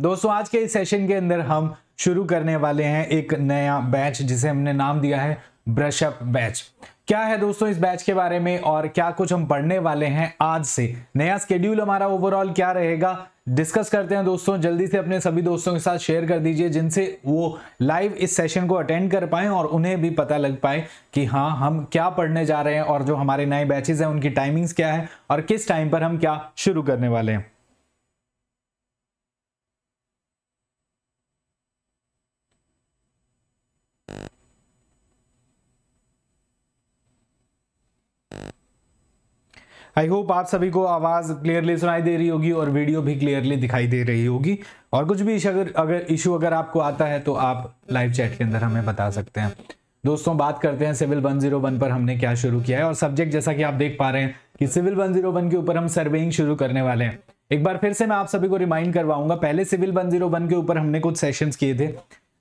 दोस्तों आज के इस सेशन के अंदर हम शुरू करने वाले हैं एक नया बैच जिसे हमने नाम दिया है ब्रशअप बैच क्या है दोस्तों इस बैच के बारे में और क्या कुछ हम पढ़ने वाले हैं आज से नया स्केड्यूल हमारा ओवरऑल क्या रहेगा डिस्कस करते हैं दोस्तों जल्दी से अपने सभी दोस्तों के साथ शेयर कर दीजिए जिनसे वो लाइव इस सेशन को अटेंड कर पाए और उन्हें भी पता लग पाए कि हाँ हम क्या पढ़ने जा रहे हैं और जो हमारे नए बैचेज हैं उनकी टाइमिंग्स क्या है और किस टाइम पर हम क्या शुरू करने वाले हैं आई होप आप सभी को आवाज़ क्लियरली सुनाई दे रही होगी और वीडियो भी क्लियरली दिखाई दे रही होगी और कुछ भी अगर अगर इशू अगर आपको आता है तो आप लाइव चैट के अंदर हमें बता सकते हैं दोस्तों बात करते हैं सिविल 101 पर हमने क्या शुरू किया है और सब्जेक्ट जैसा कि आप देख पा रहे हैं कि सिविल 101 के ऊपर हम सर्वेइंग शुरू करने वाले हैं एक बार फिर से मैं आप सभी को रिमाइंड करवाऊंगा पहले सिविल 101 के ऊपर हमने कुछ सेशंस किए थे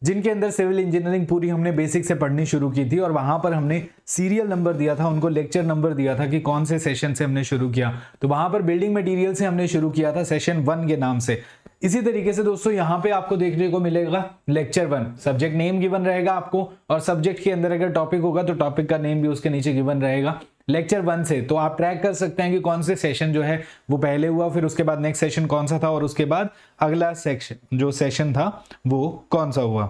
जिनके अंदर सिविल इंजीनियरिंग पूरी हमने बेसिक से पढ़नी शुरू की थी और वहां पर हमने सीरियल नंबर दिया था उनको लेक्चर नंबर दिया था कि कौन से सेशन से हमने शुरू किया तो वहां पर बिल्डिंग मटेरियल से हमने शुरू किया था सेशन वन के नाम से इसी तरीके से दोस्तों यहाँ पे आपको देखने को मिलेगा lecture one subject name given रहेगा आपको और सब्जेक्ट के अंदर अगर टॉपिक होगा तो टॉपिक का नेम भी उसके नीचे गिवन रहेगा लेक्चर वन से तो आप ट्रैक कर सकते हैं कि कौन से सेशन जो है वो पहले हुआ फिर उसके बाद नेक्स्ट सेशन कौन सा था और उसके बाद अगला सेक्शन जो सेशन था वो कौन सा हुआ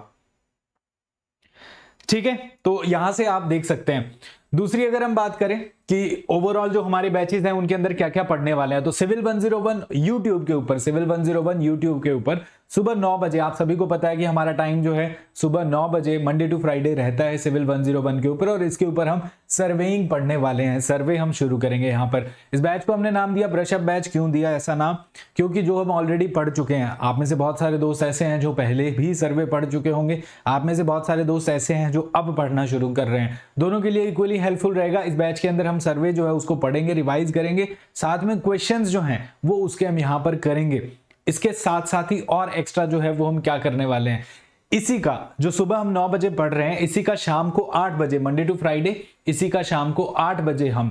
ठीक है तो यहां से आप देख सकते हैं दूसरी अगर हम बात करें कि ओवरऑल जो हमारे बैचेस हैं उनके अंदर क्या क्या पढ़ने वाले हैं तो सिविल 101 यूट्यूब के ऊपर सिविल 101 यूट्यूब के ऊपर सुबह नौ बजे आप सभी को पता है कि हमारा टाइम जो है सुबह नौ बजे मंडे टू फ्राइडे रहता है सिविल 101 के ऊपर और इसके ऊपर हम सर्वेइंग पढ़ने वाले हैं सर्वे हम शुरू करेंगे यहाँ पर इस बैच को हमने नाम दिया ब्रशअप बैच क्यों दिया ऐसा नाम क्योंकि जो हम ऑलरेडी पढ़ चुके हैं आप में से बहुत सारे दोस्त ऐसे हैं जो पहले भी सर्वे पढ़ चुके होंगे आप में से बहुत सारे दोस्त ऐसे हैं जो अब पढ़ना शुरू कर रहे हैं दोनों के लिए इक्वली हेल्पफुल रहेगा इस बैच के अंदर हम हम सर्वे जो है उसको पढ़ेंगे रिवाइज करेंगे साथ में क्वेश्चन जो हैं वो उसके हम यहाँ पर करेंगे इसके साथ साथ ही और एक्स्ट्रा जो है वो हम क्या करने वाले हैं इसी का जो सुबह हम 9 बजे पढ़ रहे हैं इसी का शाम को 8 बजे मंडे टू फ्राइडे इसी का शाम को 8 बजे हम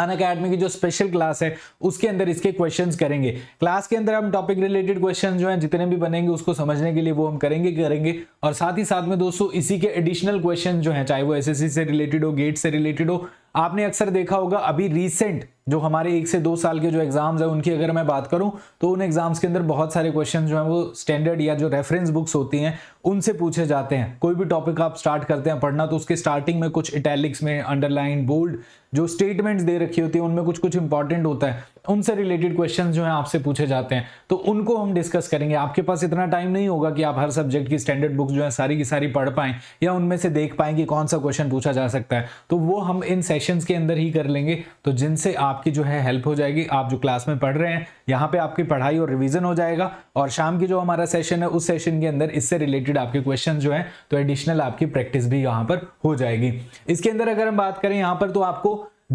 अन अकेडमी की जो स्पेशल क्लास है उसके अंदर इसके क्वेश्चंस करेंगे क्लास के अंदर हम टॉपिक रिलेटेड क्वेश्चंस जो हैं जितने भी बनेंगे उसको समझने के लिए वो हम करेंगे करेंगे और साथ ही साथ में दोस्तों इसी के एडिशनल क्वेश्चन जो है चाहे वो एस से रिलेटेड हो गेट से रिलेटेड हो आपने अक्सर देखा होगा अभी रिसेंट जो हमारे एक से दो साल के जो एग्जाम्स हैं उनकी अगर मैं बात करूं तो उन एग्जाम्स के अंदर बहुत सारे क्वेश्चन जो हैं वो स्टैंडर्ड या जो रेफरेंस बुक्स होती हैं उनसे पूछे जाते हैं कोई भी टॉपिक आप स्टार्ट करते हैं पढ़ना तो उसके स्टार्टिंग में कुछ इटैलिक्स में अंडरलाइन बोल्ड जो स्टेटमेंट्स दे रखी होती है उनमें कुछ कुछ इंपॉर्टेंट होता है उनसे रिलेटेड क्वेश्चन जो है आपसे पूछे जाते हैं तो उनको हम डिस्कस करेंगे आपके पास इतना टाइम नहीं होगा कि आप हर सब्जेक्ट की स्टैंडर्ड बुक्स जो है सारी की सारी पढ़ पाएं या उनमें से देख पाएं कि कौन सा क्वेश्चन पूछा जा सकता है तो वो हम इन सेशन सेक्शंस के अंदर ही कर लेंगे तो जिनसे आपकी जो है हेल्प हो जाएगी आप जो क्लास में पढ़ रहे हैं यहाँ पे आपकी पढ़ाई और रिवीजन हो जाएगा और शाम की जो हमारा सेशन है उस सेशन के अंदर इससे रिलेटेड आपके क्वेश्चन जो है तो एडिशनल आपकी प्रैक्टिस भी यहाँ पर हो जाएगी इसके अंदर अगर हम बात करें यहाँ पर तो आपको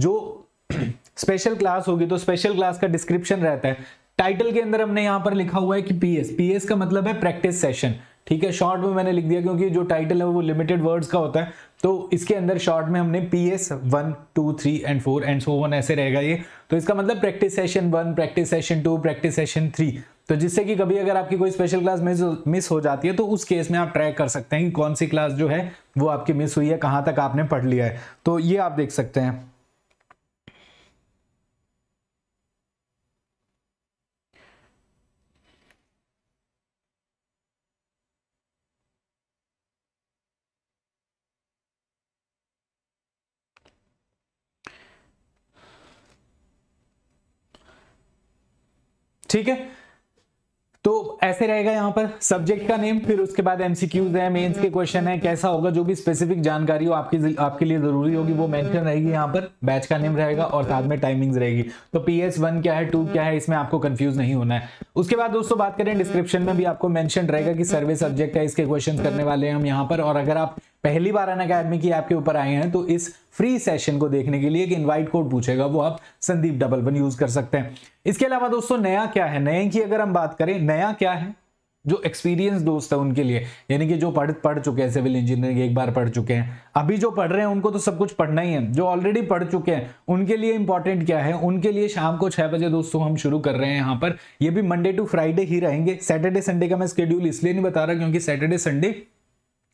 जो स्पेशल क्लास होगी तो स्पेशल क्लास का डिस्क्रिप्शन रहता है टाइटल के अंदर हमने यहाँ पर लिखा हुआ है कि पी एस का मतलब है प्रैक्टिस सेशन ठीक है शॉर्ट में मैंने लिख दिया क्योंकि जो टाइटल है वो लिमिटेड वर्ड्स का होता है तो इसके अंदर शॉर्ट में हमने P S one two three and four and so on ऐसे रहेगा ये तो इसका मतलब practice session one practice session two practice session three तो जिससे कि कभी अगर आपकी कोई स्पेशल क्लास मिस मिस हो जाती है तो उस केस में आप ट्रैक कर सकते हैं कि कौन सी क्लास जो है वो आपकी मिस हुई है कहाँ तक आपने पढ़ लिया है तो ये आप देख सकते हैं ठीक है तो ऐसे रहेगा यहाँ पर सब्जेक्ट का नेम फिर उसके बाद एमसीक्यूज है मेंस के क्वेश्चन है कैसा होगा जो भी स्पेसिफिक जानकारी हो आपकी आपके लिए जरूरी होगी वो मेंशन रहेगी यहाँ पर बैच का नेम रहेगा और साथ में टाइमिंग्स रहेगी तो पी एस वन क्या है टू क्या है इसमें आपको कंफ्यूज नहीं होना है उसके बाद दोस्तों बात करें डिस्क्रिप्शन में भी आपको मैंशन रहेगा कि सर्वे सब्जेक्ट है इसके क्वेश्चन करने वाले हैं हम यहाँ पर और अगर आप पहली बार अन अकेडमी की आपके ऊपर आए हैं तो इस फ्री सेशन को देखने के लिए एक इनवाइट कोड पूछेगा वो आप संदीप डबल वन यूज कर सकते हैं इसके अलावा दोस्तों नया क्या है नए की अगर हम बात करें नया क्या है जो एक्सपीरियंस दोस्त है उनके लिए यानी कि जो पढ़ पढ़ चुके हैं सिविल इंजीनियरिंग एक बार पढ़ चुके हैं अभी जो पढ़ रहे हैं उनको तो सब कुछ पढ़ना ही है जो ऑलरेडी पढ़ चुके हैं उनके लिए इंपॉर्टेंट क्या है उनके लिए शाम को छह बजे दोस्तों हम शुरू कर रहे हैं यहाँ पर ये भी मंडे टू फ्राइडे ही रहेंगे सैटरडे संडे का मैं स्केड्यूल इसलिए नहीं बता रहा क्योंकि सैटरडे संडे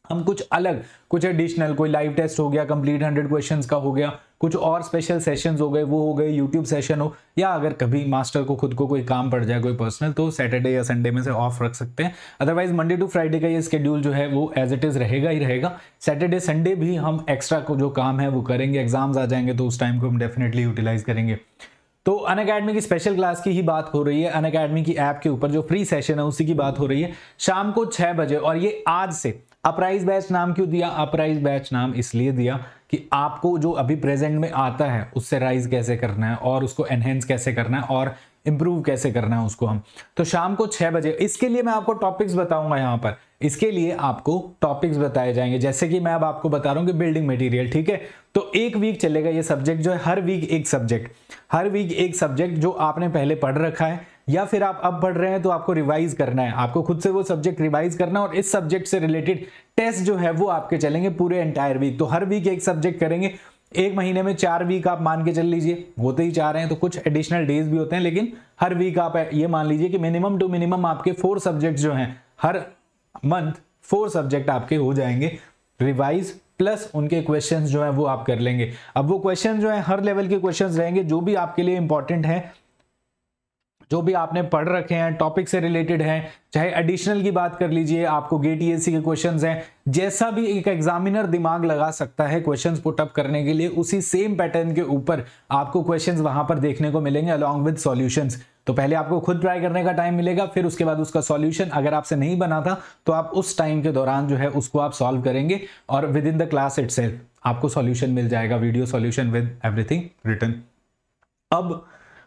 हम कुछ अलग कुछ एडिशनल कोई लाइव टेस्ट हो गया कंप्लीट हंड्रेड क्वेश्चंस का हो गया कुछ और स्पेशल सेशंस हो गए वो हो गए यूट्यूब सेशन हो या अगर कभी मास्टर को खुद को कोई काम पड़ जाए कोई पर्सनल तो सैटरडे या संडे में से ऑफ रख सकते हैं अदरवाइज मंडे टू फ्राइडे का ये स्केड्यूल जो है वो एज इट इज़ रहेगा ही रहेगा सैटरडे संडे भी हम एक्स्ट्रा को जो काम है वो करेंगे एग्जाम्स आ जाएंगे तो उस टाइम को हम डेफिनेटली यूटिलाइज करेंगे तो अन अकेडमी की स्पेशल क्लास की ही बात हो रही है अन अकेडमी की ऐप के ऊपर जो फ्री सेशन है उसी की बात हो रही है शाम को छः बजे और ये आज से अपराइज बैच नाम क्यों दिया अपराइज बैच नाम इसलिए दिया कि आपको जो अभी प्रेजेंट में आता है उससे राइज कैसे करना है और उसको एनहेंस कैसे करना है और इम्प्रूव कैसे करना है उसको हम तो शाम को छः बजे इसके लिए मैं आपको टॉपिक्स बताऊंगा यहाँ पर इसके लिए आपको टॉपिक्स बताए जाएंगे जैसे कि मैं अब आपको बता रहा हूँ कि बिल्डिंग मटेरियल ठीक है तो एक वीक चलेगा ये सब्जेक्ट जो है हर वीक एक सब्जेक्ट हर वीक एक सब्जेक्ट जो आपने पहले पढ़ रखा है या फिर आप अब पढ़ रहे हैं तो आपको रिवाइज करना है आपको खुद से वो सब्जेक्ट रिवाइज करना और इस सब्जेक्ट से रिलेटेड टेस्ट जो है वो आपके चलेंगे पूरे एंटायर वीक तो हर वीक एक सब्जेक्ट करेंगे एक महीने में चार वीक आप मान के चल लीजिए होते ही चाह रहे हैं तो कुछ एडिशनल डेज भी होते हैं लेकिन हर वीक आप ये मान लीजिए कि मिनिमम टू मिनिमम आपके फोर सब्जेक्ट जो हैं हर मंथ फोर सब्जेक्ट आपके हो जाएंगे रिवाइज प्लस उनके क्वेश्चन जो है वो आप कर लेंगे अब वो क्वेश्चन जो है हर लेवल के क्वेश्चन रहेंगे जो भी आपके लिए इंपॉर्टेंट है जो भी आपने पढ़ रखे हैं टॉपिक से रिलेटेड हैं चाहे एडिशनल की बात कर लीजिए आपको गेट ई e के क्वेश्चंस हैं जैसा भी एक एग्जामिनर दिमाग लगा सकता है क्वेश्चंस पुटअप करने के लिए उसी सेम पैटर्न के ऊपर आपको क्वेश्चंस वहां पर देखने को मिलेंगे अलॉन्ग विद सॉल्यूशंस तो पहले आपको खुद ट्राई करने का टाइम मिलेगा फिर उसके बाद उसका सॉल्यूशन अगर आपसे नहीं बना था तो आप उस टाइम के दौरान जो है उसको आप सॉल्व करेंगे और within the class it आपको सॉल्यूशन मिल जाएगा video solution with everything return अब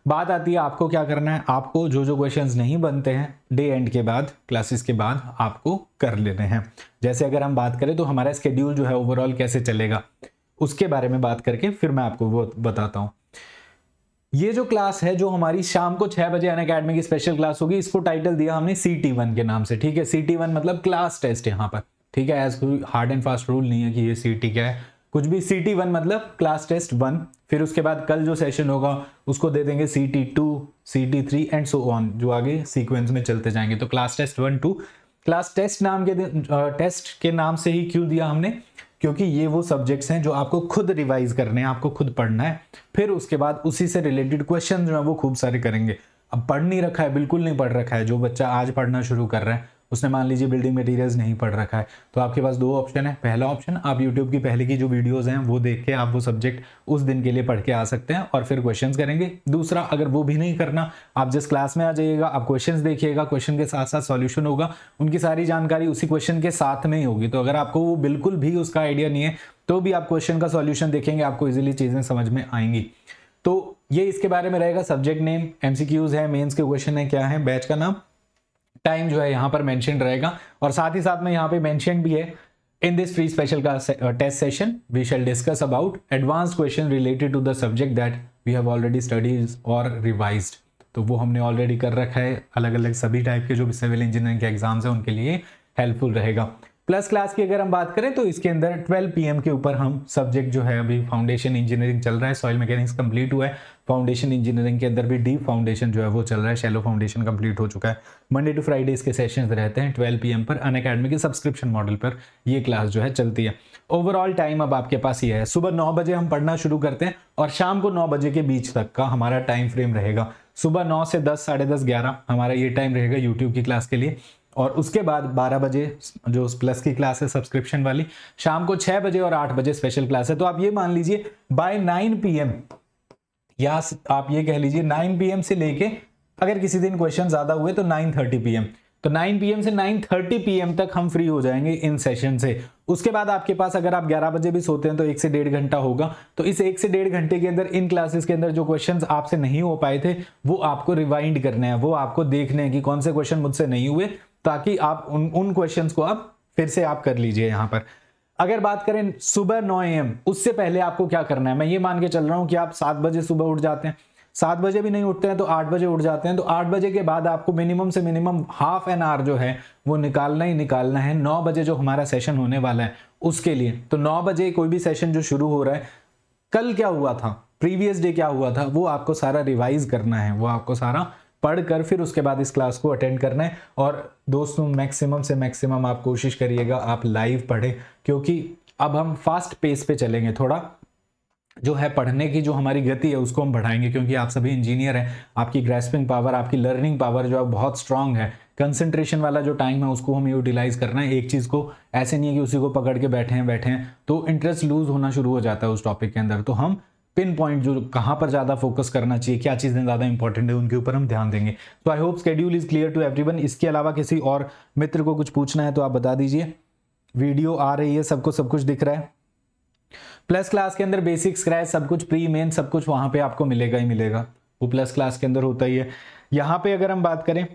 बात आती है आपको क्या करना है आपको जो जो क्वेश्चन नहीं बनते हैं डे एंड के बाद क्लासेस के बाद आपको कर लेने हैं जैसे अगर हम बात करें तो हमारा स्केड्यूल जो है ओवरऑल कैसे चलेगा उसके बारे में बात करके फिर मैं आपको वो बताता हूँ ये जो क्लास है जो हमारी शाम को छह बजे अन अकेडमी की स्पेशल क्लास होगी इसको टाइटल दिया हमने सी टी वन के नाम से ठीक है सी टी वन मतलब क्लास टेस्ट यहाँ पर ठीक है एज कोई हार्ड एंड फास्ट रूल नहीं है कि ये सी टी क्या है कुछ भी सी टी वन मतलब क्लास टेस्ट वन फिर उसके बाद कल जो सेशन होगा उसको दे देंगे C T two C T three and so on जो आगे सीक्वेंस में चलते जाएंगे तो class test one two class test नाम के टेस्ट के नाम से ही क्यों दिया हमने क्योंकि ये वो सब्जेक्ट्स हैं जो आपको खुद रिवाइज करने हैं आपको खुद पढ़ना है फिर उसके बाद उसी से रिलेटेड क्वेश्चन जो है वो खूब सारे करेंगे अब पढ़ नहीं रखा है बिल्कुल नहीं पढ़ रखा है जो बच्चा आज पढ़ना शुरू कर रहा है उसने मान लीजिए बिल्डिंग मटेरियल्स नहीं पढ़ रखा है तो आपके पास दो ऑप्शन है पहला ऑप्शन आप यूट्यूब की पहले की जो वीडियोज़ हैं वो देख के आप वो सब्जेक्ट उस दिन के लिए पढ़ के आ सकते हैं और फिर क्वेश्चन करेंगे दूसरा अगर वो भी नहीं करना आप जिस क्लास में आ जाइएगा आप क्वेश्चन देखिएगा क्वेश्चन के साथ साथ सॉल्यूशन होगा उनकी सारी जानकारी उसी क्वेश्चन के साथ में ही होगी तो अगर आपको वो बिल्कुल भी उसका आइडिया नहीं है तो भी आप क्वेश्चन का सोल्यूशन देखेंगे आपको इजिली चीज़ें समझ में आएंगी तो ये इसके बारे में रहेगा सब्जेक्ट नेम एमसीक्यूज है मेंस के क्वेश्चन है क्या है बैच का नाम टाइम जो है यहाँ पर मैंशन रहेगा और साथ ही साथ में यहाँ पे मैंशन भी है इन दिस फ्री स्पेशल का test session we shall discuss about advance question related to the subject that we have already studies और रिवाइज तो वो हमने ऑलरेडी कर रखा है अलग अलग सभी टाइप के जो सिविल इंजीनियरिंग के एग्जाम्स हैं उनके लिए हेल्पफुल रहेगा प्लस क्लास की अगर हम बात करें तो इसके अंदर 12 पीएम के ऊपर हम सब्जेक्ट जो है अभी फाउंडेशन इंजीनियरिंग चल रहा है सॉइल मैकेनिक्स कंप्लीट हुआ है फाउंडेशन इंजीनियरिंग के अंदर भी डीप फाउंडेशन जो है वो चल रहा है शेलो फाउंडेशन कंप्लीट हो चुका है मंडे टू फ्राइडे इसके सेशन रहते हैं ट्वेल्व पी पर अन के सब्सक्रिप्शन मॉडल पर ये क्लास जो है चलती है ओवरऑल टाइम अब आपके पास ये है सुबह नौ बजे हम पढ़ना शुरू करते हैं और शाम को नौ बजे के बीच तक का हमारा टाइम फ्रेम रहेगा सुबह नौ से दस साढ़े दस ग्यारह हमारा ये टाइम रहेगा यूट्यूब की क्लास के लिए और उसके बाद 12 बजे जो प्लस की क्लास है सब्सक्रिप्शन वाली शाम को 6 बजे और 8 बजे स्पेशल क्लास है तो आप ये मान लीजिए बाय 9 पीएम या आप ये कह लीजिए 9 पीएम से लेके अगर किसी दिन क्वेश्चन ज़्यादा हुए तो 9:30 पीएम तो 9 पीएम से 9:30 पीएम तक हम फ्री हो जाएंगे इन सेशन से उसके बाद आपके पास अगर आप 11 बजे भी सोते हैं तो एक से डेढ़ घंटा होगा तो इस एक से डेढ़ घंटे के अंदर इन क्लासेस के अंदर जो क्वेश्चंस आपसे नहीं हो पाए थे वो आपको रिवाइंड करने हैं वो आपको देखने हैं कि कौन से क्वेश्चन मुझसे नहीं हुए ताकि आप उन उन क्वेश्चन को आप फिर से आप कर लीजिए यहां पर अगर बात करें सुबह नौ एम उससे पहले आपको क्या करना है मैं ये मान के चल रहा हूं कि आप सात बजे सुबह उठ जाते हैं सात बजे भी नहीं उठते हैं तो आठ बजे उठ जाते हैं तो आठ बजे के बाद आपको मिनिमम से मिनिमम हाफ एन आवर जो है वो निकालना ही निकालना है नौ बजे जो हमारा सेशन होने वाला है उसके लिए तो नौ बजे कोई भी सेशन जो शुरू हो रहा है कल क्या हुआ था प्रीवियस डे क्या हुआ था वो आपको सारा रिवाइज करना है वो आपको सारा पढ़कर फिर उसके बाद इस क्लास को अटेंड करना है और दोस्तों मैक्सिमम से मैक्सिमम आप कोशिश करिएगा आप लाइव पढ़ें क्योंकि अब हम फास्ट पेस पे चलेंगे थोड़ा जो है पढ़ने की जो हमारी गति है उसको हम बढ़ाएंगे क्योंकि आप सभी इंजीनियर हैं आपकी ग्रेस्पिंग पावर आपकी लर्निंग पावर जो है बहुत स्ट्रांग है कंसंट्रेशन वाला जो टाइम है उसको हम यूटिलाइज करना है एक चीज़ को ऐसे नहीं है कि उसी को पकड़ के बैठे हैं बैठे हैं तो इंटरेस्ट लूज होना शुरू हो जाता है उस टॉपिक के अंदर तो हम पिन पॉइंट जो कहाँ पर ज़्यादा फोकस करना चाहिए क्या चीज़ें ज़्यादा इंपॉर्टेंट है उनके ऊपर हम ध्यान देंगे तो I hope schedule is clear to everyone इसके अलावा किसी और मित्र को कुछ पूछना है तो आप बता दीजिए वीडियो आ रही है सबको सब कुछ दिख रहा है प्लस क्लास के अंदर बेसिक स्क्रैच सब कुछ प्री मेन सब कुछ वहाँ पे आपको मिलेगा ही मिलेगा वो प्लस क्लास के अंदर होता ही है यहाँ पे अगर हम बात करें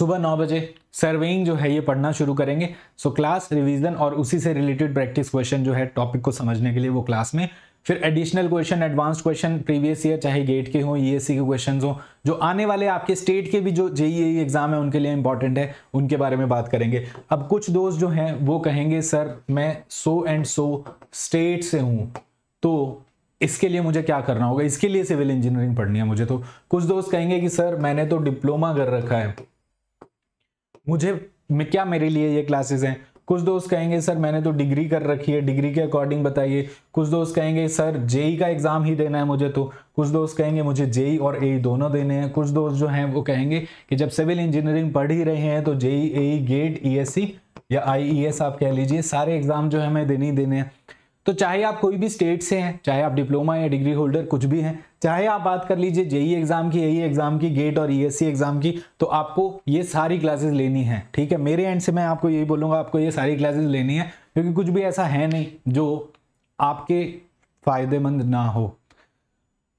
सुबह नौ बजे सर्वेइंग जो है ये पढ़ना शुरू करेंगे सो क्लास रिवीजन और उसी से रिलेटेड प्रैक्टिस क्वेश्चन जो है टॉपिक को समझने के लिए वो क्लास में फिर additional question advance question previous year चाहे गेट के हों ई e के क्वेश्चन हों जो आने वाले आपके स्टेट के भी जो जेईई एग्जाम e है उनके लिए इंपॉर्टेंट है उनके बारे में बात करेंगे अब कुछ दोस्त जो हैं वो कहेंगे सर मैं सो एंड सो स्टेट से हूँ तो इसके लिए मुझे क्या करना होगा इसके लिए सिविल इंजीनियरिंग पढ़नी है मुझे तो कुछ दोस्त कहेंगे कि सर मैंने तो डिप्लोमा कर रखा है मुझे क्या मेरे लिए ये क्लासेस हैं कुछ दोस्त कहेंगे सर मैंने तो डिग्री कर रखी है डिग्री के अकॉर्डिंग बताइए कुछ दोस्त कहेंगे सर जेई का एग्ज़ाम ही देना है मुझे तो कुछ दोस्त कहेंगे मुझे जेई और ए दोनों देने हैं कुछ दोस्त जो हैं वो कहेंगे कि जब सिविल इंजीनियरिंग पढ़ ही रहे हैं तो जेई ए गेट ई या आई आप कह लीजिए सारे एग्ज़ाम जो है हमें देने ही देने हैं तो चाहे आप कोई भी स्टेट से हैं चाहे आप डिप्लोमा या डिग्री होल्डर कुछ भी हैं चाहे आप बात कर लीजिए जेई एग्जाम की यही एग्जाम की गेट और ई एग्जाम की तो आपको ये सारी क्लासेस लेनी है ठीक है मेरे एंड से मैं आपको यही बोलूंगा आपको ये सारी क्लासेस लेनी है क्योंकि कुछ भी ऐसा है नहीं जो आपके फायदेमंद ना हो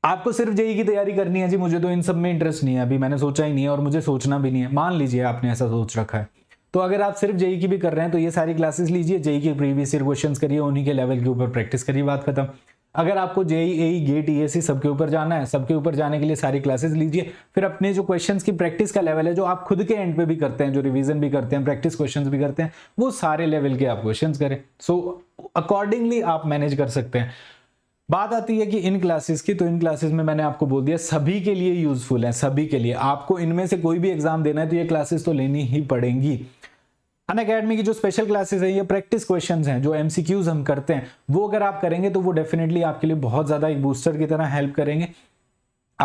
आपको सिर्फ जेई की तैयारी करनी है जी मुझे तो इन सब में इंटरेस्ट नहीं है अभी मैंने सोचा ही नहीं है और मुझे सोचना भी नहीं है मान लीजिए आपने ऐसा सोच रखा है तो अगर आप सिर्फ जेई की भी कर रहे हैं तो ये सारी क्लासेस लीजिए जेई के प्रीवियस ईयर क्वेश्चंस करिए उन्हीं के लेवल के ऊपर प्रैक्टिस करिए बात खत्म अगर आपको JE A GATE E S सबके ऊपर जाना है सबके ऊपर जाने के लिए सारी क्लासेस लीजिए फिर अपने जो क्वेश्चंस की प्रैक्टिस का लेवल है जो आप खुद के एंड पे भी करते हैं जो रिवीजन भी करते हैं प्रैक्टिस क्वेश्चंस भी करते हैं वो सारे लेवल के आप क्वेश्चंस करें सो अकॉर्डिंगली आप मैनेज कर सकते हैं बात आती है कि इन क्लासेस की तो इन क्लासेस में मैंने आपको बोल दिया सभी के लिए यूजफुल है सभी के लिए आपको इनमें से कोई भी एग्जाम देना है तो ये क्लासेस तो लेनी ही पड़ेंगी अन अकेडमी की जो स्पेशल क्लासेस है ये प्रैक्टिस क्वेश्चंस हैं जो एमसीक्यूज हम करते हैं वो अगर आप करेंगे तो वो डेफिनेटली आपके लिए बहुत ज़्यादा एक बूस्टर की तरह हेल्प करेंगे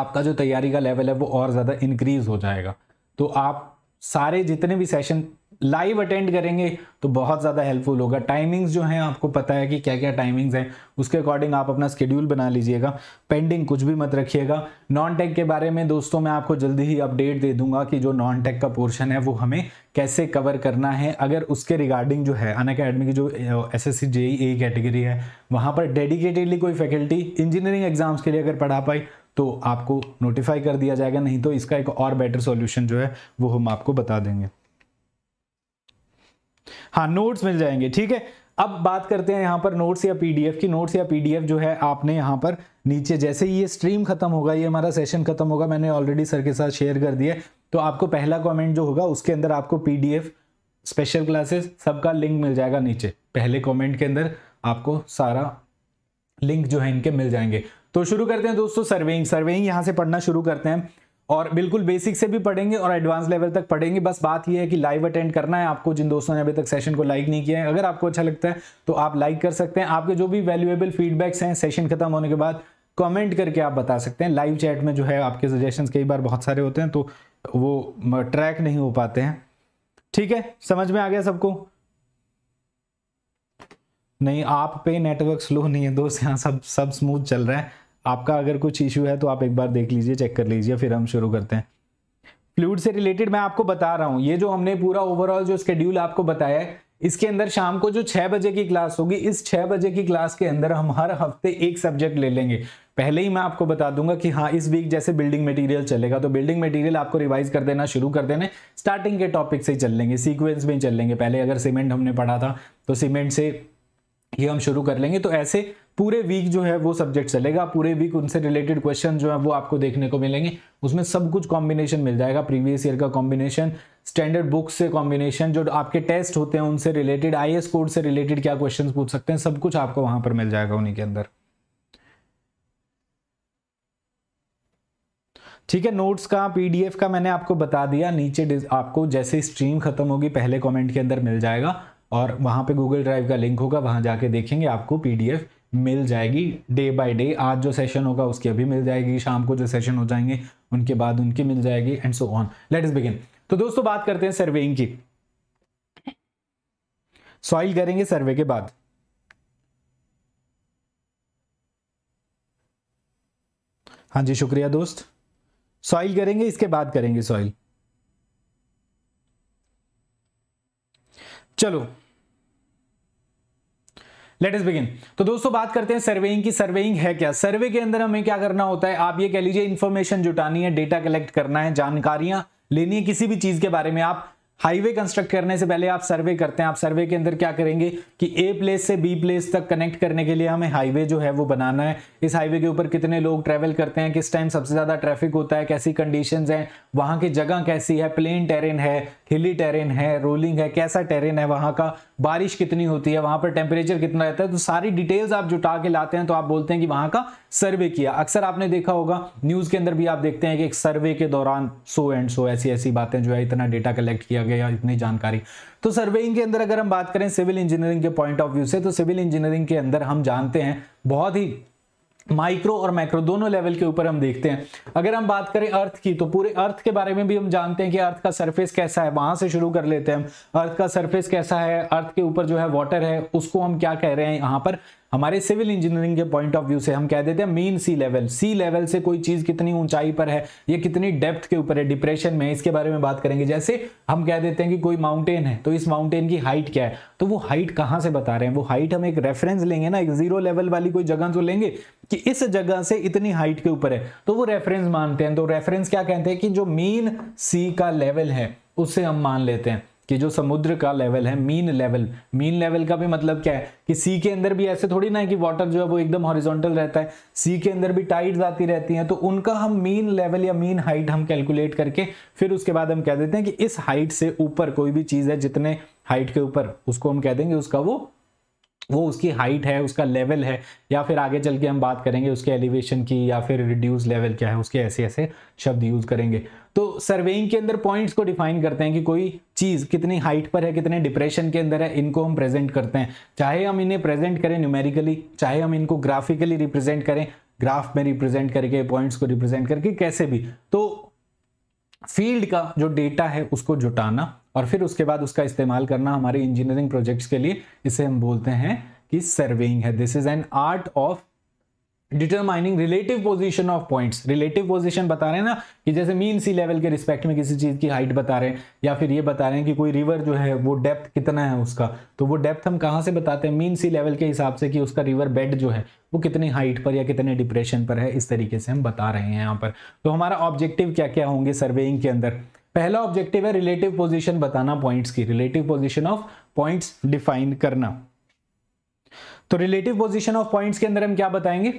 आपका जो तैयारी का लेवल है वो और ज़्यादा इंक्रीज हो जाएगा तो आप सारे जितने भी सेशन लाइव अटेंड करेंगे तो बहुत ज़्यादा हेल्पफुल होगा टाइमिंग्स जो हैं आपको पता है कि क्या क्या टाइमिंग्स हैं उसके अकॉर्डिंग आप अपना स्केड्यूल बना लीजिएगा पेंडिंग कुछ भी मत रखिएगा नॉन टेक के बारे में दोस्तों मैं आपको जल्दी ही अपडेट दे दूंगा कि जो नॉन टेक का पोर्शन है वो हमें कैसे कवर करना है अगर उसके रिगार्डिंग जो है अन अकेडमी की जो S S C A category है वहाँ पर डेडिकेटेडली कोई फैकल्टी इंजीनियरिंग एग्जाम्स के लिए अगर पढ़ा पाई तो आपको नोटिफाई कर दिया जाएगा नहीं तो इसका एक और बेटर सॉल्यूशन जो है वो हम आपको बता देंगे हाँ नोट्स मिल जाएंगे ठीक है अब बात करते हैं यहाँ पर नोट्स या पीडीएफ की नोट्स या पीडीएफ जो है आपने यहाँ पर नीचे जैसे ही ये स्ट्रीम खत्म होगा ये हमारा सेशन खत्म होगा मैंने ऑलरेडी सर के साथ शेयर कर दिया तो आपको पहला कमेंट जो होगा उसके अंदर आपको पीडीएफ स्पेशल क्लासेस सबका लिंक मिल जाएगा नीचे पहले कमेंट के अंदर आपको सारा लिंक जो है इनके मिल जाएंगे तो शुरू करते हैं दोस्तों सर्वेइंग सर्वेइंग यहाँ से पढ़ना शुरू करते हैं और बिल्कुल बेसिक से भी पढ़ेंगे और एडवांस लेवल तक पढ़ेंगे बस बात यह है कि लाइव अटेंड करना है आपको जिन दोस्तों ने अभी तक सेशन को लाइक नहीं किया है अगर आपको अच्छा लगता है तो आप लाइक कर सकते हैं आपके जो भी वैल्यूएबल फीडबैक्स हैं सेशन खत्म होने के बाद कमेंट करके आप बता सकते हैं लाइव चैट में जो है आपके सजेशन कई बार बहुत सारे होते हैं तो वो ट्रैक नहीं हो पाते हैं ठीक है समझ में आ गया सबको नहीं आप पे नेटवर्क स्लो नहीं है दोस्त यहाँ सब सब स्मूथ चल रहा है आपका अगर कुछ इश्यू है तो आप एक बार देख लीजिए चेक कर लीजिए फिर हम शुरू करते हैं फ्लूड से रिलेटेड मैं आपको बता रहा हूँ ये जो हमने पूरा ओवरऑल जो स्केड्यूल आपको बताया है इसके अंदर शाम को जो छह बजे की क्लास होगी इस छह बजे की क्लास के अंदर हम हर हफ्ते एक सब्जेक्ट ले लेंगे पहले ही मैं आपको बता दूंगा कि हाँ इस वीक जैसे बिल्डिंग मटेरियल चलेगा तो बिल्डिंग मटेरियल आपको रिवाइज कर देना शुरू कर देने स्टार्टिंग के टॉपिक से ही चल लेंगे सीक्वेंस में ही चल लेंगे पहले अगर सीमेंट हमने पढ़ा था तो सीमेंट से ये हम शुरू कर लेंगे तो ऐसे पूरे वीक जो है वो सब्जेक्ट चलेगा पूरे वीक उनसे रिलेटेड क्वेश्चन जो है वो आपको देखने को मिलेंगे उसमें सब कुछ कॉम्बिनेशन मिल जाएगा प्रीवियस ईयर का कॉम्बिनेशन स्टैंडर्ड बुक्स से कॉम्बिनेशन जो आपके टेस्ट होते हैं उनसे रिलेटेड आई एस कोड से रिलेटेड क्या क्वेश्चन पूछ सकते हैं सब कुछ आपको वहां पर मिल जाएगा उन्हीं के अंदर ठीक है नोट्स का पीडीएफ का मैंने आपको बता दिया नीचे आपको जैसे स्ट्रीम खत्म होगी पहले कमेंट के अंदर मिल जाएगा और वहाँ पे गूगल ड्राइव का लिंक होगा वहाँ जाके देखेंगे आपको पीडीएफ मिल जाएगी डे बाय डे आज जो सेशन होगा उसकी अभी मिल जाएगी शाम को जो सेशन हो जाएंगे उनके बाद उनकी मिल जाएगी and so on let's begin तो दोस्तों बात करते हैं सर्वेइंग की सॉइल करेंगे सर्वे के बाद हाँ जी शुक्रिया दोस्त सॉइल करेंगे इसके बाद करेंगे सॉइल चलो लेट इस बिगिन तो दोस्तों बात करते हैं सर्वेइंग की सर्वेइंग है क्या सर्वे के अंदर हमें क्या करना होता है आप ये कह लीजिए इन्फॉर्मेशन जुटानी है डेटा कलेक्ट करना है जानकारियां लेनी है किसी भी चीज के बारे में आप हाईवे कंस्ट्रक्ट करने से पहले आप सर्वे करते हैं आप सर्वे के अंदर क्या करेंगे कि ए प्लेस से बी प्लेस तक कनेक्ट करने के लिए हमें हाईवे जो है वो बनाना है इस हाईवे के ऊपर कितने लोग ट्रैवल करते हैं किस टाइम सबसे ज़्यादा ट्रैफिक होता है कैसी कंडीशंस हैं वहां की जगह कैसी है प्लेन टेरेन है हिली टेरेन है रोलिंग है कैसा टेरेन है वहां का बारिश कितनी होती है वहां पर टेम्परेचर कितना रहता है तो सारी डिटेल्स आप जुटा के लाते हैं तो आप बोलते हैं कि वहां का सर्वे किया अक्सर आपने देखा होगा न्यूज़ के अंदर भी आप देखते हैं कि एक सर्वे के दौरान सो एंड सो ऐसी ऐसी बातें जो है इतना डेटा कलेक्ट किया गया इतनी जानकारी तो सर्वेइंग के अंदर अगर हम बात करें सिविल इंजीनियरिंग के पॉइंट ऑफ व्यू से तो सिविल इंजीनियरिंग के अंदर हम जानते हैं बहुत ही माइक्रो और मैक्रो दोनों लेवल के ऊपर हम देखते हैं अगर हम बात करें अर्थ की तो पूरे अर्थ के बारे में भी हम जानते हैं कि अर्थ का सरफेस कैसा है वहां से शुरू कर लेते हैं अर्थ का सरफेस कैसा है अर्थ के ऊपर जो है वाटर है उसको हम क्या कह रहे हैं यहाँ पर हमारे सिविल इंजीनियरिंग के पॉइंट ऑफ व्यू से हम कह देते हैं mean sea level sea level से कोई चीज कितनी ऊंचाई पर है या कितनी डेप्थ के ऊपर है डिप्रेशन में इसके बारे में बात करेंगे जैसे हम कह देते हैं कि कोई माउंटेन है तो इस माउंटेन की हाइट क्या है तो वो हाइट कहां से बता रहे हैं वो हाइट हम एक रेफरेंस लेंगे ना एक जीरो लेवल वाली कोई जगह तो लेंगे कि इस जगह से इतनी हाइट के ऊपर है तो वो रेफरेंस मानते हैं तो रेफरेंस क्या कहते हैं कि जो मीन सी का लेवल है उससे हम मान लेते हैं कि जो समुद्र का लेवल है मीन लेवल मीन लेवल का भी मतलब क्या है कि सी के अंदर भी ऐसे थोड़ी ना है कि वाटर जो है वो एकदम हॉरिजॉन्टल रहता है सी के अंदर भी टाइड्स आती रहती हैं तो उनका हम मीन लेवल या मीन हाइट हम कैलकुलेट करके फिर उसके बाद हम कह देते हैं कि इस हाइट से ऊपर कोई भी चीज़ है जितने हाइट के ऊपर उसको हम कह देंगे उसका वो वो उसकी हाइट है उसका लेवल है या फिर आगे चल के हम बात करेंगे उसके एलिवेशन की या फिर रिड्यूस लेवल क्या है उसके ऐसे ऐसे शब्द यूज़ करेंगे तो सर्वेइंग के अंदर पॉइंट्स को डिफाइन करते हैं कि कोई चीज़ कितनी हाइट पर है कितने डिप्रेशन के अंदर है इनको हम प्रेजेंट करते हैं चाहे हम इन्हें प्रेजेंट करें न्यूमेरिकली चाहे हम इनको ग्राफिकली रिप्रेजेंट करें ग्राफ में रिप्रेजेंट करके पॉइंट्स को रिप्रेजेंट करके कैसे भी तो फील्ड का जो डेटा है उसको जुटाना और फिर उसके बाद उसका इस्तेमाल करना हमारे इंजीनियरिंग प्रोजेक्ट्स के लिए इसे हम बोलते हैं कि सर्वेइंग है this is an art of determining relative position of points relative position बता रहे हैं ना कि जैसे मीन सी लेवल के रिस्पेक्ट में किसी चीज़ की हाइट बता रहे हैं या फिर ये बता रहे हैं कि कोई रिवर जो है वो डेप्थ कितना है उसका तो वो डेप्थ हम कहाँ से बताते हैं मीन सी लेवल के हिसाब से कि उसका रिवर बेड जो है वो कितनी हाइट पर या कितने डिप्रेशन पर है इस तरीके से हम बता रहे हैं यहाँ पर तो हमारा ऑब्जेक्टिव क्या क्या होंगे सर्वेइंग के अंदर पहला ऑब्जेक्टिव है रिलेटिव पोजीशन बताना पॉइंट्स की relative position of points define करना तो रिलेटिव पोजीशन ऑफ पॉइंट्स के अंदर हम क्या बताएंगे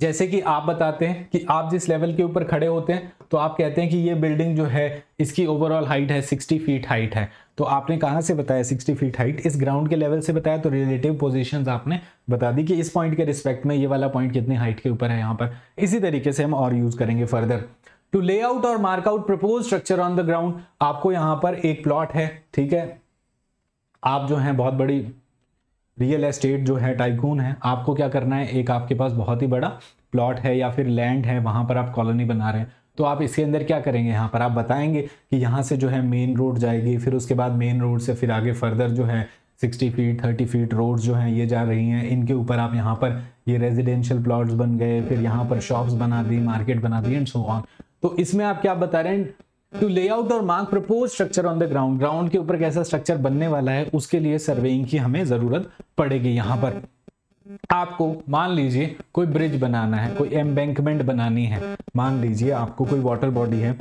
जैसे कि आप बताते हैं कि आप जिस लेवल के ऊपर खड़े होते हैं तो आप कहते हैं कि ये बिल्डिंग जो है इसकी ओवरऑल हाइट है 60 फीट हाइट है तो आपने कहाँ से बताया 60 फीट हाइट इस ग्राउंड के लेवल से बताया तो रिलेटिव पोजीशंस आपने बता दी कि इस पॉइंट के रिस्पेक्ट में ये वाला पॉइंट कितनी हाइट के ऊपर है यहाँ पर इसी तरीके से हम और यूज़ करेंगे फर्दर टू ले आउट और mark out propose structure on the ground आपको यहां पर एक प्लॉट है ठीक है आप जो हैं बहुत बड़ी रियल एस्टेट जो है टाइकून है आपको क्या करना है एक आपके पास बहुत ही बड़ा प्लॉट है या फिर लैंड है वहां पर आप कॉलोनी बना रहे हैं तो आप इसके अंदर क्या करेंगे यहाँ पर आप बताएंगे कि यहाँ से जो है मेन रोड जाएगी फिर उसके बाद मेन रोड से फिर आगे फर्दर जो है 60 फीट 30 फीट रोड्स जो हैं ये जा रही हैं इनके ऊपर आप यहाँ पर ये रेजिडेंशियल प्लॉट्स बन गए फिर यहाँ पर शॉप्स बना दी मार्केट बना दी एंड सो ऑन तो इसमें आप क्या बता रहे हैं टू ले आउट और mark propose structure on the ground ground के ऊपर कैसा स्ट्रक्चर बनने वाला है उसके लिए सर्वेइंग की हमें जरूरत पड़ेगी यहां पर आपको मान लीजिए कोई ब्रिज बनाना है कोई एम्बैंकमेंट बनानी है मान लीजिए आपको कोई वाटर बॉडी है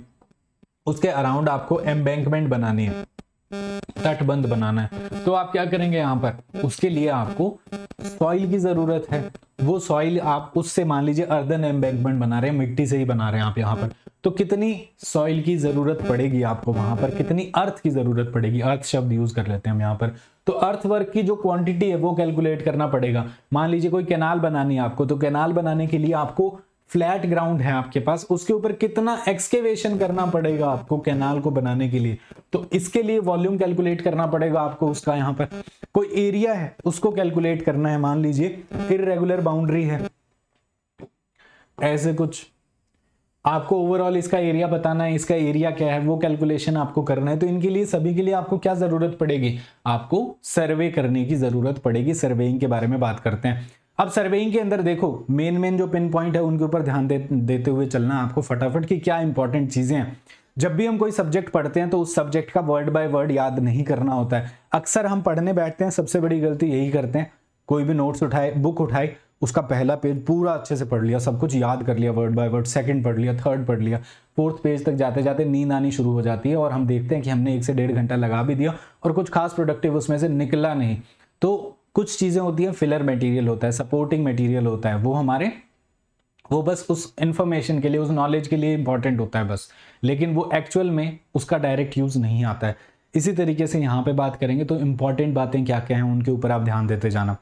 उसके अराउंड आपको एम्बैंकमेंट बनानी है तटबंध बनाना है तो आप क्या करेंगे यहां पर उसके लिए आपको सॉइल की जरूरत है वो सॉइल आप उससे मान लीजिए अर्दन एम्बैंकमेंट बना रहे हैं मिट्टी से ही बना रहे हैं आप यहां पर तो कितनी सॉइल की जरूरत पड़ेगी आपको वहां पर कितनी अर्थ की जरूरत पड़ेगी अर्थ शब्द यूज कर लेते हैं हम यहाँ पर तो अर्थवर्क की जो क्वांटिटी है वो कैलकुलेट करना पड़ेगा मान लीजिए कोई कैनाल बनानी है आपको तो कैनाल बनाने के लिए आपको फ्लैट ग्राउंड है आपके पास उसके ऊपर कितना एक्सकेवेशन करना पड़ेगा आपको कैनाल को बनाने के लिए तो इसके लिए वॉल्यूम कैलकुलेट करना पड़ेगा आपको उसका यहाँ पर कोई एरिया है उसको कैलकुलेट करना है मान लीजिए इरेगुलर बाउंड्री है ऐसे कुछ आपको ओवरऑल इसका एरिया बताना है इसका एरिया क्या है वो कैलकुलेशन आपको करना है तो इनके लिए सभी के लिए आपको क्या जरूरत पड़ेगी आपको सर्वे करने की जरूरत पड़ेगी सर्वेइंग के बारे में बात करते हैं अब सर्वेइंग के अंदर देखो मेन मेन जो पिन पॉइंट है उनके ऊपर ध्यान दे, देते हुए चलना आपको फटाफट की क्या इंपॉर्टेंट चीज़ें हैं जब भी हम कोई सब्जेक्ट पढ़ते हैं तो उस सब्जेक्ट का वर्ड बाय वर्ड याद नहीं करना होता है अक्सर हम पढ़ने बैठते हैं सबसे बड़ी गलती यही करते हैं कोई भी नोट्स उठाए बुक उठाए उसका पहला पेज पूरा अच्छे से पढ़ लिया सब कुछ याद कर लिया वर्ड बाय वर्ड सेकंड पढ़ लिया थर्ड पढ़ लिया फोर्थ पेज तक जाते जाते नींद आनी शुरू हो जाती है और हम देखते हैं कि हमने एक से डेढ़ घंटा लगा भी दिया और कुछ खास प्रोडक्टिव उसमें से निकला नहीं तो कुछ चीज़ें होती हैं फिलर मटेरियल होता है सपोर्टिंग मटेरियल होता है वो हमारे वो बस उस इन्फॉर्मेशन के लिए उस नॉलेज के लिए इंपॉर्टेंट होता है बस लेकिन वो एक्चुअल में उसका डायरेक्ट यूज़ नहीं आता है इसी तरीके से यहाँ पे बात करेंगे तो इंपॉर्टेंट बातें क्या क्या हैं उनके ऊपर आप ध्यान देते जाना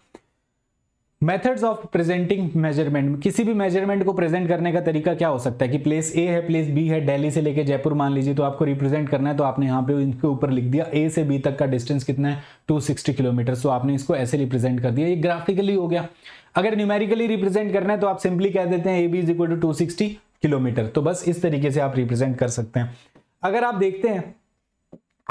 मेथड्स ऑफ प्रेजेंटिंग मेजरमेंट किसी भी मेजरमेंट को प्रेजेंट करने का तरीका क्या हो सकता है कि प्लेस ए है प्लेस बी है दिल्ली से लेके जयपुर मान लीजिए तो आपको रिप्रेजेंट करना है तो आपने यहाँ पे इनके ऊपर लिख दिया ए से बी तक का डिस्टेंस कितना है 260 किलोमीटर सो आपने इसको ऐसे रिप्रेजेंट कर दिया ये ग्राफिकली हो गया अगर न्यूमेरिकली रिप्रेजेंट करना है तो आप सिंपली कह देते हैं A B is equal to two kilometre तो बस इस तरीके से आप रिप्रेजेंट कर सकते हैं अगर आप देखते हैं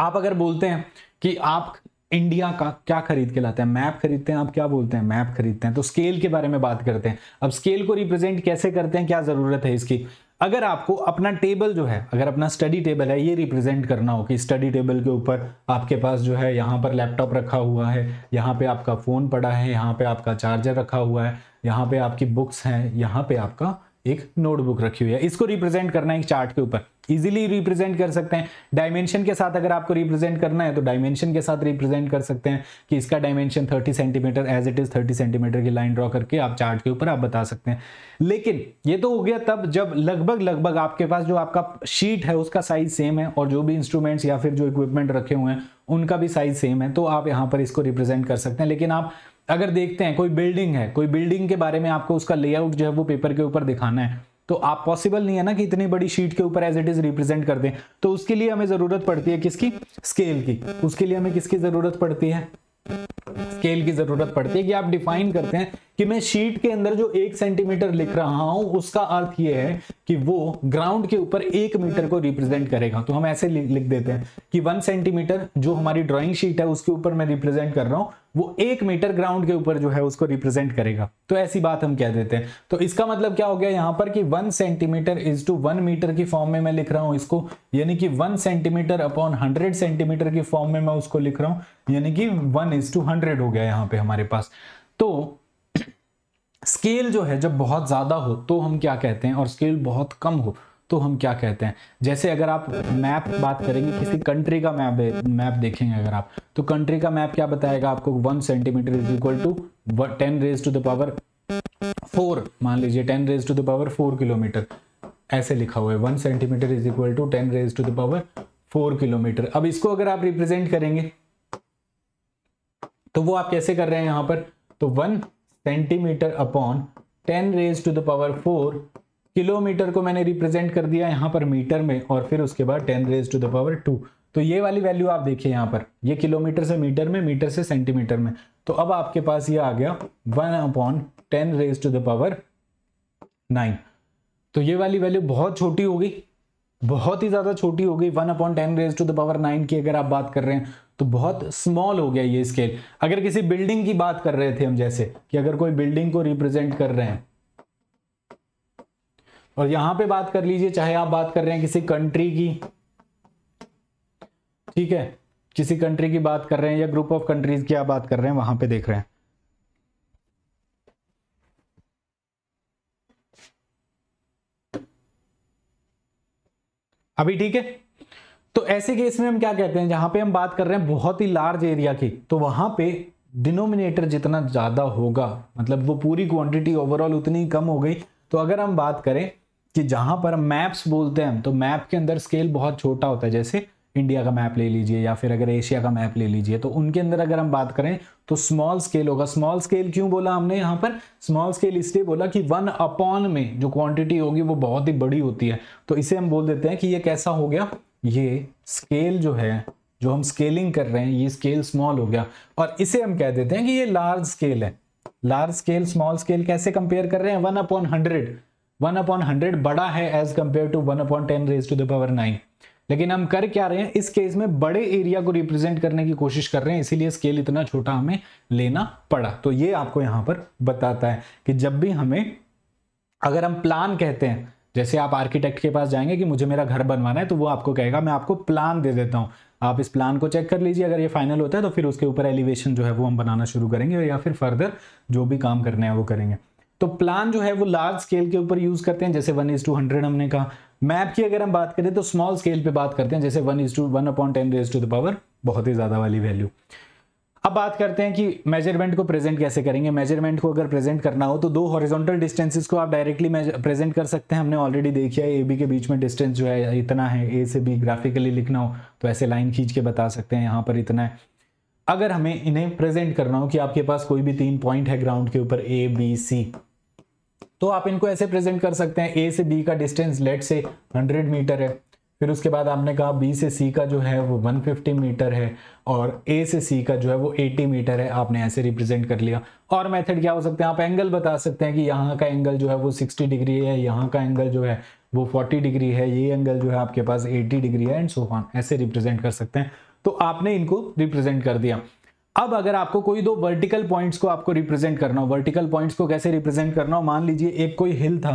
आप अगर बोलते हैं कि आप इंडिया का क्या खरीद के लाते हैं मैप खरीदते हैं आप क्या बोलते हैं मैप खरीदते हैं तो स्केल के बारे में बात करते हैं अब स्केल को रिप्रेजेंट कैसे करते हैं क्या ज़रूरत है इसकी अगर आपको अपना टेबल जो है अगर अपना स्टडी टेबल है ये रिप्रेजेंट करना हो कि स्टडी टेबल के ऊपर आपके पास जो है यहाँ पर लैपटॉप रखा हुआ है यहाँ पे आपका फ़ोन पड़ा है यहाँ पे आपका चार्जर रखा हुआ है यहाँ पे आपकी बुक्स हैं यहाँ पे आपका एक नोटबुक रखी हुई है इसको रिप्रेजेंट करना है एक चार्ट के ऊपर इजीली रिप्रेजेंट कर सकते हैं डायमेंशन के साथ अगर आपको रिप्रेजेंट करना है तो डायमेंशन के साथ रिप्रेजेंट कर सकते हैं कि इसका dimension 30 centimetre as it is 30 centimetre की लाइन ड्रॉ करके आप चार्ट के ऊपर आप बता सकते हैं लेकिन ये तो हो गया तब जब लगभग लगभग आपके पास जो आपका शीट है उसका साइज सेम है और जो भी इंस्ट्रूमेंट्स या फिर जो इक्विपमेंट रखे हुए हैं उनका भी साइज सेम है तो आप यहाँ पर इसको रिप्रेजेंट कर सकते हैं लेकिन आप अगर देखते हैं कोई बिल्डिंग है कोई बिल्डिंग के बारे में आपको उसका लेआउट जो है वो पेपर के ऊपर दिखाना है तो आप पॉसिबल नहीं है ना कि इतनी बड़ी शीट के ऊपर एज इट इज रिप्रेजेंट कर दें तो उसके लिए हमें जरूरत पड़ती है किसकी स्केल की उसके लिए हमें किसकी जरूरत पड़ती है स्केल की जरूरत पड़ती है कि आप डिफाइन करते हैं कि मैं शीट के अंदर जो एक सेंटीमीटर लिख रहा हूं उसका अर्थ यह है कि वो ग्राउंड के ऊपर एक मीटर को रिप्रेजेंट करेगा तो हम ऐसे लिख देते हैं कि वन सेंटीमीटर जो हमारी ड्राइंग शीट है उसके ऊपर मैं रिप्रेजेंट कर रहा हूं वो एक मीटर ग्राउंड के ऊपर जो है उसको रिप्रेजेंट करेगा तो ऐसी बात हम कह देते हैं तो इसका मतलब क्या हो गया यहां पर कि one centimetre is to one metre की फॉर्म में मैं लिख रहा हूं इसको यानी कि one centimetre upon hundred centimetre की फॉर्म में मैं उसको लिख रहा हूं यानी कि वन इज टू हंड्रेड हो गया यहां पर हमारे पास तो स्केल जो है जब बहुत ज़्यादा हो तो हम क्या कहते हैं और स्केल बहुत कम हो तो हम क्या कहते हैं जैसे अगर आप मैप बात करेंगे किसी कंट्री का मैप मैप देखेंगे अगर आप तो कंट्री का मैप क्या बताएगा आपको one centimetre is equal to ten raise to the power four मान लीजिए ten raise to the power four kilometre ऐसे लिखा हुआ है one centimetre is equal to ten raise to the power four kilometre अब इसको अगर आप रिप्रेजेंट करेंगे तो वो आप कैसे कर रहे हैं यहां पर तो one centimetre upon ten raise to the power four kilometre को मैंने रिप्रेजेंट कर दिया यहाँ पर मीटर में और फिर उसके बाद ten raise to the power two तो ये वाली वैल्यू आप देखिए यहाँ पर ये किलोमीटर से मीटर में मीटर से सेंटीमीटर में तो अब आपके पास ये आ गया one upon ten raise to the power nine तो ये वाली वैल्यू बहुत छोटी होगी बहुत ही ज़्यादा छोटी हो गई one upon ten raise to the power nine की अगर आप बात कर रहे हैं तो बहुत स्मॉल हो गया ये स्केल अगर किसी बिल्डिंग की बात कर रहे थे हम जैसे कि अगर कोई बिल्डिंग को रिप्रेजेंट कर रहे हैं और यहां पे बात कर लीजिए चाहे आप बात कर रहे हैं किसी कंट्री की ठीक है किसी कंट्री की बात कर रहे हैं या ग्रुप ऑफ कंट्रीज की आप बात कर रहे हैं वहां पे देख रहे हैं अभी ठीक है तो ऐसे केस में हम क्या कहते हैं जहां पे हम बात कर रहे हैं बहुत ही लार्ज एरिया की तो वहां पे डिनोमिनेटर जितना ज्यादा होगा मतलब वो पूरी क्वांटिटी ओवरऑल उतनी कम हो गई तो अगर हम बात करें कि जहां पर हम मैप्स बोलते हैं तो मैप के अंदर स्केल बहुत छोटा होता है जैसे इंडिया का मैप ले लीजिए या फिर अगर एशिया का मैप ले लीजिए तो उनके अंदर अगर हम बात करें तो स्मॉल स्केल होगा स्मॉल स्केल क्यों बोला हमने यहाँ पर स्मॉल स्केल इसलिए बोला कि वन अपॉन में जो क्वांटिटी होगी वो बहुत ही बड़ी होती है तो इसे हम बोल देते हैं कि ये कैसा हो गया ये स्केल जो है जो हम स्केलिंग कर रहे हैं ये स्केल स्मॉल हो गया और इसे हम कह देते हैं कि ये लार्ज स्केल है लार्ज स्केल स्मॉल स्केल कैसे कंपेयर कर रहे हैं one upon hundred one upon hundred बड़ा है as compare to one upon ten raise to the power nine लेकिन हम कर क्या रहे हैं इस केस में बड़े एरिया को रिप्रेजेंट करने की कोशिश कर रहे हैं इसीलिए स्केल इतना छोटा हमें लेना पड़ा तो ये आपको यहाँ पर बताता है कि जब भी हमें अगर हम प्लान कहते हैं जैसे आप आर्किटेक्ट के पास जाएंगे कि मुझे मेरा घर बनवाना है तो वो आपको कहेगा मैं आपको प्लान दे देता हूँ आप इस प्लान को चेक कर लीजिए अगर ये फाइनल होता है तो फिर उसके ऊपर एलिवेशन जो है वो हम बनाना शुरू करेंगे या फिर फर्दर जो भी काम करने हैं वो करेंगे तो प्लान जो है वो लार्ज स्केल के ऊपर यूज करते हैं जैसे वन इज टू हंड्रेड हमने कहा मैप की अगर हम बात करें तो स्मॉल स्केल पे बात करते हैं जैसे one is to one upon ten raise to the power बहुत ही ज़्यादा वाली वैल्यू अब बात करते हैं कि मेजरमेंट को प्रेजेंट कैसे करेंगे मेजरमेंट को अगर प्रेजेंट करना हो तो दो हॉरिजॉन्टल डिस्टेंसेस को आप डायरेक्टली प्रेजेंट कर सकते हैं हमने ऑलरेडी देखा है ए बी के बीच में डिस्टेंस जो है इतना है ए से बी ग्राफिकली लिखना हो तो ऐसे लाइन खींच के बता सकते हैं यहाँ पर इतना है अगर हमें इन्हें प्रेजेंट करना हो कि आपके पास कोई भी तीन पॉइंट है ग्राउंड के ऊपर ए बी सी तो आप इनको ऐसे प्रेजेंट कर सकते हैं ए से बी का डिस्टेंस लेट से 100 मीटर है फिर उसके बाद आपने कहा बी से सी का जो है वो 150 मीटर है और ए से सी का जो है वो 80 मीटर है आपने ऐसे रिप्रेजेंट कर लिया और मेथड क्या हो सकते हैं आप एंगल बता सकते हैं कि यहाँ का एंगल जो है वो 60 डिग्री है यहाँ का एंगल जो है वो 40 डिग्री है ये एंगल जो है आपके पास 80 डिग्री है एंड सोफान ऐसे रिप्रेजेंट कर सकते हैं तो आपने इनको रिप्रेजेंट कर दिया अब अगर आपको कोई दो वर्टिकल पॉइंट्स को आपको रिप्रेजेंट करना हो वर्टिकल पॉइंट्स को कैसे रिप्रेजेंट करना हो मान लीजिए एक कोई हिल था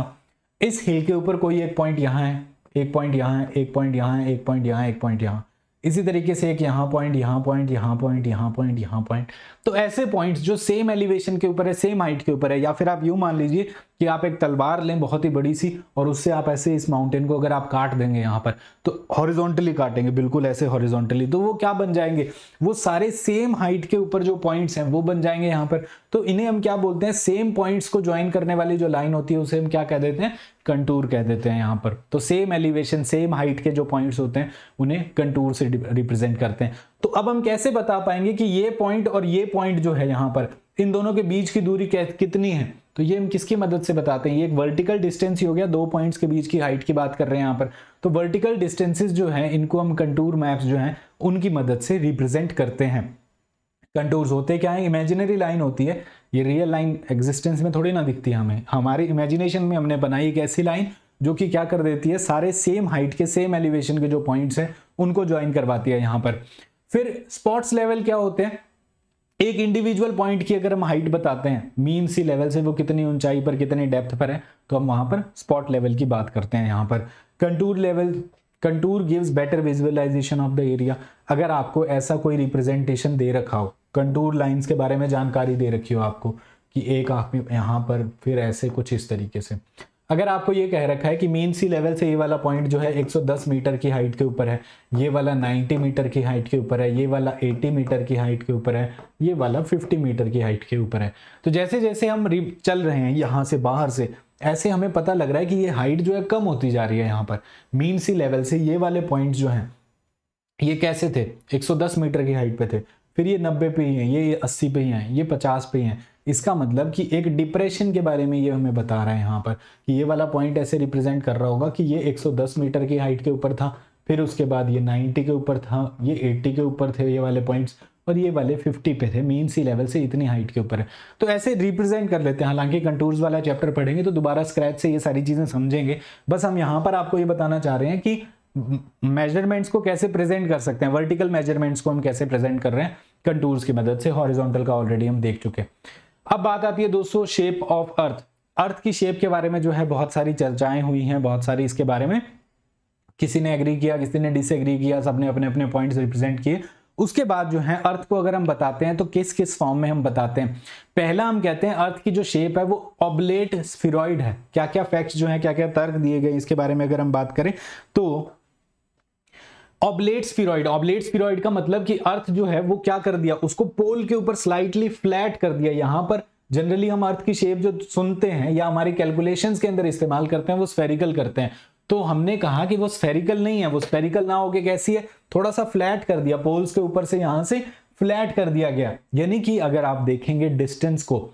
इस हिल के ऊपर कोई एक पॉइंट यहाँ है एक पॉइंट यहाँ है एक पॉइंट यहाँ है एक पॉइंट यहाँ एक पॉइंट यहाँ इसी तरीके से एक यहाँ पॉइंट यहाँ पॉइंट यहाँ पॉइंट यहाँ पॉइंट यहाँ पॉइंट तो ऐसे पॉइंट्स जो सेम एलिवेशन के ऊपर है सेम हाइट के ऊपर है या फिर आप यूं मान लीजिए कि आप एक तलवार लें बहुत ही बड़ी सी और उससे आप ऐसे इस माउंटेन को अगर आप काट देंगे यहाँ पर तो हॉरिजॉन्टली काटेंगे बिल्कुल ऐसे हॉरिजॉन्टली तो वो क्या बन जाएंगे वो सारे सेम हाइट के ऊपर जो पॉइंट्स हैं वो बन जाएंगे यहाँ पर तो इन्हें हम क्या बोलते हैं सेम पॉइंट्स को ज्वाइन करने वाली जो लाइन होती है उसे हम क्या कह देते हैं कंटूर कह देते हैं यहाँ पर तो सेम एलिवेशन सेम हाइट के जो पॉइंट्स होते हैं उन्हें कंटूर से रिप्रेजेंट करते हैं तो अब हम कैसे बता पाएंगे कि ये पॉइंट और ये पॉइंट जो है यहाँ पर इन दोनों के बीच की दूरी कितनी है तो ये हम किसकी मदद से बताते हैं ये एक वर्टिकल डिस्टेंस ही हो गया दो पॉइंट्स के बीच की हाइट की बात कर रहे हैं यहाँ पर तो वर्टिकल डिस्टेंसेस जो हैं इनको हम कंटूर मैप्स जो हैं उनकी मदद से रिप्रेजेंट करते हैं कंटूर्स होते क्या है इमेजिनरी लाइन होती है ये रियल लाइन एग्जिस्टेंस में थोड़ी ना दिखती है हमें हमारे इमेजिनेशन में हमने बनाई एक ऐसी लाइन जो कि क्या कर देती है सारे सेम हाइट के सेम एलिवेशन के जो पॉइंट्स हैं उनको ज्वाइन करवाती है यहाँ पर फिर स्पॉट्स लेवल क्या होते हैं एक इंडिविजुअल पॉइंट की अगर हम हाइट बताते हैं मीन सी लेवल से वो कितनी ऊंचाई पर कितने डेप्थ पर है तो हम वहां पर स्पॉट लेवल की बात करते हैं यहां पर contour level contour gives better visualisation of the area अगर आपको ऐसा कोई रिप्रेजेंटेशन दे रखा हो कंटूर लाइंस के बारे में जानकारी दे रखी हो आपको कि एक आप यहाँ पर फिर ऐसे कुछ इस तरीके से अगर आपको ये कह रखा है कि मेन सी लेवल से ये वाला पॉइंट जो है 110 मीटर की हाइट के ऊपर है ये वाला 90 मीटर की हाइट के ऊपर है ये वाला 80 मीटर की हाइट के ऊपर है ये वाला 50 मीटर की हाइट के ऊपर है तो जैसे जैसे हम चल रहे हैं यहाँ से बाहर से ऐसे हमें पता लग रहा है कि ये हाइट जो है कम होती जा रही है यहाँ पर मीन सी लेवल से ये वाले पॉइंट जो हैं ये कैसे थे एक मीटर की हाइट पे थे फिर ये नब्बे पे ही हैं ये अस्सी पे ही हैं ये पचास पे ही हैं इसका मतलब कि एक डिप्रेशन के बारे में ये हमें बता रहा है यहाँ पर कि ये वाला पॉइंट ऐसे रिप्रेजेंट कर रहा होगा कि ये 110 मीटर की हाइट के ऊपर था फिर उसके बाद ये 90 के ऊपर था ये 80 के ऊपर थे ये वाले पॉइंट्स और ये वाले 50 पे थे मीन सी लेवल से इतनी हाइट के ऊपर है तो ऐसे रिप्रेजेंट कर लेते हैं हालांकि कंटूर्स वाला चैप्टर पढ़ेंगे तो दोबारा स्क्रैच से ये सारी चीज़ें समझेंगे बस हम यहाँ पर आपको ये बताना चाह रहे हैं कि मेजरमेंट्स को कैसे प्रेजेंट कर सकते हैं वर्टिकल मेजरमेंट्स को हम कैसे प्रेजेंट कर रहे हैं कंटूर्स की मदद से हॉरिजॉन्टल का ऑलरेडी हम देख चुके हैं अब बात आती है दोस्तों शेप ऑफ अर्थ अर्थ की शेप के बारे में जो है बहुत सारी चर्चाएं हुई हैं बहुत सारी इसके बारे में किसी ने एग्री किया किसी ने डिसएग्री किया सबने अपने अपने पॉइंट्स रिप्रेजेंट किए उसके बाद जो है अर्थ को अगर हम बताते हैं तो किस किस फॉर्म में हम बताते हैं पहला हम कहते हैं अर्थ की जो शेप है वो ऑबलेट स्फिरॉइड है क्या क्या फैक्ट्स जो है क्या क्या तर्क दिए गए इसके बारे में अगर हम बात करें तो ऑबलेट स्पीरोइड ऑबलेट स्पीरोइड का मतलब कि अर्थ जो है वो क्या कर दिया उसको पोल के ऊपर स्लाइटली फ्लैट कर दिया यहां पर जनरली हम अर्थ की शेप जो सुनते हैं या हमारे कैलकुलेशन के अंदर इस्तेमाल करते हैं वो स्फेरिकल करते हैं तो हमने कहा कि वो स्फेरिकल नहीं है वो स्पेरिकल ना होके कैसी है थोड़ा सा फ्लैट कर दिया पोल्स के ऊपर से यहां से फ्लैट कर दिया गया यानी कि अगर आप देखेंगे डिस्टेंस को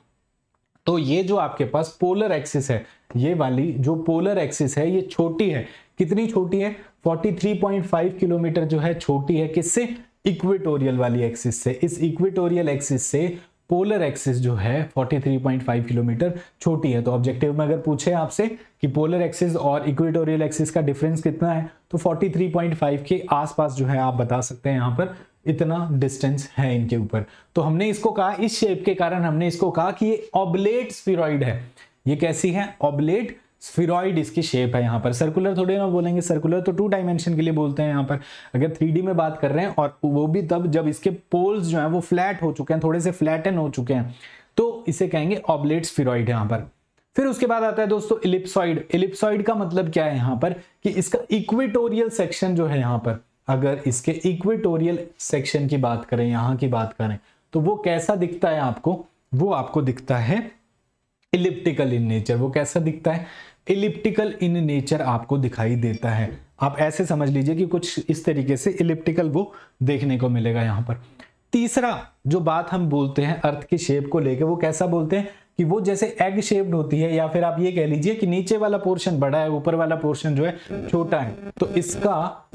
तो ये जो आपके पास पोलर एक्सिस है ये वाली जो पोलर एक्सिस है ये छोटी है कितनी छोटी है 43.5 किलोमीटर जो है छोटी है किससे इक्वेटोरियल वाली एक्सिस से इस इक्वेटोरियल एक्सिस से पोलर एक्सिस जो है 43.5 किलोमीटर छोटी है तो ऑब्जेक्टिव में अगर पूछे आपसे कि पोलर एक्सिस और इक्वेटोरियल एक्सिस का डिफरेंस कितना है तो 43.5 के आसपास जो है आप बता सकते हैं यहाँ पर इतना डिस्टेंस है इनके ऊपर तो हमने इसको कहा इस शेप के कारण हमने इसको कहा कि ये ऑबलेट स्फीरोइड है ये कैसी है ऑबलेट स्फीरोइड इसकी शेप है यहाँ पर सर्कुलर थोड़े ना बोलेंगे सर्कुलर तो टू डायमेंशन के लिए बोलते हैं यहाँ पर अगर थ्री में बात कर रहे हैं और वो भी तब जब इसके पोल्स जो हैं वो फ्लैट हो चुके हैं थोड़े से फ्लैटन हो चुके हैं तो इसे कहेंगे ऑबलेट स्फीरोइड यहाँ पर फिर उसके बाद आता है दोस्तों इलिप्सॉइड इलिप्सॉइड का मतलब क्या है यहाँ पर कि इसका इक्वेटोरियल सेक्शन जो है यहाँ पर अगर इसके इक्वेटोरियल सेक्शन की बात करें यहाँ की बात करें तो वो कैसा दिखता है आपको वो आपको दिखता है इलिप्टिकल इन नेचर वो कैसा दिखता है इलिप्टिकल इन नेचर आपको दिखाई देता है आप ऐसे समझ लीजिए कि कुछ इस तरीके से इलिप्टिकल वो देखने को मिलेगा यहाँ पर तीसरा जो बात हम बोलते हैं अर्थ की शेप को लेकर वो कैसा बोलते हैं कि वो जैसे एग शेप्ड होती है या फिर आप ये कह लीजिए कि नीचे वाला पोर्शन बड़ा है ऊपर वाला पोर्शन जो है छोटा है तो इसका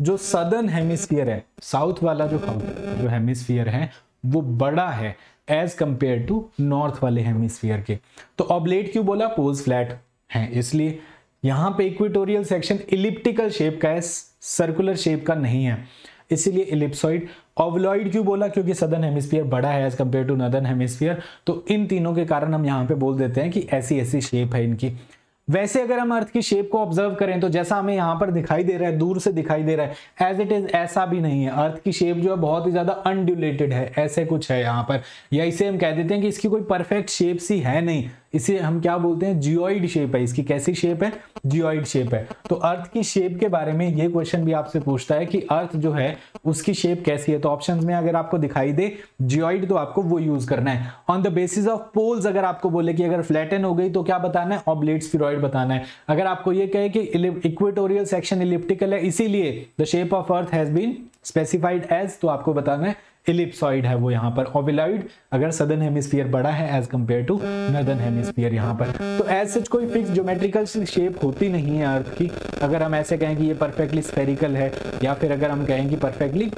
जो सदर्न हेमिस्फीयर है साउथ वाला जो जो हेमिस्फीयर है वो बड़ा है एज कंपेयर टू नॉर्थ वाले हेमिस्फीयर के तो ऑबलेट क्यों बोला पोज फ्लैट हैं इसलिए यहाँ पे इक्विटोरियल सेक्शन इलिप्टिकल शेप का है सर्कुलर शेप का नहीं है इसीलिए इलिप्सॉइड ओवलॉइड क्यों बोला क्योंकि सदन हेमिस्फीयर बड़ा है as compare to northern hemisphere तो इन तीनों के कारण हम यहाँ पे बोल देते हैं कि ऐसी ऐसी शेप है इनकी वैसे अगर हम अर्थ की शेप को ऑब्जर्व करें तो जैसा हमें यहाँ पर दिखाई दे रहा है दूर से दिखाई दे रहा है एज इट इज ऐसा भी नहीं है अर्थ की शेप जो है बहुत ही ज्यादा अनड्यूलेटेड है ऐसे कुछ है यहाँ पर या इसे हम कह देते हैं कि इसकी कोई परफेक्ट शेप सी है नहीं इसे हम क्या बोलते हैं जियोइड शेप है इसकी कैसी शेप है जियोइड शेप है तो अर्थ की शेप के बारे में ये क्वेश्चन भी आपसे पूछता है कि अर्थ जो है उसकी शेप कैसी है तो ऑप्शन में अगर आपको दिखाई दे जियोइड तो आपको वो यूज करना है on the basis of poles अगर आपको बोले कि अगर फ्लैटन हो गई तो क्या बताना है ऑब्लेट स्फीरोइड बताना है अगर आपको ये कहे कि इक्वेटोरियल सेक्शन इलिप्टिकल है इसीलिए the shape of earth has been specified as तो आपको बताना है इलिप्सॉइड है वो यहाँ पर ओविलाइड अगर सदन हेमिस्फीयर बड़ा है as compare to northern hemisphere यहाँ पर तो एज सच कोई फिक्स ज्योमेट्रिकल शेप होती नहीं है अर्थ की अगर हम ऐसे कहें कि ये परफेक्टली स्पेरिकल है या फिर अगर हम कहें कि परफेक्टली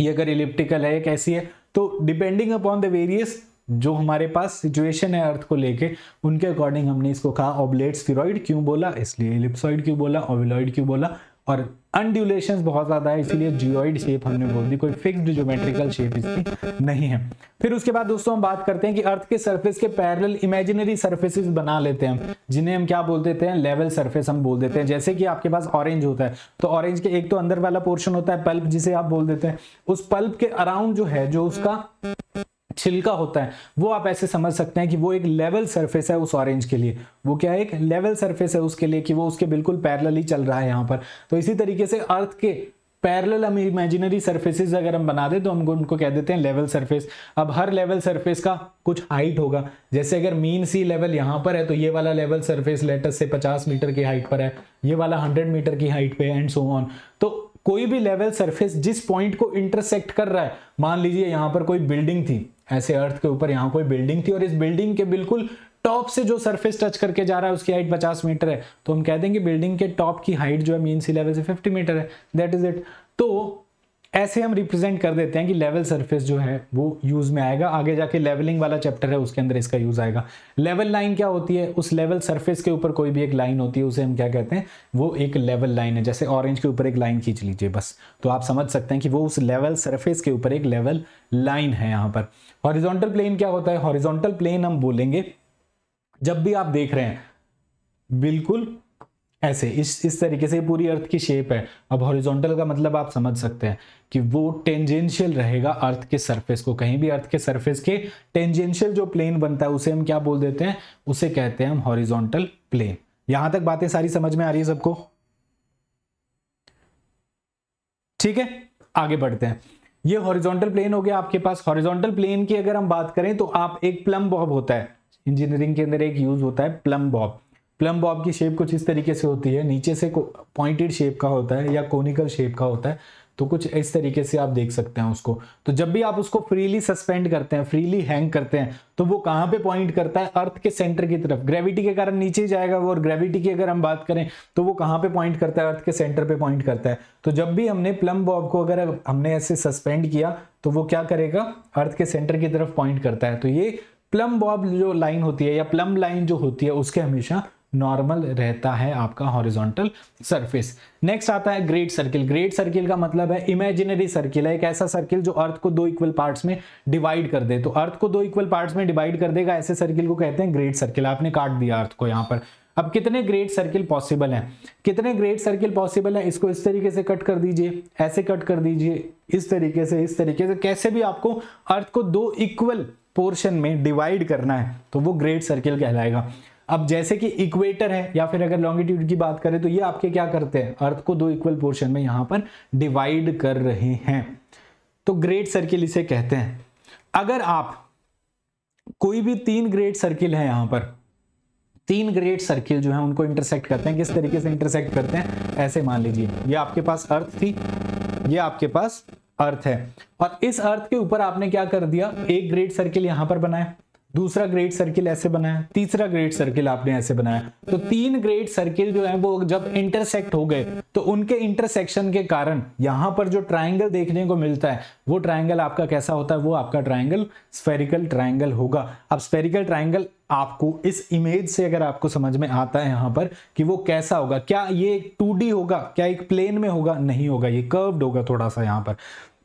ये अगर इलिप्टिकल है कैसी है तो डिपेंडिंग अपॉन द वेरियस जो हमारे पास सिचुएशन है अर्थ को लेके उनके अकॉर्डिंग हमने इसको कहा ऑबलेट स्फीरोइड क्यों बोला इसलिए इलिप्सॉइड क्यों बोला ओविलॉइड क्यों बोला और अनड्यूलेशन बहुत ज़्यादा है इसीलिए जियोइड शेप हमने बोल दी कोई फिक्स्ड ज्योमेट्रिकल शेप इसकी नहीं है फिर उसके बाद दोस्तों हम बात करते हैं कि अर्थ के सरफेस के पैरेलल इमेजिनरी सर्फेसिस बना लेते हैं जिन्हें हम क्या बोल देते हैं लेवल सरफेस हम बोल देते हैं जैसे कि आपके पास ऑरेंज होता है तो ऑरेंज के एक तो अंदर वाला पोर्शन होता है पल्प जिसे आप बोल देते हैं उस पल्प के अराउंड जो है जो उसका छिलका होता है वो आप ऐसे समझ सकते हैं कि वो एक लेवल सरफेस है उस ऑरेंज के लिए वो क्या है एक लेवल सरफेस है उसके लिए कि वो उसके बिल्कुल पैरेलल ही चल रहा है यहाँ पर तो इसी तरीके से अर्थ के पैरेलल हम इमेजिनरी सरफेसेस अगर हम बना दें तो हम उनको कह देते हैं लेवल सरफेस अब हर लेवल सरफेस का कुछ हाइट होगा जैसे अगर मीन सी लेवल यहाँ पर है तो ये वाला level surface let's say 50 metre की हाइट पर है ये वाला 100 मीटर की हाइट पे एंड सो ऑन तो कोई भी लेवल सरफेस जिस पॉइंट को इंटरसेक्ट कर रहा है मान लीजिए यहाँ पर कोई बिल्डिंग थी ऐसे अर्थ के ऊपर यहाँ कोई बिल्डिंग थी और इस बिल्डिंग के बिल्कुल टॉप से जो सरफेस टच करके जा रहा है उसकी हाइट 50 मीटर है तो हम कह देंगे बिल्डिंग के टॉप की हाइट जो है मीन सी लेवल से 50 मीटर है दैट इज इट तो ऐसे हम रिप्रेजेंट कर देते हैं कि लेवल सरफेस जो है वो यूज़ में आएगा आगे जाके लेवलिंग वाला चैप्टर है उसके अंदर इसका यूज़ आएगा लेवल लाइन क्या होती है उस लेवल सरफेस के ऊपर कोई भी एक लाइन होती है उसे हम क्या कहते हैं वो एक लेवल लाइन है जैसे ऑरेंज के ऊपर एक लाइन खींच लीजिए बस तो आप समझ सकते हैं कि वो उस लेवल सरफेस के ऊपर एक लेवल लाइन है यहाँ पर हॉरिजोंटल प्लेन क्या होता है हॉरिजोंटल प्लेन हम बोलेंगे जब भी आप देख रहे हैं बिल्कुल ऐसे इस इस तरीके से पूरी अर्थ की शेप है अब हॉरिजॉन्टल का मतलब आप समझ सकते हैं कि वो टेंजेंशियल रहेगा अर्थ के सरफेस को कहीं भी अर्थ के सरफेस के टेंजेंशियल जो प्लेन बनता है उसे हम क्या बोल देते हैं उसे कहते हैं हम हॉरिजॉन्टल प्लेन यहां तक बातें सारी समझ में आ रही है सबको ठीक है आगे बढ़ते हैं ये हॉरिजॉन्टल प्लेन हो गया आपके पास हॉरिजॉन्टल प्लेन की अगर हम बात करें तो आप एक प्लम बॉब होता है इंजीनियरिंग के अंदर एक यूज होता है प्लम बॉब प्लम बॉब की शेप कुछ इस तरीके से होती है नीचे से पॉइंटेड शेप का होता है या कोनिकल शेप का होता है तो कुछ इस तरीके से आप देख सकते हैं उसको तो जब भी आप उसको फ्रीली सस्पेंड करते हैं फ्रीली हैंग करते हैं तो वो कहाँ पे पॉइंट करता है अर्थ के सेंटर की तरफ ग्रेविटी के कारण नीचे जाएगा वो और ग्रेविटी की अगर हम बात करें तो वो कहाँ पे पॉइंट करता है अर्थ के सेंटर पे पॉइंट करता है तो जब भी हमने प्लम बॉब को अगर हमने ऐसे सस्पेंड किया तो वो क्या करेगा अर्थ के सेंटर की तरफ पॉइंट करता है तो ये प्लम बॉब जो लाइन होती है या प्लम लाइन जो होती है उसके हमेशा नॉर्मल रहता है आपका हॉरिजॉन्टल सरफेस नेक्स्ट आता है ग्रेट सर्किल ग्रेट सर्किल का मतलब है इमेजिनरी सर्किल है एक ऐसा सर्किल जो अर्थ को दो इक्वल पार्ट्स में डिवाइड कर दे तो अर्थ को दो इक्वल पार्ट्स में डिवाइड कर देगा ऐसे सर्किल को कहते हैं ग्रेट सर्किल आपने काट दिया अर्थ को यहाँ पर अब कितने ग्रेट सर्किल पॉसिबल हैं कितने ग्रेट सर्किल पॉसिबल है इसको इस तरीके से कट कर दीजिए ऐसे कट कर दीजिए इस तरीके से इस तरीके से कैसे भी आपको अर्थ को दो इक्वल पोर्शन में डिवाइड करना है तो वो ग्रेट सर्किल कहलाएगा अब जैसे कि इक्वेटर है या फिर अगर लॉन्गिट्यूड की बात करें तो ये आपके क्या करते हैं अर्थ को दो इक्वल पोर्शन में यहां पर डिवाइड कर रहे हैं तो ग्रेट सर्किल इसे कहते हैं अगर आप कोई भी तीन ग्रेट सर्किल है यहां पर तीन ग्रेट सर्किल जो है उनको इंटरसेक्ट करते हैं किस तरीके से इंटरसेक्ट करते हैं ऐसे मान लीजिए ये आपके पास अर्थ थी ये आपके पास अर्थ है और इस अर्थ के ऊपर आपने क्या कर दिया एक ग्रेट सर्किल यहां पर बनाया दूसरा ग्रेट सर्किल ऐसे बनाया तीसरा ग्रेट सर्किल आपने ऐसे बनाया तो तीन ग्रेट सर्किल जो है वो जब इंटरसेक्ट हो गए तो उनके इंटरसेक्शन के कारण यहां पर जो ट्राइंगल देखने को मिलता है वो ट्राइंगल आपका कैसा होता है वो आपका ट्राइंगल स्फेरिकल ट्राइंगल होगा अब स्फेरिकल ट्राइंगल आपको इस इमेज से अगर आपको समझ में आता है यहां पर कि वो कैसा होगा क्या ये टू होगा क्या एक प्लेन में होगा नहीं होगा ये कर्व्ड होगा थोड़ा सा यहां पर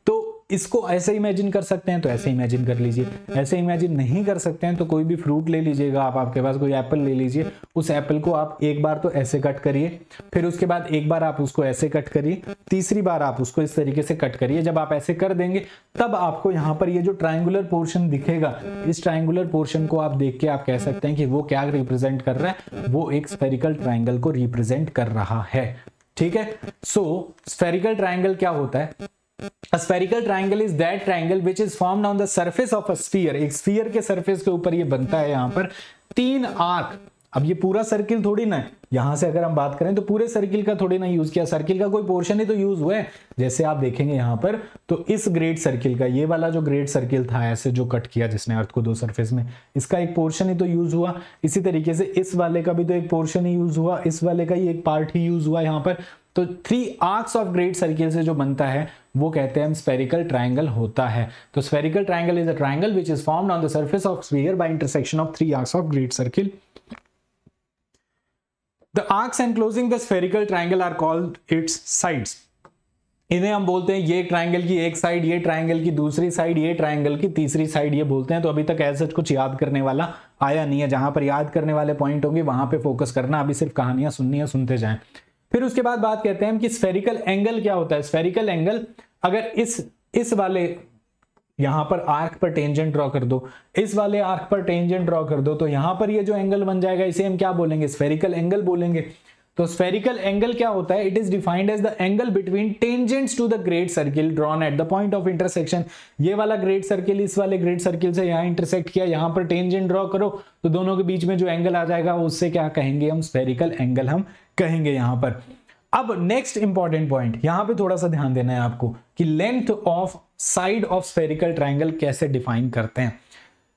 तो इसको ऐसे इमेजिन कर सकते हैं तो ऐसे इमेजिन कर लीजिए ऐसे इमेजिन नहीं कर सकते हैं तो कोई भी फ्रूट ले लीजिएगा आप आपके पास कोई एप्पल ले लीजिए उस एप्पल को आप एक बार तो ऐसे कट करिए फिर उसके बाद एक बार आप उसको ऐसे कट करिए तीसरी बार आप उसको इस तरीके से कट करिए जब आप ऐसे कर देंगे तब आपको यहाँ पर ये जो ट्राइंगुलर पोर्शन दिखेगा इस ट्राइंगुलर पोर्शन को आप देख के आप कह सकते हैं कि वो क्या रिप्रेजेंट कर रहा है वो एक स्पेरिकल ट्राइंगल को रिप्रेजेंट कर रहा है ठीक है सो स्फेरिकल ट्राइंगल क्या होता है A spherical triangle is that triangle which is formed on the surface of a sphere. एक sphere के surface के ऊपर ये बनता है यहाँ पर तीन arc. अब ये पूरा सर्किल थोड़ी ना है यहां से अगर हम बात करें तो पूरे सर्किल का थोड़ी ना यूज किया सर्किल का कोई पोर्शन ही तो यूज हुआ है जैसे आप देखेंगे यहां पर तो इस ग्रेट सर्किल का ये वाला जो ग्रेट सर्किल था ऐसे जो कट किया जिसने अर्थ को दो सरफेस में इसका एक पोर्शन ही तो यूज हुआ इसी तरीके से इस वाले का भी तो एक पोर्शन ही यूज हुआ इस वाले का ही एक पार्ट ही यूज हुआ यहां पर तो three arcs of great circle से जो बनता है वो कहते हैं स्पेरिकल ट्राइंगल होता है तो spherical triangle is a triangle which is form on the surface of sphere by intersection of three arcs of great circle the arcs enclosing the spherical triangle are called its sides इन्हें हम बोलते हैं ये triangle की एक side ये triangle की दूसरी साइड ये ट्राइंगल की तीसरी साइड ये बोलते हैं तो अभी तक ऐसा कुछ याद करने वाला आया नहीं है जहां पर याद करने वाले पॉइंट होंगे वहां पे फोकस करना अभी सिर्फ कहानियां सुननी है सुनते जाएं फिर उसके बाद बात करते हैं हम कि स्फेरिकल एंगल क्या होता है स्फेरिकल एंगल अगर इस इस वाले यहां पर आर्क पर टेंजेंट ड्रॉ कर दो इस वाले आर्क पर टेंजेंट ड्रॉ कर दो तो यहां पर ये यह जो एंगल बन जाएगा इसे हम क्या बोलेंगे स्फेरिकल एंगल बोलेंगे तो स्फेरिकल एंगल क्या होता है it is defined as the angle between tangents to the great circle drawn at the point of intersection ये वाला ग्रेट सर्किल इस वाले ग्रेट सर्किल से यहां इंटरसेक्ट किया यहां पर टेंजेंट ड्रॉ करो तो दोनों के बीच में जो एंगल आ जाएगा उससे क्या कहेंगे हम स्फेरिकल एंगल हम कहेंगे यहां पर अब नेक्स्ट इंपॉर्टेंट पॉइंट यहां पे थोड़ा सा ध्यान देना है आपको कि length of side of spherical triangle कैसे डिफाइन करते हैं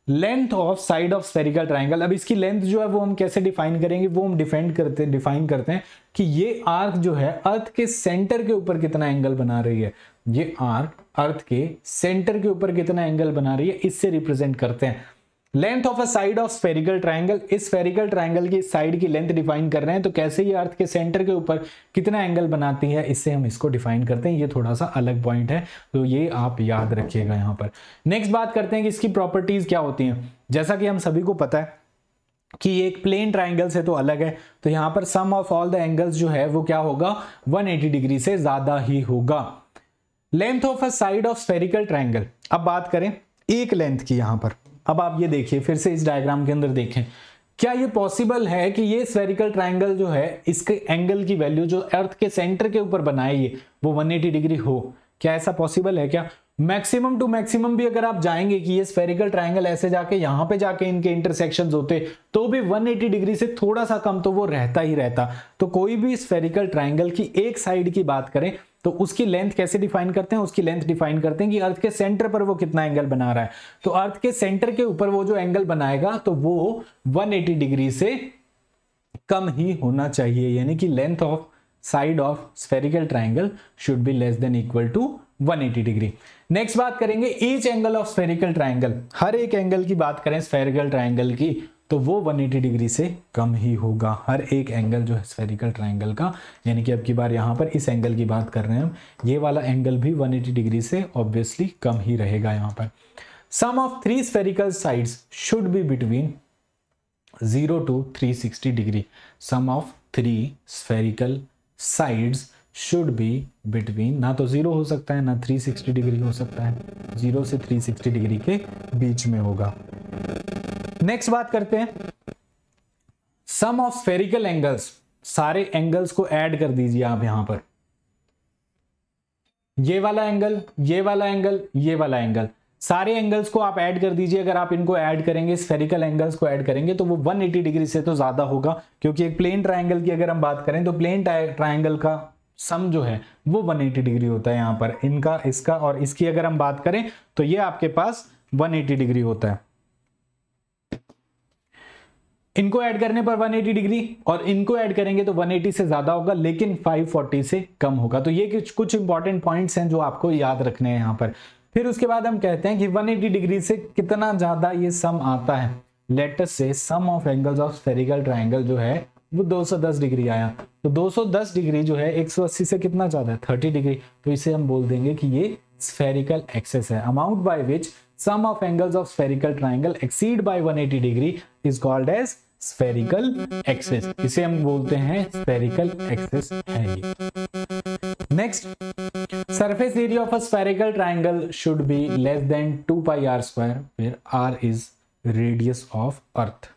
length of side of spherical triangle अब इसकी लेंथ जो है वो हम कैसे डिफाइन करेंगे वो हम डिफेंड करते हैं डिफाइन करते हैं कि ये आर्क जो है अर्थ के सेंटर के ऊपर कितना एंगल बना रही है ये आर्क अर्थ के सेंटर के ऊपर कितना एंगल बना रही है इससे रिप्रेजेंट करते हैं length of a side of spherical triangle इस स्फेरिकल ट्राइंगल की साइड की लेंथ डिफाइन कर रहे हैं तो कैसे ये अर्थ के सेंटर के ऊपर कितना एंगल बनाती है इससे हम इसको डिफाइन करते हैं ये थोड़ा सा अलग पॉइंट है तो ये आप याद रखिएगा यहाँ पर नेक्स्ट बात करते हैं कि इसकी प्रॉपर्टीज क्या होती हैं जैसा कि हम सभी को पता है कि एक प्लेन ट्राइंगल से तो अलग है तो यहाँ पर sum of all the angles जो है वो क्या होगा एटी डिग्री से ज्यादा ही होगा length of a side of spherical triangle अब बात करें एक लेंथ की यहाँ पर अब आप ये देखिए फिर से इस डायग्राम के अंदर देखें क्या ये पॉसिबल है कि ये स्वेरिकल ट्राइंगल जो है इसके एंगल की वैल्यू जो अर्थ के सेंटर के ऊपर बनाए ये वो 180 डिग्री हो क्या ऐसा पॉसिबल है क्या मैक्सिमम टू मैक्सिमम भी अगर आप जाएंगे कि ये स्फेरिकल ट्राइंगल ऐसे जाके यहाँ पे जाके इनके इंटरसेक्शन होते तो भी 180 डिग्री से थोड़ा सा कम तो वो रहता ही रहता तो कोई भी स्फेरिकल ट्राइंगल की एक साइड की बात करें तो उसकी लेंथ कैसे डिफाइन करते हैं उसकी लेंथ डिफाइन करते हैं कि अर्थ के सेंटर पर वो कितना एंगल बना रहा है तो अर्थ के सेंटर के ऊपर वो जो एंगल बनाएगा तो वो 180 डिग्री से कम ही होना चाहिए यानी कि length of side of spherical triangle should be less than equal to 180 degree next बात करेंगे each angle of spherical triangle हर एक एंगल की बात करें स्फेरिकल ट्राइंगल की तो वो 180 डिग्री से कम ही होगा हर एक एंगल जो है स्फेरिकल ट्राइंगल का यानी कि अब की बार यहाँ पर इस एंगल की बात कर रहे हैं हम ये वाला एंगल भी 180 डिग्री से ऑब्वियसली कम ही रहेगा यहाँ पर sum of three spherical sides should be between zero to three sixty degree sum of three spherical sides should be between ना तो ज़ीरो हो सकता है ना 360 डिग्री हो सकता है ज़ीरो से 360 डिग्री के बीच में होगा नेक्स्ट बात करते हैं सम ऑफ स्फेरिकल एंगल्स सारे एंगल्स को ऐड कर दीजिए आप यहां पर ये वाला एंगल ये वाला एंगल ये वाला एंगल सारे एंगल्स को आप ऐड कर दीजिए अगर आप इनको ऐड करेंगे स्फेरिकल एंगल्स को ऐड करेंगे तो वो 180 डिग्री से तो ज्यादा होगा क्योंकि एक प्लेन ट्राइंगल की अगर हम बात करें तो प्लेन ट्राइंगल का सम जो है वो 180 डिग्री होता है यहां पर इनका इसका और इसकी अगर हम बात करें तो ये आपके पास 180 डिग्री होता है इनको ऐड करने पर 180 डिग्री और इनको ऐड करेंगे तो 180 से ज्यादा होगा लेकिन 540 से कम होगा तो ये कुछ कुछ इंपॉर्टेंट पॉइंट्स हैं जो आपको याद रखने हैं यहाँ पर फिर उसके बाद हम कहते हैं कि 180 डिग्री से कितना ज्यादा ये सम आता है let's say sum of angles of spherical triangle जो है वो 210 डिग्री आया तो 210 डिग्री जो है 180 से कितना ज्यादा है 30 डिग्री तो इसे हम बोल देंगे कि ये स्फेरिकल एक्सेस है amount by which sum of angles of spherical triangle exceed by 180 degree is called as spherical axis इसे हम बोलते हैं spherical axis है ये next surface area of a spherical triangle should be less than 2 pi r square where r is radius of earth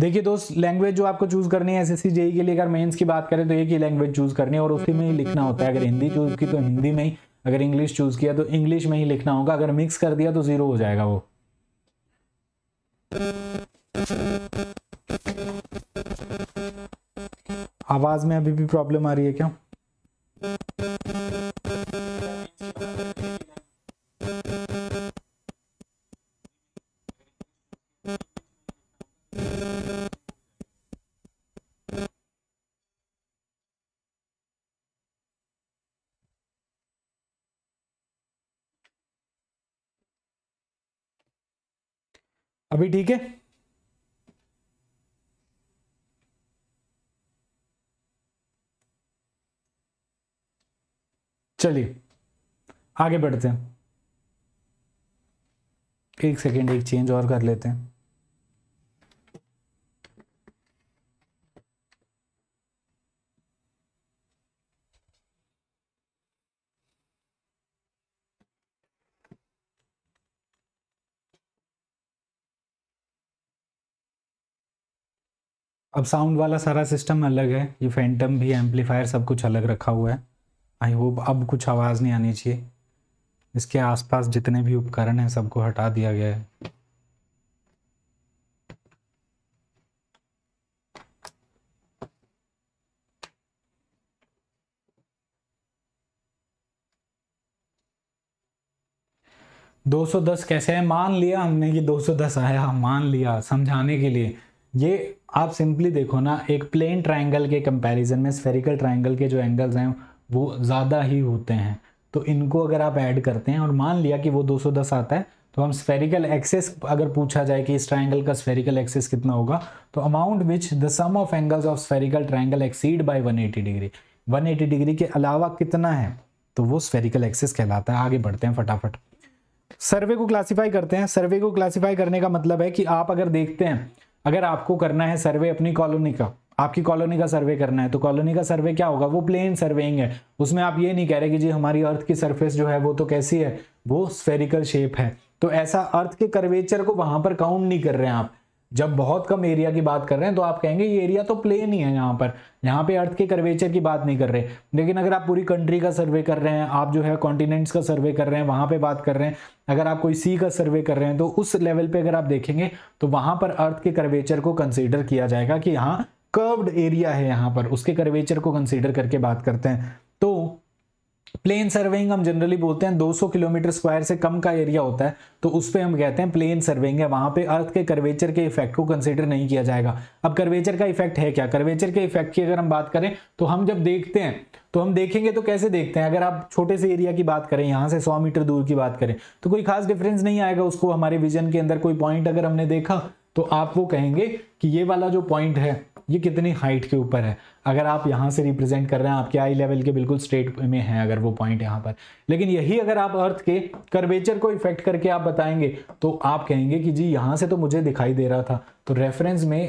देखिए दोस्त language जो आपको चूज करनी है एसएससी जेई e के लिए अगर मेंस की बात करें तो एक ही लैंग्वेज चूज करनी है और उसी में ही लिखना होता है अगर हिंदी चूज की तो हिंदी में ही अगर इंग्लिश चूज किया तो इंग्लिश में ही लिखना होगा अगर मिक्स कर दिया तो जीरो हो जाएगा वो आवाज में अभी भी प्रॉब्लम आ रही है क्या अभी ठीक है चलिए आगे बढ़ते हैं एक सेकेंड एक चेंज और कर लेते हैं अब साउंड वाला सारा सिस्टम अलग है ये फैंटम भी एम्पलीफायर सब कुछ अलग रखा हुआ है आई होप अब कुछ आवाज़ नहीं आनी चाहिए इसके आसपास जितने भी उपकरण हैं सबको हटा दिया गया है दो सौ दस कैसे है मान लिया हमने कि दस आया मान लिया समझाने के लिए ये आप सिंपली देखो ना एक प्लेन ट्राइंगल के कंपैरिजन में स्फेरिकल ट्राइंगल के जो एंगल्स हैं वो ज़्यादा ही होते हैं तो इनको अगर आप ऐड करते हैं और मान लिया कि वो 210 आता है तो हम स्फेरिकल एक्सेस अगर पूछा जाए कि इस ट्राइंगल का स्फेरिकल एक्सेस कितना होगा तो amount which the sum of angles of spherical triangle exceed by one degree one degree के अलावा कितना है तो वो स्फेरिकल एक्सेस कहलाता है आगे बढ़ते हैं फटाफट सर्वे को क्लासीफाई करते हैं सर्वे को क्लासीफाई करने का मतलब है कि आप अगर देखते हैं अगर आपको करना है सर्वे अपनी कॉलोनी का आपकी कॉलोनी का सर्वे करना है तो कॉलोनी का सर्वे क्या होगा वो प्लेन सर्वेइंग है उसमें आप ये नहीं कह रहे कि जी हमारी अर्थ की सरफेस जो है वो तो कैसी है वो स्फेरिकल शेप है तो ऐसा अर्थ के कर्वेचर को वहां पर काउंट नहीं कर रहे हैं आप जब बहुत कम एरिया की बात कर रहे हैं तो आप कहेंगे ये एरिया तो प्लेन ही है यहाँ पर यहाँ पे अर्थ के कर्वेचर की बात नहीं कर रहे लेकिन अगर आप पूरी कंट्री का सर्वे कर रहे हैं आप जो है कॉन्टिनेंट्स का सर्वे कर रहे हैं वहाँ पे बात कर रहे हैं अगर आप कोई सी का सर्वे कर रहे हैं तो उस लेवल पे अगर आप देखेंगे तो वहाँ पर अर्थ के कर्वेचर को कंसिडर किया जाएगा कि यहाँ कर्व्ड एरिया है यहाँ पर उसके कर्वेचर को कंसिडर करके बात करते हैं तो प्लेन सर्वेइंग हम जनरली बोलते हैं 200 किलोमीटर स्क्वायर से कम का एरिया होता है तो उस पर हम कहते हैं प्लेन सर्वेइंग है वहां पे अर्थ के कर्वेचर के इफेक्ट को कंसीडर नहीं किया जाएगा अब कर्वेचर का इफेक्ट है क्या कर्वेचर के इफेक्ट की अगर हम बात करें तो हम जब देखते हैं तो हम देखेंगे तो कैसे देखते हैं अगर आप छोटे से एरिया की बात करें यहाँ से सौ मीटर दूर की बात करें तो कोई खास डिफरेंस नहीं आएगा उसको हमारे विजन के अंदर कोई पॉइंट अगर हमने देखा तो आप वो कहेंगे कि ये वाला जो पॉइंट है ये कितनी हाइट के ऊपर है अगर आप यहाँ से रिप्रेजेंट कर रहे हैं आपके आई लेवल के बिल्कुल स्ट्रेट में है अगर वो पॉइंट यहाँ पर लेकिन यही अगर आप अर्थ के कर्वेचर को इफेक्ट करके आप बताएंगे तो आप कहेंगे कि जी यहाँ से तो मुझे दिखाई दे रहा था तो रेफरेंस में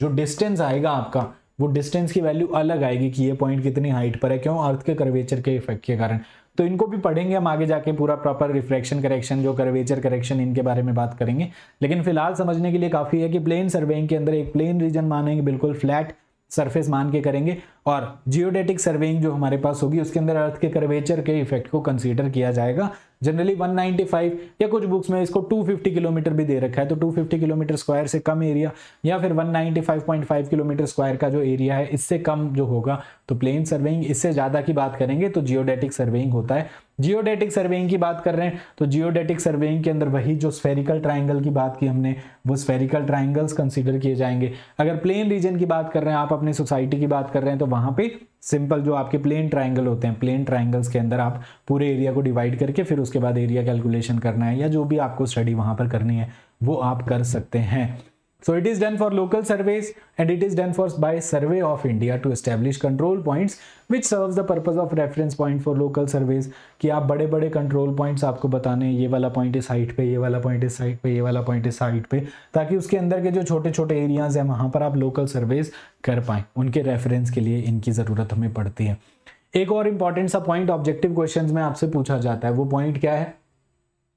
जो डिस्टेंस आएगा आपका वो डिस्टेंस की वैल्यू अलग आएगी कि ये पॉइंट कितनी हाइट पर है क्यों अर्थ के कर्वेचर के इफेक्ट के कारण तो इनको भी पढ़ेंगे हम आगे जाके पूरा प्रॉपर रिफ्रैक्शन करेक्शन जो कर्वेचर करेक्शन इनके बारे में बात करेंगे लेकिन फिलहाल समझने के लिए काफ़ी है कि प्लेन सर्वेइंग के अंदर एक प्लेन रीजन मानेंगे बिल्कुल फ्लैट सरफेस मान के करेंगे और जियोडेटिक सर्वेइंग जो हमारे पास होगी उसके अंदर अर्थ के कर्वेचर के इफेक्ट को कंसीडर किया जाएगा जनरली 195 या कुछ बुक्स में इसको 250 किलोमीटर भी दे रखा है तो 250 किलोमीटर स्क्वायर से कम एरिया या फिर 195.5 किलोमीटर स्क्वायर का जो एरिया है इससे कम जो होगा तो प्लेन सर्वेइंग इससे ज़्यादा की बात करेंगे तो जियोडेटिक सर्वेइंग होता है जियोडेटिक सर्वेइंग की बात कर रहे हैं तो जियोडेटिक सर्वेइंग के अंदर वही जो स्फेरिकल ट्राइंगल की बात की हमने वो स्फेरिकल ट्राइंगल्स कंसिडर किए जाएंगे अगर प्लेन रीजन की बात कर रहे हैं आप अपनी सोसाइटी की बात कर रहे हैं तो वहां पे सिंपल जो आपके प्लेन ट्राइंगल होते हैं प्लेन ट्राइंगल्स के अंदर आप पूरे एरिया को डिवाइड करके फिर उसके बाद एरिया कैलकुलेशन करना है या जो भी आपको स्टडी वहां पर करनी है वो आप कर सकते हैं So it is done for local surveys and it is done for by Survey of India to establish control points which serves the purpose of reference point for local surveys ki aap bade bade control points aapko batane ye wala point is height pe ye wala point is height pe ye wala point is height pe taki uske andar ke jo chote chote areas hai wahan par aap local surveys kar पाएँ unke reference ke liye inki zarurat hame padti hai ek aur important sa point objective questions mein aapse pucha jata hai wo point kya hai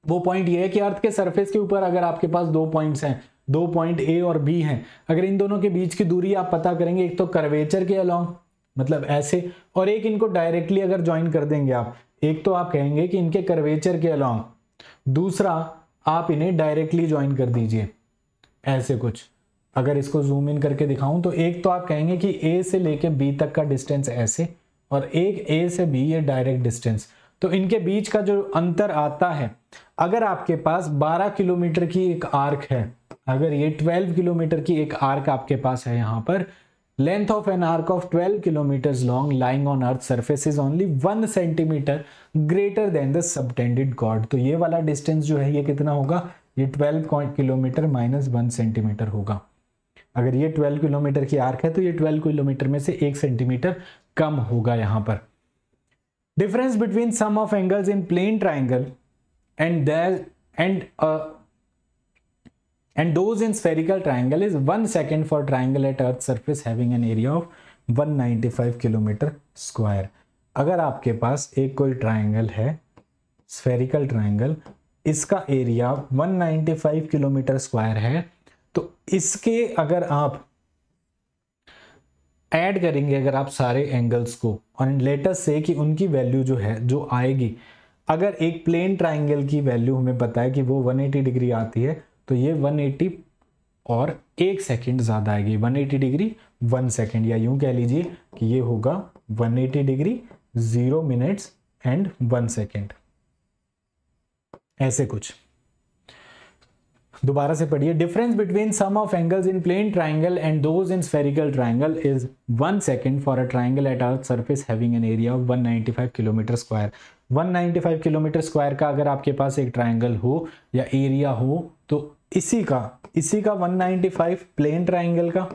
वो point ये है कि अर्थ के surface के ऊपर अगर आपके पास दो पॉइंट्स हैं दो पॉइंट ए और बी हैं अगर इन दोनों के बीच की दूरी आप पता करेंगे एक तो कर्वेचर के अलॉन्ग मतलब ऐसे और एक इनको डायरेक्टली अगर ज्वाइन कर देंगे आप एक तो आप कहेंगे कि इनके कर्वेचर के अलॉन्ग दूसरा आप इन्हें डायरेक्टली ज्वाइन कर दीजिए ऐसे कुछ अगर इसको जूम इन करके दिखाऊं तो एक तो आप कहेंगे कि ए से लेके बी तक का डिस्टेंस ऐसे और एक ए से बी ये डायरेक्ट डिस्टेंस तो इनके बीच का जो अंतर आता है अगर आपके पास 12 किलोमीटर की एक आर्क है अगर ये 12 किलोमीटर की एक आर्क आपके पास है यहाँ पर length of an arc of 12 kilometres long lying on earth surface is only one centimetre greater than the subtended गॉड तो ये वाला डिस्टेंस जो है ये कितना होगा ये 12 किलोमीटर माइनस वन सेंटीमीटर होगा अगर ये 12 किलोमीटर की आर्क है तो ये 12 किलोमीटर में से एक सेंटीमीटर कम होगा यहाँ पर difference between sum of angles in plane triangle and and and dose in spherical triangle is 1 second for triangle at earth surface having an area of 195 kilometre square अगर आपके पास एक कोई ट्राइंगल है स्फेरिकल ट्रायंगल इसका area 195 kilometre square है तो इसके अगर आप ऐड करेंगे अगर आप सारे एंगल्स को और लेटेस्ट से कि उनकी वैल्यू जो है जो आएगी अगर एक प्लेन ट्राइंगल की वैल्यू हमें पता है कि वो 180 डिग्री आती है तो ये 180 और एक सेकंड ज़्यादा आएगी 180 डिग्री वन सेकंड या यूं कह लीजिए कि ये होगा 180 degree zero minutes and one second ऐसे कुछ दोबारा से पढ़िए difference between sum of angles in plane triangle and those in spherical triangle is one second for a triangle at earth surface having an area of 195 kilometre square 195 kilometre square का अगर आपके पास एक ट्राइंगल हो या area हो तो इसी का इसी का 195 प्लेन ट्राइंगल का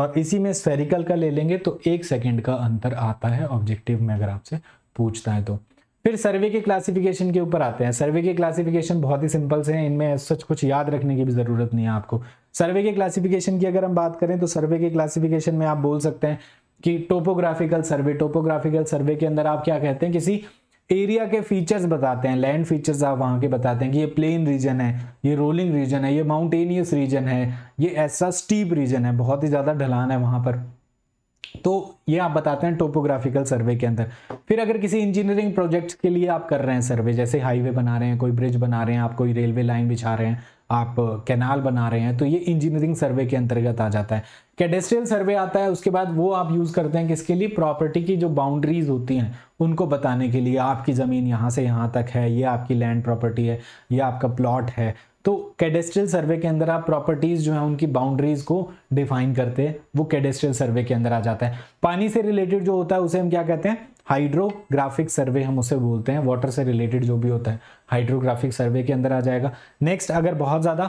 और इसी में स्फेरिकल का ले लेंगे तो एक सेकंड का अंतर आता है ऑब्जेक्टिव में अगर आपसे पूछता है तो फिर सर्वे के क्लासिफिकेशन के ऊपर आते हैं सर्वे के क्लासिफिकेशन बहुत ही सिंपल से हैं इनमें सच कुछ याद रखने की भी ज़रूरत नहीं है आपको सर्वे के क्लासिफिकेशन की अगर हम बात करें तो सर्वे के क्लासिफिकेशन में आप बोल सकते हैं कि टोपोग्राफिकल सर्वे टोपोग्राफिकल सर्वे के अंदर आप क्या कहते हैं किसी एरिया के फीचर्स बताते हैं लैंड फीचर्स आप वहाँ के बताते हैं कि ये प्लेन रीजन है ये रोलिंग रीजन है ये माउंटेनियस रीजन है ये ऐसा स्टीप रीजन है बहुत ही ज़्यादा ढलान है वहाँ पर तो ये आप बताते हैं टोपोग्राफिकल सर्वे के अंदर फिर अगर किसी इंजीनियरिंग प्रोजेक्ट के लिए आप कर रहे हैं सर्वे जैसे हाईवे बना रहे हैं कोई ब्रिज बना रहे हैं आप कोई रेलवे लाइन बिछा रहे हैं आप कैनाल बना रहे हैं तो ये इंजीनियरिंग सर्वे के अंतर्गत आ जाता है कैडेस्ट्रियल सर्वे आता है उसके बाद वो आप यूज़ करते हैं किसके लिए प्रॉपर्टी की जो बाउंड्रीज होती हैं उनको बताने के लिए आपकी ज़मीन यहाँ से यहाँ तक है ये आपकी लैंड प्रॉपर्टी है ये आपका प्लॉट है तो कैडेस्ट्रियल सर्वे के अंदर आप प्रॉपर्टीज़ जो है उनकी बाउंड्रीज़ को डिफाइन करते हैं वो कैडेस्ट्रियल सर्वे के अंदर आ जाता है पानी से रिलेटेड जो होता है उसे हम क्या कहते हैं हाइड्रोग्राफिक सर्वे हम उसे बोलते हैं वाटर से रिलेटेड जो भी होता है हाइड्रोग्राफिक सर्वे के अंदर आ जाएगा नेक्स्ट अगर बहुत ज़्यादा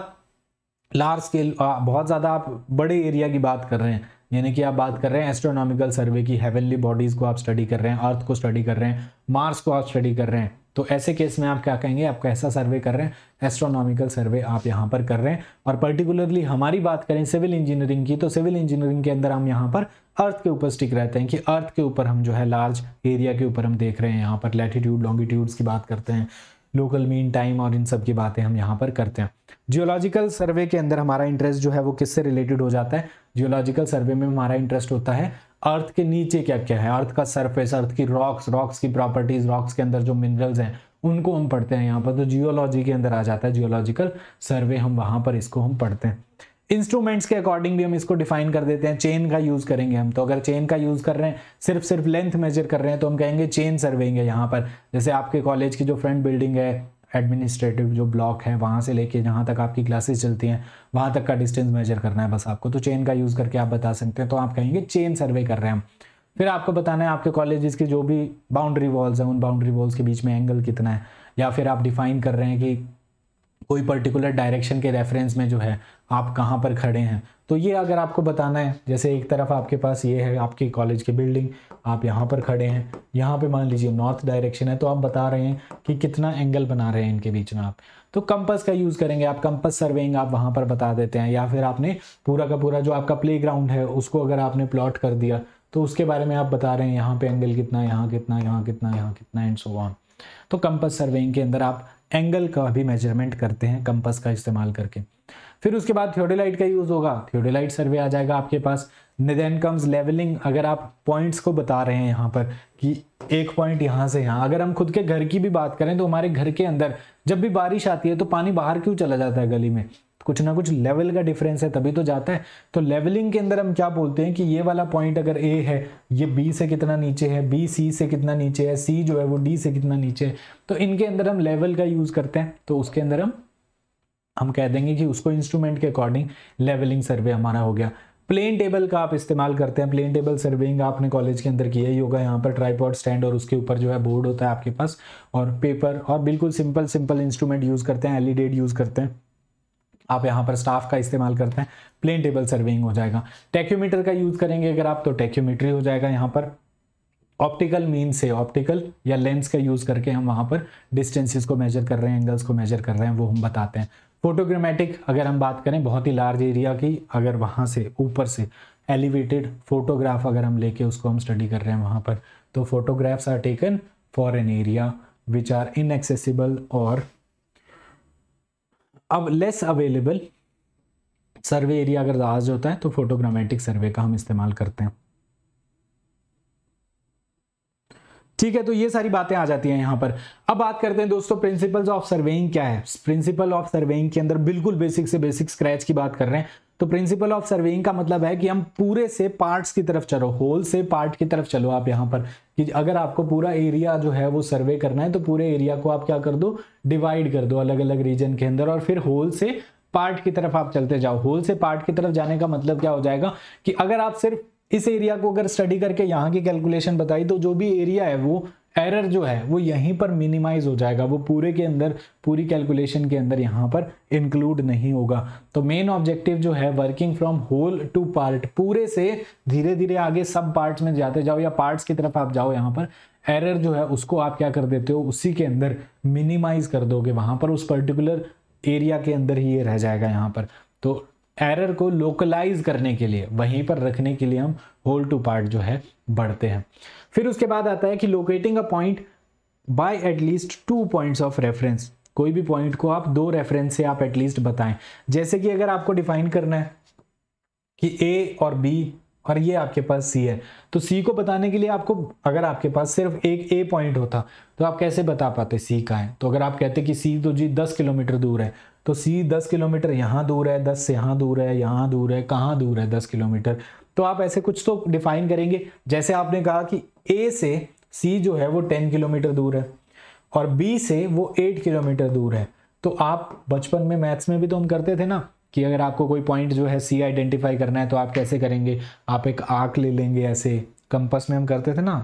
लार्ज स्केल बहुत ज़्यादा आप बड़े एरिया की बात कर रहे हैं यानी कि आप बात कर रहे हैं एस्ट्रोनॉमिकल सर्वे की हेवनली बॉडीज़ को आप स्टडी कर रहे हैं अर्थ को स्टडी कर रहे हैं मार्स को आप स्टडी कर रहे हैं तो ऐसे केस में आप क्या कहेंगे आप कैसा सर्वे कर रहे हैं एस्ट्रोनॉमिकल सर्वे आप यहाँ पर कर रहे हैं और पर्टिकुलरली हमारी बात करें सिविल इंजीनियरिंग की तो सिविल इंजीनियरिंग के अंदर हम यहाँ पर अर्थ के ऊपर स्टिक रहते हैं कि अर्थ के ऊपर हम जो है लार्ज एरिया के ऊपर हम देख रहे हैं यहाँ पर लैटिट्यूड लॉन्गिट्यूड्स की बात करते हैं लोकल मीन टाइम और इन सब की बातें हम यहाँ पर करते हैं जियोलॉजिकल सर्वे के अंदर हमारा इंटरेस्ट जो है वो किससे रिलेटेड हो जाता है जियोलॉजिकल सर्वे में हमारा इंटरेस्ट होता है अर्थ के नीचे क्या क्या है अर्थ का सरफेस अर्थ की रॉक्स रॉक्स की प्रॉपर्टीज रॉक्स के अंदर जो मिनरल्स हैं उनको हम पढ़ते हैं यहाँ पर तो जियोलॉजी के अंदर आ जाता है जियोलॉजिकल सर्वे हम वहाँ पर इसको हम पढ़ते हैं इंस्ट्रूमेंट्स के अकॉर्डिंग भी हम इसको डिफाइन कर देते हैं चेन का यूज़ करेंगे हम तो अगर चेन का यूज़ कर रहे हैं सिर्फ सिर्फ लेंथ मेजर कर रहे हैं तो हम कहेंगे चेन सर्वेइंग है यहाँ पर जैसे आपके कॉलेज की जो फ्रंट बिल्डिंग है एडमिनिस्ट्रेटिव जो ब्लॉक है वहाँ से लेके जहाँ तक आपकी क्लासेस चलती हैं वहाँ तक का डिस्टेंस मेजर करना है बस आपको तो चेन का यूज़ करके आप बता सकते हैं तो आप कहेंगे चेन सर्वे कर रहे हैं हम फिर आपको बताना है आपके कॉलेजेस के जो भी बाउंड्री वॉल्स हैं उन बाउंड्री वॉल्स के बीच में एंगल कितना है या फिर आप डिफाइन कर रहे हैं कि कोई पर्टिकुलर डायरेक्शन के रेफरेंस में जो है आप कहाँ पर खड़े हैं तो ये अगर आपको बताना है जैसे एक तरफ आपके पास ये है आपके कॉलेज की बिल्डिंग आप यहाँ पर खड़े हैं यहाँ पे मान लीजिए नॉर्थ डायरेक्शन है तो आप बता रहे हैं कि कितना एंगल बना रहे हैं इनके बीच में आप तो कंपस का यूज़ करेंगे आप कंपस सर्वेइंग आप वहाँ पर बता देते हैं या फिर आपने पूरा का पूरा जो आपका प्ले है उसको अगर आपने प्लॉट कर दिया तो उसके बारे में आप बता रहे हैं यहाँ पर एंगल कितना यहाँ कितना यहाँ कितना यहाँ कितना एंड सो ऑन तो कंपस सर्वेइंग के अंदर आप एंगल का भी मेजरमेंट करते हैं कंपस का इस्तेमाल करके फिर उसके बाद थियोडेलाइट का यूज़ होगा थियोडेलाइट सर्वे आ जाएगा आपके पास निदेन कम्स लेवलिंग अगर आप पॉइंट्स को बता रहे हैं यहाँ पर कि एक पॉइंट यहाँ से यहाँ अगर हम खुद के घर की भी बात करें तो हमारे घर के अंदर जब भी बारिश आती है तो पानी बाहर क्यों चला जाता है गली में कुछ ना कुछ लेवल का डिफरेंस है तभी तो जाता है तो लेवलिंग के अंदर हम क्या बोलते हैं कि ये वाला पॉइंट अगर ए है ये बी से कितना नीचे है बी सी से कितना नीचे है सी जो है वो डी से कितना नीचे है तो इनके अंदर हम लेवल का यूज़ करते हैं तो उसके अंदर हम हम कह देंगे कि उसको इंस्ट्रूमेंट के अकॉर्डिंग लेवलिंग सर्वे हमारा हो गया प्लेन टेबल का आप इस्तेमाल करते हैं प्लेन टेबल सर्विंग आपने कॉलेज के अंदर किया ही होगा यहाँ पर ट्राईपॉड स्टैंड और उसके ऊपर जो है बोर्ड होता है आपके पास और पेपर और बिल्कुल सिंपल सिंपल इंस्ट्रूमेंट यूज़ करते हैं एलिडेड यूज़ करते हैं आप यहाँ पर स्टाफ का इस्तेमाल करते हैं प्लेन टेबल सर्विंग हो जाएगा टेक्यूमीटर का यूज़ करेंगे अगर आप तो टेक्यूमीटरी हो जाएगा यहाँ पर ऑप्टिकल मीन से ऑप्टिकल या लेंस का यूज़ करके हम वहाँ पर डिस्टेंसिस को मेजर कर रहे हैं एंगल्स को मेजर कर रहे हैं वो हम बताते हैं फोटोग्रामेटिक अगर हम बात करें बहुत ही लार्ज एरिया की अगर वहाँ से ऊपर से एलिवेटेड फोटोग्राफ अगर हम लेके उसको हम स्टडी कर रहे हैं वहाँ पर तो photographs are taken for an area which are inaccessible और अब लेस अवेलेबल सर्वे एरिया अगर लार्ज होता है तो फोटोग्रामेटिक सर्वे का हम इस्तेमाल करते हैं ठीक है तो ये सारी बातें आ जाती हैं यहाँ पर अब बात करते हैं दोस्तों प्रिंसिपल्स ऑफ सर्वेइंग क्या है प्रिंसिपल ऑफ सर्वेइंग के अंदर बिल्कुल बेसिक से बेसिक स्क्रैच की बात कर रहे हैं तो प्रिंसिपल ऑफ सर्वेइंग का मतलब है कि हम पूरे से पार्ट्स की तरफ चलो होल से पार्ट की तरफ चलो आप यहाँ पर कि अगर आपको पूरा एरिया जो है वो सर्वे करना है तो पूरे एरिया को आप क्या कर दो डिवाइड कर दो अलग अलग रीजन के अंदर और फिर होल से पार्ट की तरफ आप चलते जाओ होल से पार्ट की तरफ जाने का मतलब क्या हो जाएगा कि अगर आप सिर्फ इस एरिया को अगर स्टडी करके यहाँ की कैलकुलेशन बताई तो जो भी एरिया है वो एरर जो है वो यहीं पर मिनिमाइज हो जाएगा वो पूरे के अंदर पूरी कैलकुलेशन के अंदर यहाँ पर इंक्लूड नहीं होगा तो मेन ऑब्जेक्टिव जो है working from whole to part पूरे से धीरे धीरे आगे सब पार्ट्स में जाते जाओ या पार्ट्स की तरफ आप जाओ यहाँ पर एरर जो है उसको आप क्या कर देते हो उसी के अंदर मिनिमाइज कर दोगे वहाँ पर उस पर्टिकुलर एरिया के अंदर ही ये रह जाएगा यहाँ पर तो एरर को लोकलाइज करने के लिए वहीं पर रखने के लिए हम होल टू पार्ट जो है बढ़ते हैं फिर उसके बाद आता है कि locating a point by at least two points of reference कोई भी पॉइंट को आप दो रेफरेंस से आप एटलीस्ट बताएं जैसे कि अगर आपको डिफाइन करना है कि ए और बी और ये आपके पास सी है तो सी को बताने के लिए आपको अगर आपके पास सिर्फ एक ए पॉइंट होता तो आप कैसे बता पाते सी का है तो अगर आप कहते कि सी तो जी दस किलोमीटर दूर है तो सी दस किलोमीटर यहाँ दूर है दस से यहाँ दूर है यहाँ दूर है कहाँ दूर है दस किलोमीटर तो आप ऐसे कुछ तो डिफाइन करेंगे जैसे आपने कहा कि ए से सी जो है वो टेन किलोमीटर दूर है और बी से वो एट किलोमीटर दूर है तो आप बचपन में मैथ्स में भी तो हम करते थे ना कि अगर आपको कोई पॉइंट जो है सी आइडेंटिफाई करना है तो आप कैसे करेंगे आप एक आर्क ले लेंगे ऐसे कंपस में हम करते थे ना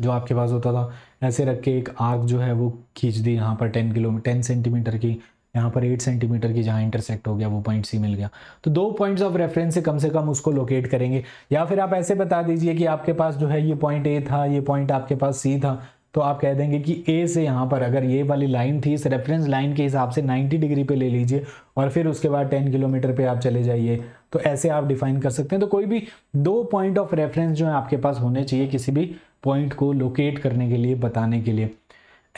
जो आपके पास होता था ऐसे रख के एक आर्क जो है वो खींच दी यहाँ पर टेन किलोमीटर टेन सेंटीमीटर की यहाँ पर एट सेंटीमीटर की जहाँ इंटरसेक्ट हो गया वो पॉइंट सी मिल गया तो दो पॉइंट्स ऑफ रेफरेंस से कम से कम उसको लोकेट करेंगे या फिर आप ऐसे बता दीजिए कि आपके पास जो है ये पॉइंट ए था ये पॉइंट आपके पास सी था तो आप कह देंगे कि ए से यहाँ पर अगर ये वाली लाइन थी इस रेफरेंस लाइन के हिसाब से 90 डिग्री पे ले लीजिए और फिर उसके बाद 10 किलोमीटर पे आप चले जाइए तो ऐसे आप डिफाइन कर सकते हैं तो कोई भी दो पॉइंट ऑफ रेफरेंस जो है आपके पास होने चाहिए किसी भी पॉइंट को लोकेट करने के लिए बताने के लिए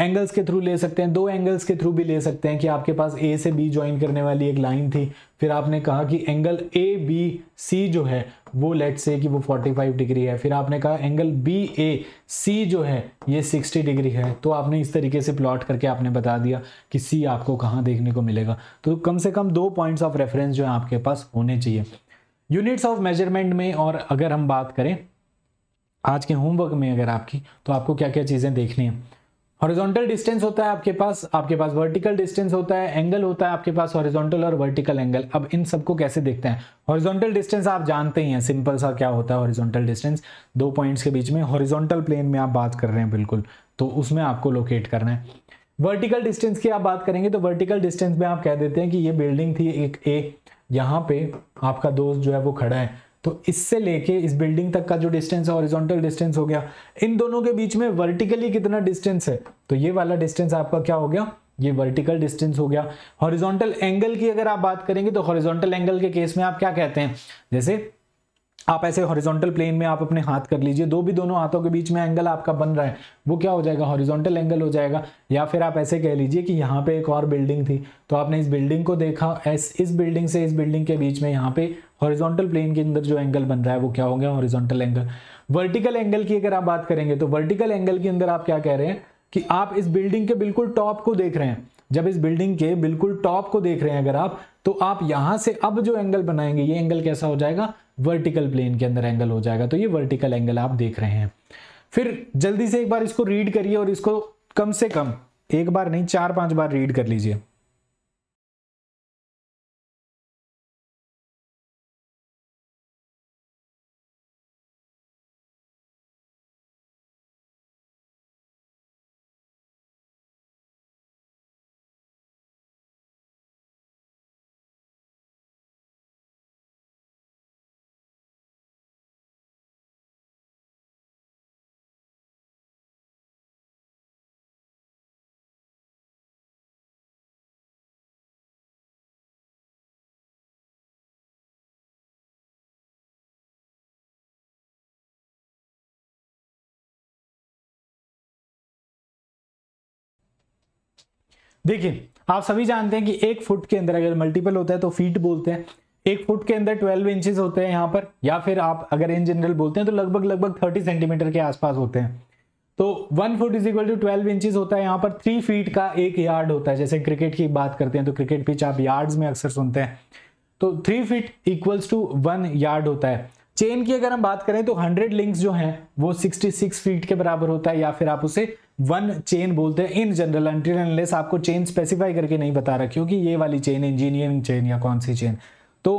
एंगल्स के थ्रू ले सकते हैं दो एंगल्स के थ्रू भी ले सकते हैं कि आपके पास ए से बी ज्वाइन करने वाली एक लाइन थी फिर आपने कहा कि एंगल ए बी सी जो है वो लेट से कि वो 45 डिग्री है फिर आपने कहा एंगल बी ए सी जो है ये 60 डिग्री है तो आपने इस तरीके से प्लॉट करके आपने बता दिया कि सी आपको कहाँ देखने को मिलेगा तो कम से कम दो पॉइंट्स ऑफ रेफरेंस जो है आपके पास होने चाहिए यूनिट्स ऑफ मेजरमेंट में और अगर हम बात करें आज के होमवर्क में अगर आपकी तो आपको क्या क्या चीज़ें देखनी है हॉरिजॉन्टल डिस्टेंस होता है आपके पास आपके पास वर्टिकल डिस्टेंस होता है एंगल होता है आपके पास हॉरिजॉन्टल और वर्टिकल एंगल अब इन सबको कैसे देखते हैं हॉरिजॉन्टल डिस्टेंस आप जानते ही हैं सिंपल सा क्या होता है हॉरिजॉन्टल डिस्टेंस दो पॉइंट्स के बीच में हॉरिजॉन्टल प्लेन में आप बात कर रहे हैं बिल्कुल तो उसमें आपको लोकेट करना है वर्टिकल डिस्टेंस की आप बात करेंगे तो वर्टिकल डिस्टेंस में आप कह देते हैं कि ये बिल्डिंग थी एक ए यहाँ पे आपका दोस्त जो है वो खड़ा है तो इससे लेके इस बिल्डिंग तक का जो डिस्टेंस है ऑरिजोंटल डिस्टेंस हो गया इन दोनों के बीच में वर्टिकली कितना डिस्टेंस है तो ये वाला डिस्टेंस आपका क्या हो गया ये वर्टिकल डिस्टेंस हो गया हॉरिजॉन्टल एंगल की अगर आप बात करेंगे तो हॉरिजॉन्टल एंगल के केस में आप क्या कहते हैं जैसे आप ऐसे हॉरिजॉन्टल प्लेन में आप अपने हाथ कर लीजिए दो भी दोनों हाथों के बीच में एंगल आपका बन रहा है वो क्या हो जाएगा हॉरिजॉन्टल एंगल हो जाएगा या फिर आप ऐसे कह लीजिए कि यहाँ पे एक और बिल्डिंग थी तो आपने इस बिल्डिंग को देखा एस इस बिल्डिंग से इस बिल्डिंग के बीच में यहाँ पे हॉरिजॉन्टल प्लेन के अंदर जो एंगल बन रहा है वो क्या हो गया हॉरिजॉन्टल एंगल वर्टिकल एंगल की अगर आप बात करेंगे तो वर्टिकल एंगल के अंदर आप क्या कह रहे हैं कि आप इस बिल्डिंग के बिल्कुल टॉप को देख रहे हैं जब इस बिल्डिंग के बिल्कुल टॉप को देख रहे हैं अगर आप तो आप यहां से अब जो एंगल बनाएंगे ये एंगल कैसा हो जाएगा वर्टिकल प्लेन के अंदर एंगल हो जाएगा तो ये वर्टिकल एंगल आप देख रहे हैं फिर जल्दी से एक बार इसको रीड करिए और इसको कम से कम एक बार नहीं चार पांच बार रीड कर लीजिए देखिए आप सभी जानते हैं कि एक फुट के अंदर अगर मल्टीपल होता है तो फीट बोलते हैं एक फुट के अंदर 12 इंचेस होते हैं यहाँ पर या फिर आप अगर इन जनरल बोलते हैं तो लगभग लगभग 30 सेंटीमीटर के आसपास होते हैं तो one foot is equal to twelve inches होता है यहाँ पर थ्री फीट का एक यार्ड होता है जैसे क्रिकेट की बात करते हैं तो क्रिकेट पिच आप यार्ड्स में अक्सर सुनते हैं तो three feet equals to one yard होता है चेन की अगर हम बात करें तो हंड्रेड लिंक्स जो हैं वो सिक्सटी सिक्स फीट के बराबर होता है या फिर आप उसे वन चेन बोलते हैं इन जनरल अंटिल अनलेस आपको चेन स्पेसिफाई करके नहीं बता रहा क्योंकि ये वाली चेन इंजीनियरिंग चेन या कौन सी चेन तो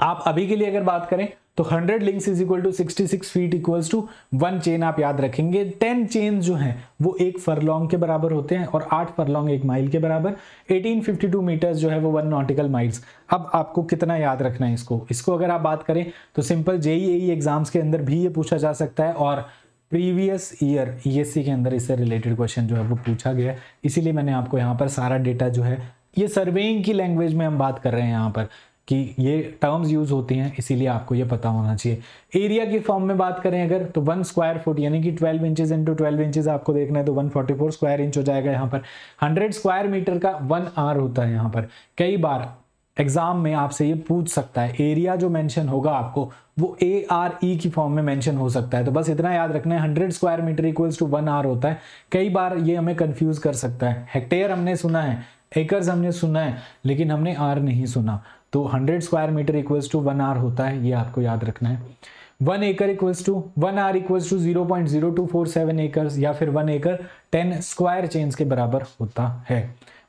आप अभी के लिए अगर बात करें तो 100 links is equal to 66 feet equals to one chain आप याद रखेंगे 10 चेन जो हैं वो एक फरलोंग के बराबर होते हैं और 8 फरलोंग एक माइल के बराबर 1852 मीटर्स जो है वो वन नॉटिकल माइल्स अब आपको कितना याद रखना है इसको इसको अगर आप बात करें तो सिंपल जेई एग्जाम्स के अंदर भी ये पूछा जा सकता है और प्रीवियस ईयर ईएससी e के अंदर इससे रिलेटेड क्वेश्चन जो है वो पूछा गया है इसीलिए मैंने आपको यहाँ पर सारा डेटा जो है ये सर्वेइंग की लैंग्वेज में हम बात कर रहे हैं यहाँ पर कि ये टर्म्स यूज़ होती हैं इसीलिए आपको ये पता होना चाहिए एरिया के फॉर्म में बात करें अगर तो वन स्क्वायर फुट यानी कि twelve inches into twelve inches आपको देखना है तो one forty four square inch हो जाएगा यहाँ पर हंड्रेड स्क्वायर मीटर का वन आर होता है यहाँ पर कई बार एग्जाम में आपसे ये पूछ सकता है एरिया जो मैंशन होगा आपको वो ए आर ई की फॉर्म में मेंशन हो सकता है तो बस इतना याद रखना है hundred square metre equals to one are होता है कई बार ये हमें कंफ्यूज कर सकता है हेक्टेयर हमने सुना है एकर्स हमने सुना है लेकिन हमने आर नहीं सुना तो hundred square metre equals to one are होता है ये आपको याद रखना है one acre equals to one are equals to zero point zero two four seven acres या फिर one acre ten square chains के बराबर होता है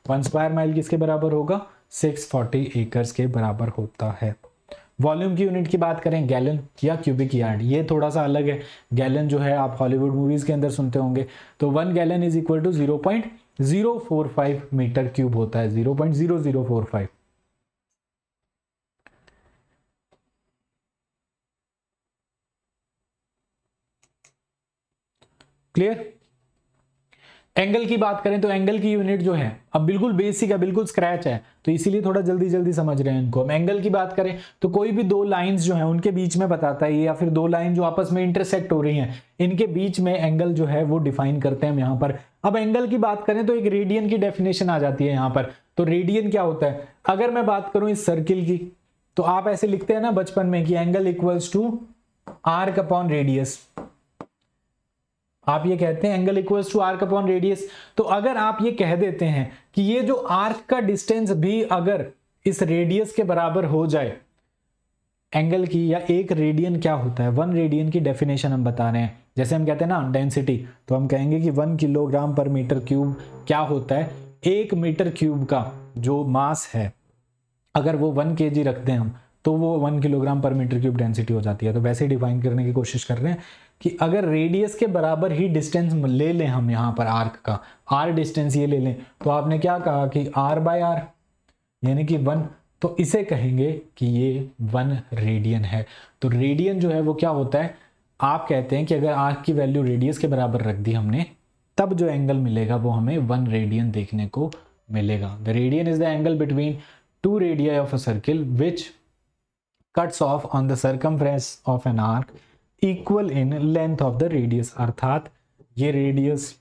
वन स्क्वायर माइल किसके बराबर होगा सिक्स फोर्टी एकर्स के बराबर होता है वॉल्यूम की यूनिट की बात करें गैलन या क्यूबिक यार्ड ये थोड़ा सा अलग है गैलन जो है आप हॉलीवुड मूवीज़ के अंदर सुनते होंगे तो one gallon is equal to zero point zero four five metre cube होता है zero point zero zero four five clear angle की बात करें तो एंगल की यूनिट जो है अब बिल्कुल बेसिक है बिल्कुल स्क्रैच है तो इसीलिए थोड़ा जल्दी जल्दी समझ रहे हैं इनको हम एंगल की बात करें तो कोई भी दो लाइंस जो है उनके बीच में बताता है या फिर दो लाइन जो आपस में इंटरसेक्ट हो रही हैं इनके बीच में एंगल जो है वो डिफाइन करते हैं हम यहाँ पर अब एंगल की बात करें तो एक रेडियन की डेफिनेशन आ जाती है यहाँ पर तो रेडियन क्या होता है अगर मैं बात करूँ इस सर्किल की तो आप ऐसे लिखते हैं ना बचपन में कि angle equals to arc upon radius आप ये कहते हैं angle equals to arc upon radius तो अगर आप ये कह देते हैं कि ये जो आर्क का डिस्टेंस भी अगर इस रेडियस के बराबर हो जाए एंगल की या एक रेडियन क्या होता है वन रेडियन की डेफिनेशन हम बता रहे हैं जैसे हम कहते हैं ना डेंसिटी तो हम कहेंगे कि one kilogram per metre cube क्या होता है एक मीटर क्यूब का जो मास है अगर वो वन के रखते हैं हम तो वो one kilogram per metre cube density हो जाती है तो वैसे ही डिफाइन करने की कोशिश कर रहे हैं कि अगर रेडियस के बराबर ही डिस्टेंस ले लें हम यहाँ पर आर्क का आर डिस्टेंस ये ले लें तो आपने क्या कहा कि आर बाय आर यानी कि वन तो इसे कहेंगे कि ये वन रेडियन है तो रेडियन जो है वो क्या होता है आप कहते हैं कि अगर आर्क की वैल्यू रेडियस के बराबर रख दी हमने तब जो एंगल मिलेगा वो हमें वन रेडियन देखने को मिलेगा the radian is the angle between two radii of a circle which cuts off on the circumference of an arc equal in length of the radius अर्थात ये रेडियस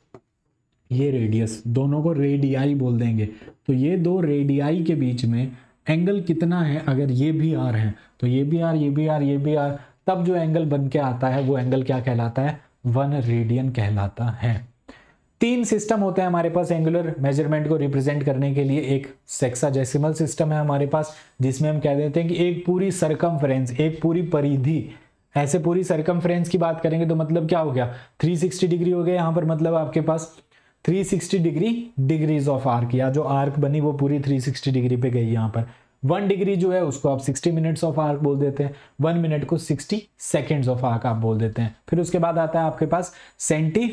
ये रेडियस दोनों को रेडियाई बोल देंगे तो ये दो रेडियाई के बीच में एंगल कितना है अगर ये भी आर है तो ये भी आर ये भी आर ये भी आर तब जो एंगल बन के आता है वो एंगल क्या कहलाता है वन रेडियन कहलाता है तीन सिस्टम होते हैं हमारे पास एंगुलर मेजरमेंट को रिप्रेजेंट करने के लिए एक सेक्सा सिस्टम है हमारे पास जिसमें हम कह देते हैं कि एक पूरी सरकम एक पूरी परिधि ऐसे पूरी सरकम की बात करेंगे तो मतलब क्या हो गया 360 डिग्री हो गया यहाँ पर मतलब आपके पास 360 डिग्री डिग्रीज ऑफ आर्क या जो आर्क बनी वो पूरी 360 डिग्री पे गई यहाँ पर वन डिग्री जो है उसको आप 60 मिनट्स ऑफ आर्क बोल देते हैं वन मिनट को 60 सेकेंड्स ऑफ आर्क आप बोल देते हैं फिर उसके बाद आता है आपके पास centi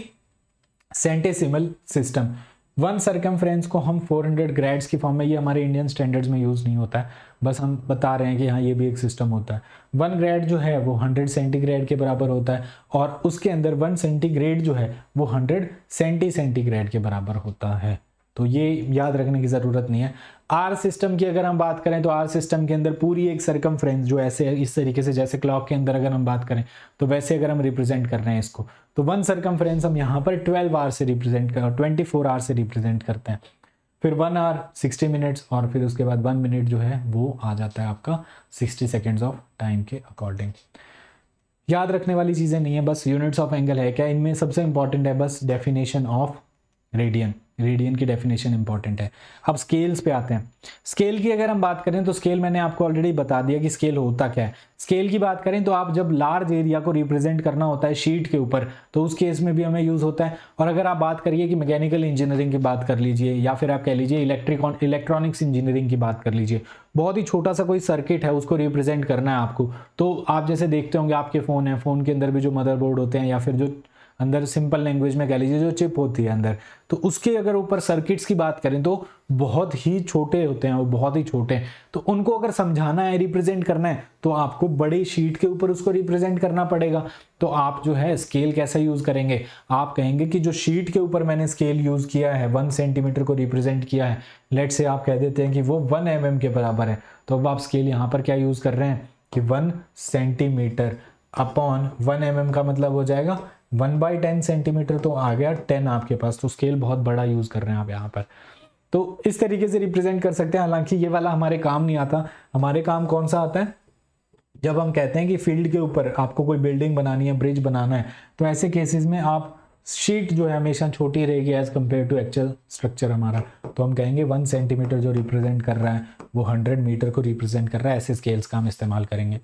centesimal system one circumference को हम 400 ग्रेड्स की फॉर्म में ये हमारे इंडियन स्टैंडर्ड्स में यूज़ नहीं होता है बस हम बता रहे हैं कि हाँ ये भी एक सिस्टम होता है वन ग्रेड जो है वो 100 सेंटीग्रेड के बराबर होता है और उसके अंदर वन सेंटीग्रेड जो है वो 100 सेंटी सेंटीग्रेड के बराबर होता है तो ये याद रखने की ज़रूरत नहीं है आर सिस्टम की अगर हम बात करें तो आर सिस्टम के अंदर पूरी एक सरकम जो ऐसे इस तरीके से जैसे क्लॉक के अंदर अगर हम बात करें तो वैसे अगर हम रिप्रेजेंट कर रहे हैं इसको तो वन सरकम हम यहाँ पर ट्वेल्व आर से रिप्रेजेंट कर ट्वेंटी फोर आर से रिप्रेजेंट करते हैं फिर वन आर सिक्सटी मिनट्स और फिर उसके बाद वन मिनट जो है वो आ जाता है आपका सिक्सटी सेकेंड्स ऑफ टाइम के अकॉर्डिंग याद रखने वाली चीज़ें नहीं है बस यूनिट्स ऑफ एंगल है क्या इनमें सबसे इंपॉर्टेंट है बस डेफिनेशन ऑफ रेडियन रेडियन की डेफिनेशन इंपॉर्टेंट है अब स्केल्स पे आते हैं स्केल की अगर हम बात करें तो स्केल मैंने आपको ऑलरेडी बता दिया कि स्केल होता क्या है स्केल की बात करें तो आप जब लार्ज एरिया को रिप्रेजेंट करना होता है शीट के ऊपर तो उस केस में भी हमें यूज़ होता है और अगर आप बात करिए कि मैकेनिकल इंजीनियरिंग की बात कर लीजिए या फिर आप कह लीजिए इलेक्ट्रिक इलेक्ट्रॉनिक्स इंजीनियरिंग की बात कर लीजिए बहुत ही छोटा सा कोई सर्किट है उसको रिप्रेजेंट करना है आपको तो आप जैसे देखते होंगे आपके फ़ोन है फ़ोन के अंदर भी जो मदरबोर्ड होते हैं या फिर जो अंदर सिंपल लैंग्वेज में कह लीजिए जो चिप होती है अंदर तो उसके अगर ऊपर सर्किट्स की बात करें तो बहुत ही छोटे होते हैं वो बहुत ही छोटे हैं तो उनको अगर समझाना है रिप्रेजेंट करना है तो आपको बड़े शीट के ऊपर उसको रिप्रेजेंट करना पड़ेगा तो आप जो है स्केल कैसे यूज़ करेंगे आप कहेंगे कि जो शीट के ऊपर मैंने स्केल यूज़ किया है वन सेंटीमीटर को रिप्रेजेंट किया है लेट से आप कह देते हैं कि वो वन एम mm के बराबर है तो अब आप स्केल यहाँ पर क्या यूज़ कर रहे हैं कि one centimetre upon one M का मतलब हो जाएगा वन बाई टेन सेंटीमीटर तो आ गया टेन आपके पास तो स्केल बहुत बड़ा यूज़ कर रहे हैं आप यहाँ पर तो इस तरीके से रिप्रेजेंट कर सकते हैं हालांकि ये वाला हमारे काम नहीं आता हमारे काम कौन सा आता है जब हम कहते हैं कि फील्ड के ऊपर आपको कोई बिल्डिंग बनानी है ब्रिज बनाना है तो ऐसे केसेस में आप शीट जो है हमेशा छोटी रहेगी as compare to actual structure हमारा तो हम कहेंगे वन सेंटीमीटर जो रिप्रेजेंट कर रहा है वो हंड्रेड मीटर को रिप्रेजेंट कर रहा है ऐसे स्केल्स का हम इस्तेमाल करेंगे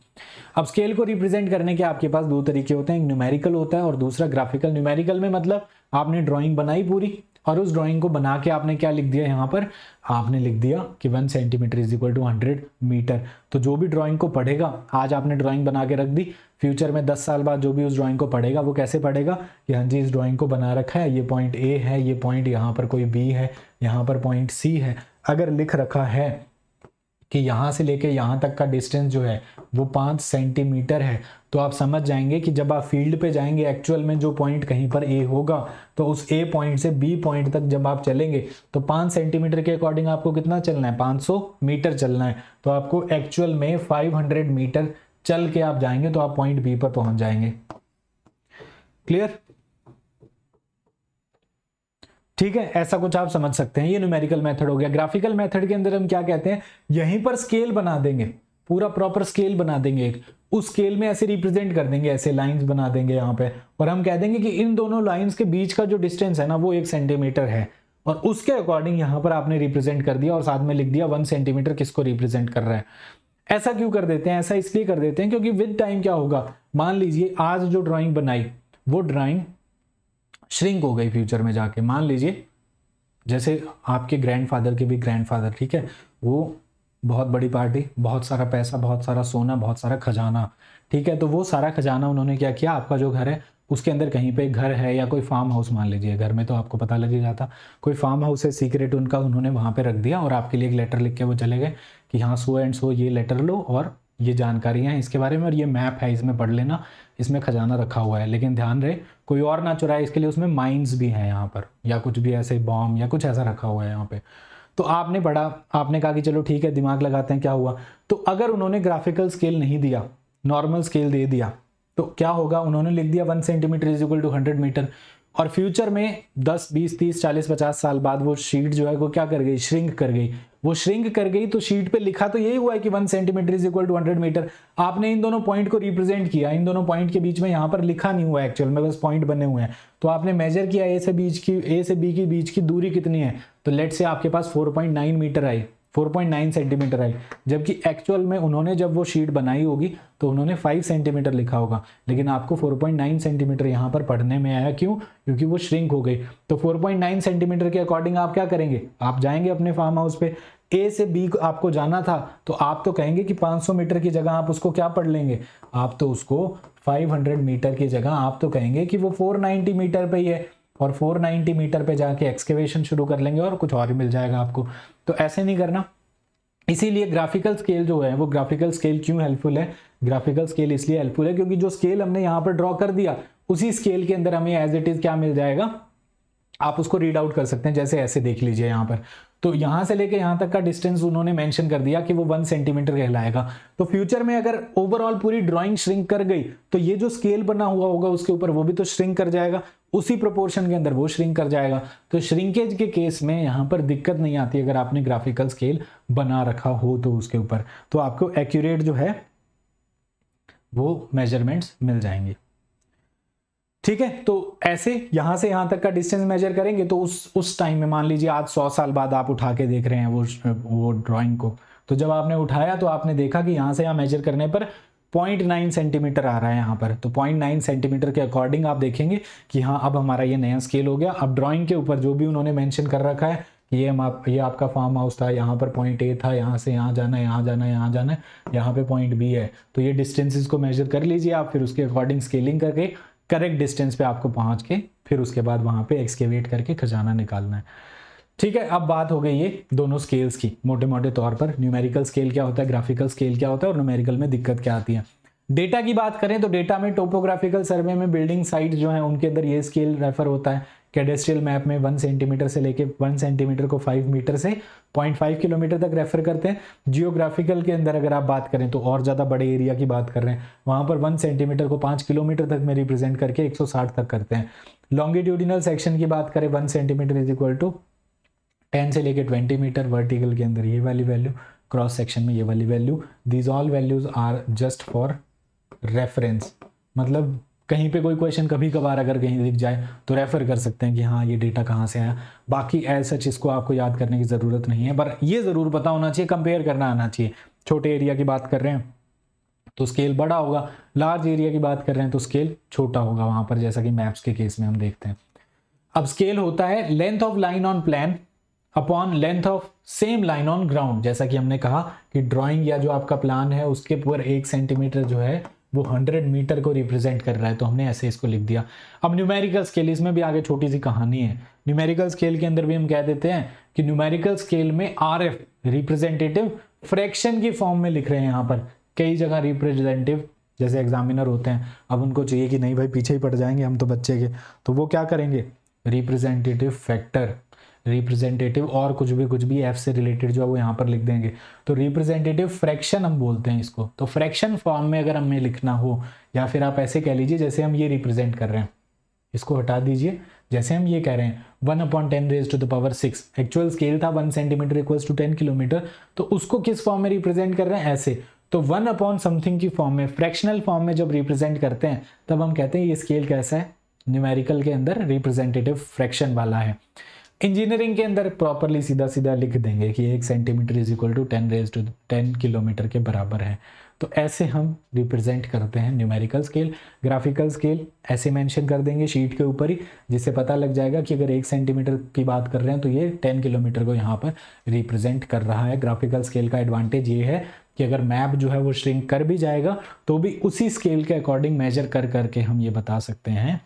अब स्केल को रिप्रेजेंट करने के आपके पास दो तरीके होते हैं एक न्यूमेरिकल होता है और दूसरा ग्राफिकल न्यूमेरिकल में मतलब आपने ड्राइंग बनाई पूरी और उस ड्राइंग को बना के आपने क्या लिख दिया यहाँ पर आपने लिख दिया कि one centimetre is equal to hundred metre तो जो भी ड्राइंग को पढ़ेगा आज आपने ड्राइंग बना के रख दी फ्यूचर में दस साल बाद जो भी उस ड्राइंग को पढ़ेगा वो कैसे पढ़ेगा कि हाँ जी इस ड्राइंग को बना रखा है ये पॉइंट ए है ये पॉइंट यहाँ पर कोई बी है यहाँ पर पॉइंट सी है अगर लिख रखा है कि यहाँ से लेके यहाँ तक का डिस्टेंस जो है वो पाँच सेंटीमीटर है तो आप समझ जाएंगे कि जब आप फील्ड पे जाएंगे एक्चुअल में जो पॉइंट कहीं पर ए होगा तो उस ए पॉइंट से बी पॉइंट तक जब आप चलेंगे तो पाँच सेंटीमीटर के अकॉर्डिंग आपको कितना चलना है पाँच मीटर चलना है तो आपको एक्चुअल में फाइव मीटर चल के आप जाएंगे तो आप पॉइंट बी पर पहुंच जाएंगे क्लियर ठीक है ऐसा कुछ आप समझ सकते हैं ये न्यूमेरिकल मेथड हो गया ग्राफिकल मेथड के अंदर हम क्या कहते हैं यहीं पर स्केल बना देंगे पूरा प्रॉपर स्केल बना देंगे एक उस स्केल में ऐसे रिप्रेजेंट कर देंगे ऐसे लाइंस बना देंगे यहाँ पे और हम कह देंगे कि इन दोनों लाइंस के बीच का जो डिस्टेंस है ना वो एक सेंटीमीटर है और उसके अकॉर्डिंग यहाँ पर आपने रिप्रेजेंट कर दिया और साथ में लिख दिया वन सेंटीमीटर किसको रिप्रेजेंट कर रहा है ऐसा क्यों कर देते हैं ऐसा इसलिए कर देते हैं क्योंकि विद टाइम क्या होगा मान लीजिए आज जो ड्राॅइंग बनाई वो ड्राइंग श्रिंक हो गई फ्यूचर में जाके मान लीजिए जैसे आपके ग्रैंडफादर के भी ग्रैंडफादर ठीक है वो बहुत बड़ी पार्टी बहुत सारा पैसा बहुत सारा सोना बहुत सारा खजाना ठीक है तो वो सारा खजाना उन्होंने क्या किया आपका जो घर है उसके अंदर कहीं पे घर है या कोई फार्म हाउस मान लीजिए घर में तो आपको पता ही जाता कोई फार्म हाउस है सीक्रेट उनका उन्होंने वहाँ पे रख दिया और आपके लिए एक लेटर लिख के वो चले गए कि हाँ सो एंड सो ये लेटर लो और ये जानकारी है इसके बारे में और ये मैप है इसमें पढ़ लेना इसमें खजाना रखा हुआ है लेकिन ध्यान रहे कोई और ना चुराए इसके लिए उसमें माइंस भी हैं यहाँ पर या कुछ भी ऐसे बॉम्ब या कुछ ऐसा रखा हुआ है यहाँ पे तो आपने पढ़ा आपने कहा कि चलो ठीक है दिमाग लगाते हैं क्या हुआ तो अगर उन्होंने ग्राफिकल स्केल नहीं दिया नॉर्मल स्केल दे दिया तो क्या होगा उन्होंने लिख दिया one centimetre is equal to hundred metre और फ्यूचर में दस बीस तीस चालीस पचास साल बाद वो शीट जो है वो क्या कर गई श्रिंक कर गई वो श्रिंक कर गई तो शीट पे लिखा तो यही हुआ है कि one centimetre is equal to hundred metre आपने इन दोनों पॉइंट को रिप्रेजेंट किया इन दोनों पॉइंट के बीच में यहां पर लिखा नहीं हुआ एक्चुअल में बस पॉइंट बने हुए हैं तो आपने मेजर किया ए से बीच की ए से बी के बीच की दूरी कितनी है तो लेट से आपके पास फोर पॉइंट नाइन मीटर आई 4.9 सेंटीमीटर आई जबकि एक्चुअल में उन्होंने जब वो शीट बनाई होगी तो उन्होंने 5 सेंटीमीटर लिखा होगा लेकिन आपको 4.9 सेंटीमीटर यहाँ पर पढ़ने में आया क्यों क्योंकि वो श्रिंक हो गई तो 4.9 सेंटीमीटर के अकॉर्डिंग आप क्या करेंगे आप जाएंगे अपने फार्म हाउस पे ए से बी को आपको जाना था तो आप तो कहेंगे कि 500 मीटर की जगह आप उसको क्या पढ़ लेंगे आप तो उसको 500 मीटर की जगह आप तो कहेंगे कि वो 490 मीटर पे ही है और 490 मीटर पे जाके एक्सकेवेशन शुरू कर लेंगे और कुछ और ही मिल जाएगा आपको तो ऐसे नहीं करना इसीलिए ग्राफिकल स्केल जो है वो ग्राफिकल स्केल क्यों हेल्पफुल है ग्राफिकल स्केल इसलिए हेल्पफुल है क्योंकि जो स्केल हमने यहाँ पर ड्रॉ कर दिया उसी स्केल के अंदर हमें एज इट इज़ क्या मिल जाएगा आप उसको रीड आउट कर सकते हैं जैसे ऐसे देख लीजिए यहाँ पर तो यहां से लेके यहां तक का डिस्टेंस उन्होंने मेंशन कर दिया कि वो वन सेंटीमीटर कहलाएगा तो फ्यूचर में अगर ओवरऑल पूरी ड्राइंग श्रिंक कर गई तो ये जो स्केल बना हुआ होगा उसके ऊपर वो भी तो श्रिंक कर जाएगा उसी प्रोपोर्शन के अंदर वो श्रिंक कर जाएगा तो श्रिंकेज के केस में यहां पर दिक्कत नहीं आती अगर आपने ग्राफिकल स्केल बना रखा हो तो उसके ऊपर तो आपको एक्यूरेट जो है वो मेजरमेंट्स मिल जाएंगे ठीक है तो ऐसे यहां से यहां तक का डिस्टेंस मेजर करेंगे तो उस उस टाइम में मान लीजिए आज सौ साल बाद आप उठा के देख रहे हैं वो वो ड्राइंग को तो जब आपने उठाया तो आपने देखा कि यहां से यहाँ मेजर करने पर 0.9 सेंटीमीटर आ रहा है यहां पर तो 0.9 सेंटीमीटर के अकॉर्डिंग आप देखेंगे कि हाँ अब हमारा ये नया स्केल हो गया अब ड्रॉइंग के ऊपर जो भी उन्होंने मैंशन कर रखा है ये हम आप ये आपका फार्म हाउस था यहाँ पर पॉइंट ए था यहाँ से यहाँ जाना है यहाँ जाना है यहाँ जाना है यहाँ पे पॉइंट बी है तो ये डिस्टेंसेस को मेजर कर लीजिए आप फिर उसके अकॉर्डिंग स्केलिंग करके करेक्ट डिस्टेंस पे आपको पहुंच के फिर उसके बाद वहाँ पे एक्सकेवेट करके खजाना निकालना है ठीक है अब बात हो गई ये दोनों स्केल्स की मोटे मोटे तौर पर न्यूमेरिकल स्केल क्या होता है ग्राफिकल स्केल क्या होता है और न्यूमेरिकल में दिक्कत क्या आती है डेटा की बात करें तो डेटा में टोपोग्राफिकल सर्वे में बिल्डिंग साइट जो है उनके अंदर ये स्केल रेफर होता है कैडेस्ट्रियल मैप में वन सेंटीमीटर से लेके वन सेंटीमीटर को फाइव मीटर से पॉइंट फाइव किलोमीटर तक रेफर करते हैं जियोग्राफिकल के अंदर अगर आप बात करें तो और ज़्यादा बड़े एरिया की बात कर रहे हैं वहाँ पर वन सेंटीमीटर को पाँच किलोमीटर तक में रिप्रेजेंट करके एक तक करते हैं लॉन्गिट्यूडिनल सेक्शन की बात करें one centimetre is equal to ten से लेके ट्वेंटी मीटर वर्टिकल के अंदर ये वाली वैल्यू क्रॉस सेक्शन में ये वाली value these all values are just for reference मतलब कहीं पे कोई क्वेश्चन कभी कभार अगर कहीं दिख जाए तो रेफ़र कर सकते हैं कि हाँ ये डेटा कहाँ से आया बाकी एज सच इसको आपको याद करने की ज़रूरत नहीं है पर ये ज़रूर पता होना चाहिए कंपेयर करना आना चाहिए छोटे एरिया की बात कर रहे हैं तो स्केल बड़ा होगा लार्ज एरिया की बात कर रहे हैं तो स्केल छोटा होगा वहाँ पर जैसा कि मैप्स के केस में हम देखते हैं अब स्केल होता है length of line on plan upon length of same line on ground जैसा कि हमने कहा कि ड्राइंग या जो आपका प्लान है उसके ऊपर एक सेंटीमीटर जो है वो 100 मीटर को रिप्रेजेंट कर रहा है तो हमने ऐसे इसको लिख दिया अब न्यूमेरिकल स्केल इसमें भी आगे छोटी सी कहानी है न्यूमेरिकल स्केल के अंदर भी हम कह देते हैं कि न्यूमेरिकल स्केल में आर एफ रिप्रेजेंटेटिव फ्रैक्शन की फॉर्म में लिख रहे हैं यहाँ पर कई जगह रिप्रेजेंटेटिव जैसे एग्जामिनर होते हैं अब उनको चाहिए कि नहीं भाई पीछे ही पड़ जाएंगे हम तो बच्चे के तो वो क्या करेंगे रिप्रेजेंटेटिव फैक्टर रिप्रेजेंटेटिव और कुछ भी कुछ भी एफ से रिलेटेड जो है वो यहाँ पर लिख देंगे तो रिप्रेजेंटेटिव फ्रैक्शन हम बोलते हैं इसको तो फ्रैक्शन फॉर्म में अगर हमें लिखना हो या फिर आप ऐसे कह लीजिए जैसे हम ये रिप्रेजेंट कर रहे हैं इसको हटा दीजिए जैसे हम ये कह रहे हैं one upon ten raise to the power six actual scale था one centimetre equals to ten kilometre तो उसको किस फॉर्म में रिप्रेजेंट कर रहे हैं ऐसे तो वन अपॉन समथिंग की फॉर्म में फ्रैक्शनल फॉर्म में जब रिप्रेजेंट करते हैं तब हम कहते हैं ये स्केल कैसा है न्यूमेरिकल के अंदर रिप्रेजेंटेटिव फ्रैक्शन वाला है इंजीनियरिंग के अंदर प्रॉपरली सीधा सीधा लिख देंगे कि एक centimetre is equal to ten raise to ten kilometre के बराबर है तो ऐसे हम रिप्रेजेंट करते हैं न्यूमेरिकल स्केल ग्राफिकल स्केल ऐसे मेंशन कर देंगे शीट के ऊपर ही जिससे पता लग जाएगा कि अगर एक सेंटीमीटर की बात कर रहे हैं तो ये टेन किलोमीटर को यहाँ पर रिप्रेजेंट कर रहा है ग्राफिकल स्केल का एडवांटेज ये है कि अगर मैप जो है वो श्रिंक कर भी जाएगा तो भी उसी स्केल के अकॉर्डिंग मेजर कर करके हम ये बता सकते हैं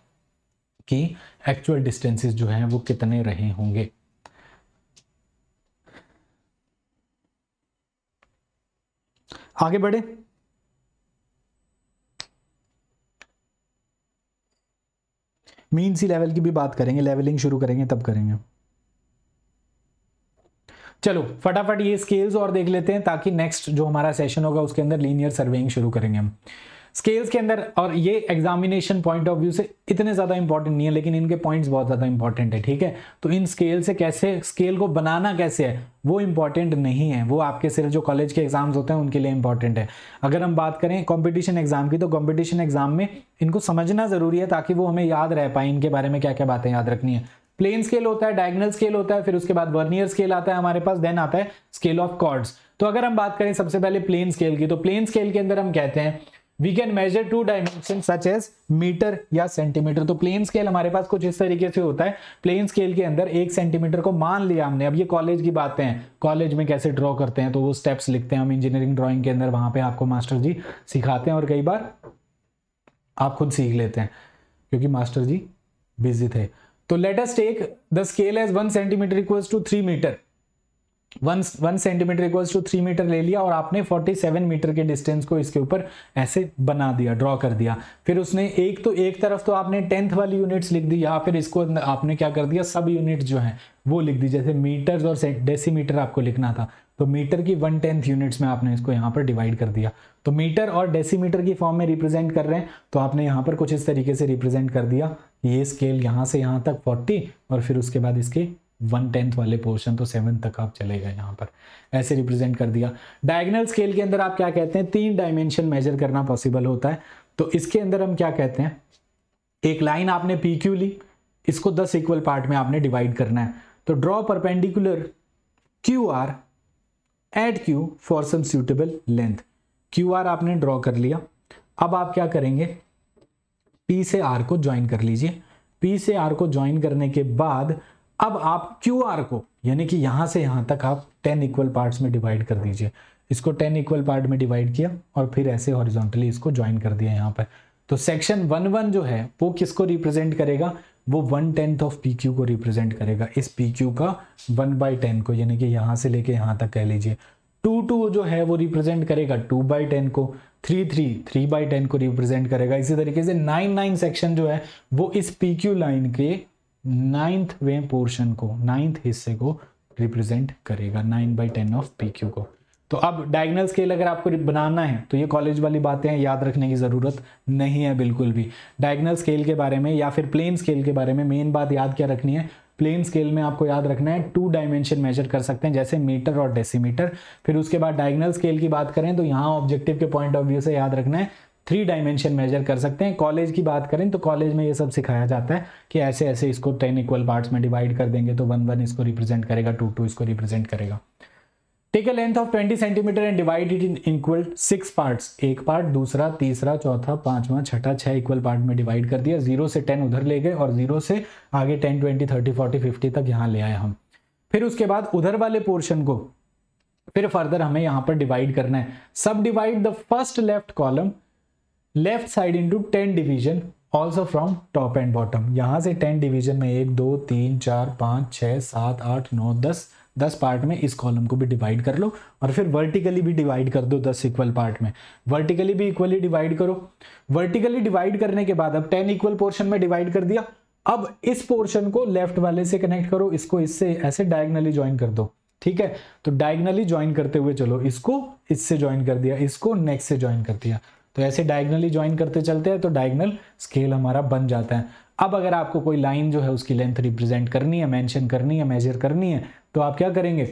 कि एक्चुअल डिस्टेंसेस जो हैं वो कितने रहे होंगे आगे बढ़े मीन सी लेवल की भी बात करेंगे लेवलिंग शुरू करेंगे तब करेंगे चलो फटाफट ये स्केल्स और देख लेते हैं ताकि नेक्स्ट जो हमारा सेशन होगा उसके अंदर लीनियर सर्वेइंग शुरू करेंगे हम स्केल्स के अंदर और ये एग्जामिनेशन पॉइंट ऑफ व्यू से इतने ज़्यादा इंपॉर्टेंट नहीं है लेकिन इनके पॉइंट्स बहुत ज़्यादा इंपॉर्टेंट है ठीक है तो इन स्केल से कैसे स्केल को बनाना कैसे है वो इंपॉर्टेंट नहीं है वो आपके सिर्फ जो कॉलेज के एग्जाम्स होते हैं उनके लिए इंपॉर्टेंट है अगर हम बात करें कॉम्पिटिशन एग्जाम की तो कॉम्पिटिशन एग्जाम में इनको समझना ज़रूरी है ताकि वो हमें याद रह पाए इनके बारे में क्या क्या बातें याद रखनी है प्लेन स्केल होता है डायग्नल स्केल होता है फिर उसके बाद वर्नियर स्केल आता है हमारे पास देन आता है स्केल ऑफ कॉर्ड्स तो अगर हम बात करें सबसे पहले प्लेन स्केल की तो प्लेन स्केल के अंदर हम कहते हैं we can measure two dimension such as metre या सेंटीमीटर तो प्लेन स्केल हमारे पास कुछ इस तरीके से होता है प्लेन स्केल के अंदर एक सेंटीमीटर को मान लिया हमने अब ये कॉलेज की बातें हैं कॉलेज में कैसे ड्रॉ करते हैं तो वो स्टेप्स लिखते हैं हम इंजीनियरिंग ड्रॉइंग के अंदर वहां पे आपको मास्टर जी सिखाते हैं और कई बार आप खुद सीख लेते हैं क्योंकि मास्टर जी बिजी थे तो लेटेस्ट एक the scale as one centimetre equals to three metre one one centimetre equals to three metre ले लिया और आपने फोर्टी सेवन मीटर के डिस्टेंस को इसके ऊपर ऐसे बना दिया ड्रॉ कर दिया फिर उसने एक तो एक तरफ तो आपने टेंथ वाली यूनिट्स लिख दी या फिर इसको आपने क्या कर दिया सब यूनिट्स जो हैं वो लिख दी जैसे मीटर्स और डेसीमीटर आपको लिखना था तो मीटर की वन टेंथ यूनिट्स में आपने इसको यहाँ पर डिवाइड कर दिया तो मीटर और डेसीमीटर की फॉर्म में रिप्रेजेंट कर रहे हैं तो आपने यहाँ पर कुछ इस तरीके से रिप्रेजेंट कर दिया ये स्केल यहाँ से यहाँ तक फोर्टी और फिर उसके बाद इसके वन टेंथ वाले पोर्शन तो सेवन तक आप चले गए यहाँ पर ऐसे रिप्रेजेंट कर दिया डायगनल स्केल के अंदर आप क्या कहते हैं तीन डायमेंशन मेजर करना पॉसिबल होता है तो इसके अंदर हम क्या कहते हैं एक लाइन आपने पी क्यू ली इसको दस इक्वल पार्ट में आपने डिवाइड करना है तो draw perpendicular Q R at Q for some suitable length Q R आपने ड्रॉ कर लिया अब आप क्या करेंगे पी से आर को ज्वाइन कर लीजिए पी से आर को ज्वाइन करने के बाद अब आप क्यू आर को यानी कि यहां से यहां तक आप टेन इक्वल पार्ट्स में डिवाइड कर दीजिए इसको टेन इक्वल पार्ट में डिवाइड किया और फिर ऐसे हॉरिजॉन्टली इसको ज्वाइन कर दिया यहाँ पर तो सेक्शन वन वन जो है वो किसको रिप्रेजेंट करेगा वो one tenth of P Q को रिप्रेजेंट करेगा इस पी क्यू का वन बाई टेन को यानी कि यहां से लेके यहां तक कह लीजिए टू टू जो है वो रिप्रेजेंट करेगा टू बाई टेन को three three three by ten को रिप्रेजेंट करेगा इसी तरीके से नाइन नाइन सेक्शन जो है वो इस पी क्यू लाइन के नाइन्थ वे पोर्शन को नाइन्थ हिस्से को रिप्रेजेंट करेगा nine by ten of P Q को तो अब डायगनल स्केल अगर आपको बनाना है तो ये कॉलेज वाली बातें याद रखने की ज़रूरत नहीं है बिल्कुल भी डायगनल स्केल के बारे में या फिर प्लेन स्केल के बारे में मेन बात याद क्या रखनी है प्लेन स्केल में आपको याद रखना है टू डायमेंशन मेजर कर सकते हैं जैसे मीटर और डेसीमीटर फिर उसके बाद डायगनल स्केल की बात करें तो यहाँ ऑब्जेक्टिव के पॉइंट ऑफ व्यू से याद रखना है थ्री डायमेंशन मेजर कर सकते हैं कॉलेज की बात करें तो कॉलेज में ये सब सिखाया जाता है कि ऐसे ऐसे इसको टेन इक्वल पार्ट्स में डिवाइड कर देंगे तो वन वन इसको रिप्रेजेंट करेगा टू टू इसको रिप्रेजेंट करेगा take a length of twenty centimetre and divide it in equal six parts एक पार्ट दूसरा तीसरा चौथा पांचवा छठा छह इक्वल पार्ट में डिवाइड कर दिया जीरो से टेन उधर ले गए और जीरो से आगे ten twenty thirty forty fifty तक यहाँ ले आए हम फिर उसके बाद उधर वाले पोर्शन को फिर फर्दर हमें यहाँ पर डिवाइड करना है subdivide the first left column left side into ten division also from top and bottom यहाँ से टेन डिवीजन में एक दो तीन चार पाँच छः सात आठ नौ दस दस पार्ट में इस कॉलम को भी डिवाइड कर लो और फिर वर्टिकली भी डिवाइड कर दो दस इक्वल पार्ट में वर्टिकली भी इक्वली डिवाइड करो वर्टिकली डिवाइड करने के बाद अब टेन इक्वल पोर्शन में डिवाइड कर दिया अब इस पोर्शन को लेफ्ट वाले से कनेक्ट करो इसको इससे ऐसे डायगनली ज्वाइन कर दो ठीक है तो डायगनली ज्वाइन करते हुए चलो इसको इससे ज्वाइन कर दिया इसको नेक्स्ट से ज्वाइन कर दिया तो ऐसे डायगनली ज्वाइन करते चलते हैं तो डायगनल स्केल हमारा बन जाता है अब अगर आपको कोई लाइन जो है उसकी लेंथ रिप्रेजेंट करनी है मेंशन करनी है मेजर करनी है तो आप क्या करेंगे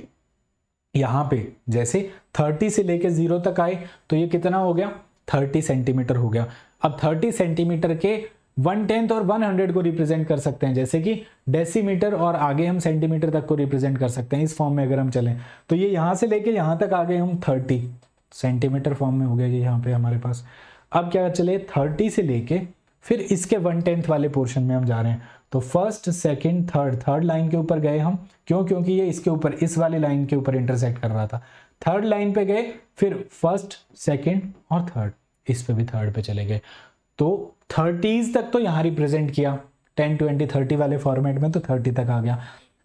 यहाँ पे जैसे 30 से लेके ज़ीरो तक आए तो ये कितना हो गया 30 सेंटीमीटर हो गया अब 30 सेंटीमीटर के वन टेंथ और वन हंड्रेड को रिप्रेजेंट कर सकते हैं जैसे कि डेसीमीटर और आगे हम सेंटीमीटर तक को रिप्रेजेंट कर सकते हैं इस फॉर्म में अगर हम चलें तो ये यहाँ से लेके यहाँ तक आ गए हम थर्टी सेंटीमीटर फॉर्म में हो गया ये यहाँ पे हमारे पास अब क्या चले थर्टी से लेके फिर इसके वन टेंथ वाले पोर्शन में हम जा रहे हैं तो first second third third line के ऊपर गए हम क्यों क्योंकि ये इसके ऊपर इस वाले लाइन के ऊपर इंटरसेक्ट कर रहा था थर्ड लाइन पे गए फिर फर्स्ट सेकंड और थर्ड इस पे भी थर्ड पे चले गए तो थर्टीज तक तो यहाँ रिप्रेजेंट किया टेन ट्वेंटी थर्टी वाले फॉर्मेट में तो थर्टी तक आ गया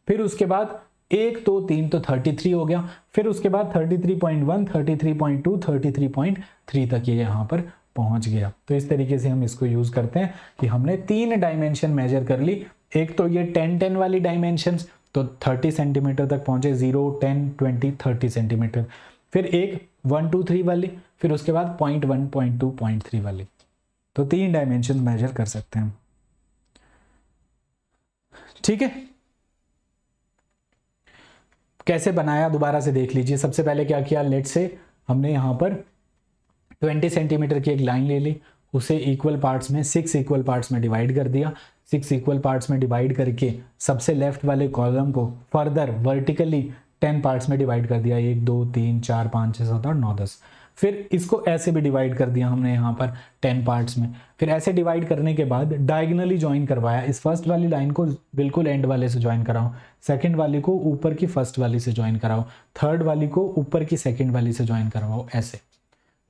फिर उसके बाद एक तो तीन तो थर्टी थ्री हो गया फिर उसके बाद thirty three point one thirty three point two thirty three point three तक ये यहाँ पर पहुंच गया तो इस तरीके से हम इसको यूज़ करते हैं कि हमने तीन डायमेंशन मेजर कर ली एक तो ये टेन टेन वाली डायमेंशन तो थर्टी सेंटीमीटर तक पहुंचे zero ten twenty thirty centimetre फिर एक वन टू थ्री वाली फिर उसके बाद point one point two point three वाली तो तीन डायमेंशन मेजर कर सकते हैं ठीक है कैसे बनाया दोबारा से देख लीजिए सबसे पहले क्या किया लेट से हमने यहाँ पर 20 सेंटीमीटर की एक लाइन ले ली उसे इक्वल पार्ट्स में सिक्स इक्वल पार्ट्स में डिवाइड कर दिया सिक्स इक्वल पार्ट्स में डिवाइड करके सबसे लेफ्ट वाले कॉलम को फर्दर वर्टिकली टेन पार्ट्स में डिवाइड कर दिया एक दो तीन चार पाँच छः सात आठ नौ दस फिर इसको ऐसे भी डिवाइड कर दिया हमने यहाँ पर टेन पार्ट्स में फिर ऐसे डिवाइड करने के बाद डायगनली ज्वाइन करवाया इस फर्स्ट वाली लाइन को बिल्कुल एंड वाले से ज्वाइन कराओ सेकंड वाली को ऊपर की फर्स्ट वाली से ज्वाइन कराओ थर्ड वाली को ऊपर की सेकेंड वाली से ज्वाइन करवाओ ऐसे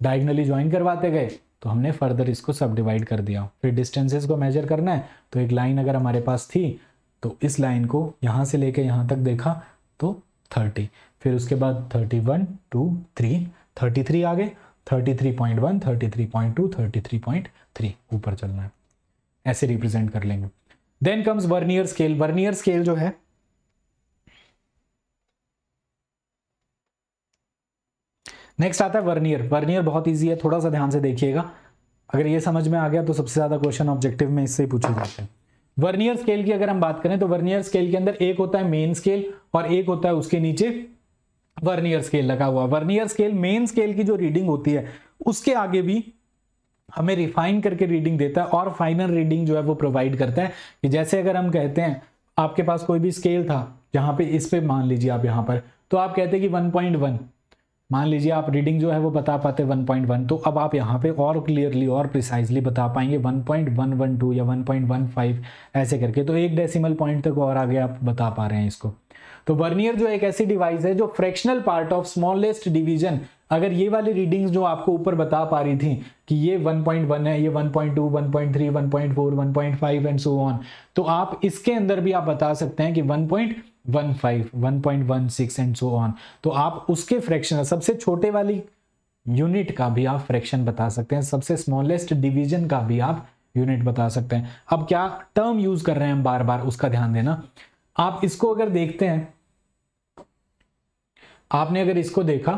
डायगनली ज्वाइन करवाते गए तो हमने फर्दर इसको सब डिवाइड कर दिया फिर डिस्टेंसेज को मेजर करना है तो एक लाइन अगर हमारे पास थी तो इस लाइन को यहाँ से लेके यहाँ तक देखा तो थर्टी फिर उसके बाद थर्टी वन टू थ्री 33 आगे 33.1, 33.2, 33.3 ऊपर चलना है ऐसे रिप्रेजेंट कर लेंगे then comes vernier scale vernier scale जो है नेक्स्ट आता है वर्नियर वर्नियर बहुत इजी है थोड़ा सा ध्यान से देखिएगा अगर ये समझ में आ गया तो सबसे ज्यादा क्वेश्चन ऑब्जेक्टिव में इससे ही पूछे जाते हैं वर्नियर स्केल की अगर हम बात करें तो वर्नियर स्केल के अंदर एक होता है मेन स्केल और एक होता है उसके नीचे वर्नियर स्केल लगा हुआ वर्नियर स्केल मेन स्केल की जो रीडिंग होती है उसके आगे भी हमें रिफाइन करके रीडिंग देता है और फाइनल रीडिंग जो है वो प्रोवाइड करता है कि जैसे अगर हम कहते हैं आपके पास कोई भी स्केल था यहाँ पे इस पे मान लीजिए आप यहाँ पर तो आप कहते हैं कि 1.1 मान लीजिए आप रीडिंग जो है वो बता पाते 1.1 तो अब आप यहाँ पे और क्लियरली और प्रिसाइजली बता पाएंगे 1.112 या 1.15 ऐसे करके तो एक डेसिमल पॉइंट तक और आगे आप बता पा रहे हैं इसको तो वर्नियर जो एक ऐसी डिवाइस है जो fractional part of smallest division अगर ये वाली रीडिंग्स जो आपको ऊपर बता पा रही थी कि ये 1.1 है ये 1.2, 1.3, 1.4, 1.5 एंड सो ऑन तो आप इसके अंदर भी आप बता सकते हैं कि 1.15, 1.16 एंड सो ऑन तो आप उसके फ्रैक्शन सबसे छोटे वाली यूनिट का भी आप फ्रैक्शन बता सकते हैं सबसे स्मॉलेस्ट डिवीजन का भी आप यूनिट बता सकते हैं अब क्या टर्म यूज कर रहे हैं हम बार बार उसका ध्यान देना आप इसको अगर देखते हैं आपने अगर इसको देखा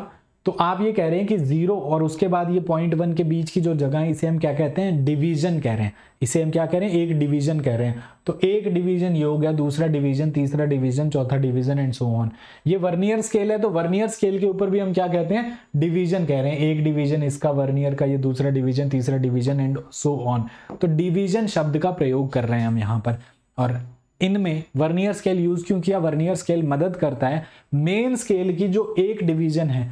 तो आप ये कह रहे हैं कि जीरो और उसके बाद ये पॉइंट वन के बीच की जो जगह है इसे हम क्या कहते हैं डिवीजन कह रहे हैं इसे हम क्या कह रहे हैं एक डिवीजन कह रहे हैं तो एक डिवीजन ये हो गया दूसरा डिवीजन तीसरा डिवीजन चौथा डिवीजन एंड सो ऑन ये वर्नियर स्केल है तो वर्नियर स्केल के ऊपर भी हम क्या कहते हैं डिवीजन कह रहे हैं एक डिवीजन इसका वर्नियर का ये दूसरा डिवीजन तीसरा डिवीजन एंड सो ऑन तो डिवीजन शब्द का प्रयोग कर रहे हैं हम यहाँ पर और इनमें वर्नियर स्केल यूज़ क्यों किया वर्नियर स्केल मदद करता है मेन स्केल की जो एक डिवीजन है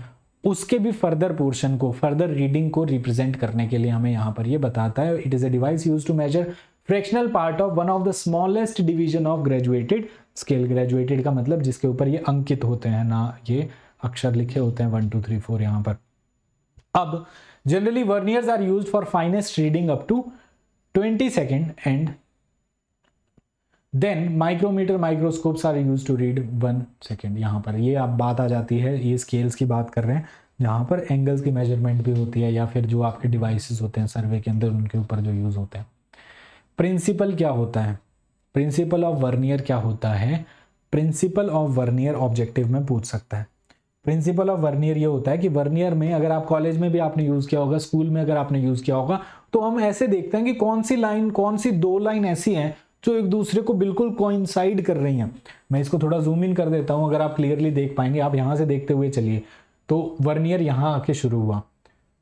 उसके भी फर्दर पोर्शन को फर्दर रीडिंग को रिप्रेजेंट करने के लिए हमें यहां पर ये बताता है it is a device use to measure fractional part of one of the smallest division of graduated scale graduated का मतलब जिसके ऊपर ये अंकित होते हैं ना ये अक्षर लिखे होते हैं वन टू थ्री फोर यहां पर अब generally verniers are use for finest reading up to twenty second and then micrometer microscopes are use to read one second यहाँ पर ये आप बात आ जाती है ये स्केल्स की बात कर रहे हैं जहाँ पर एंगल्स की मेजरमेंट भी होती है या फिर जो आपके डिवाइसेस होते हैं सर्वे के अंदर उनके ऊपर जो यूज़ होते हैं प्रिंसिपल क्या होता है प्रिंसिपल ऑफ वर्नियर क्या होता है प्रिंसिपल ऑफ वर्नियर ऑब्जेक्टिव में पूछ सकता है प्रिंसिपल ऑफ वर्नियर ये होता है कि वर्नियर में अगर आप कॉलेज में भी आपने यूज़ किया होगा स्कूल में अगर आपने यूज़ किया होगा तो हम ऐसे देखते हैं कि कौन सी लाइन कौन सी दो लाइन ऐसी हैं जो एक दूसरे को बिल्कुल कोइंसाइड कर रही हैं मैं इसको थोड़ा जूम इन कर देता हूँ अगर आप क्लियरली देख पाएंगे आप यहाँ से देखते हुए चलिए तो वर्नियर यहाँ आके शुरू हुआ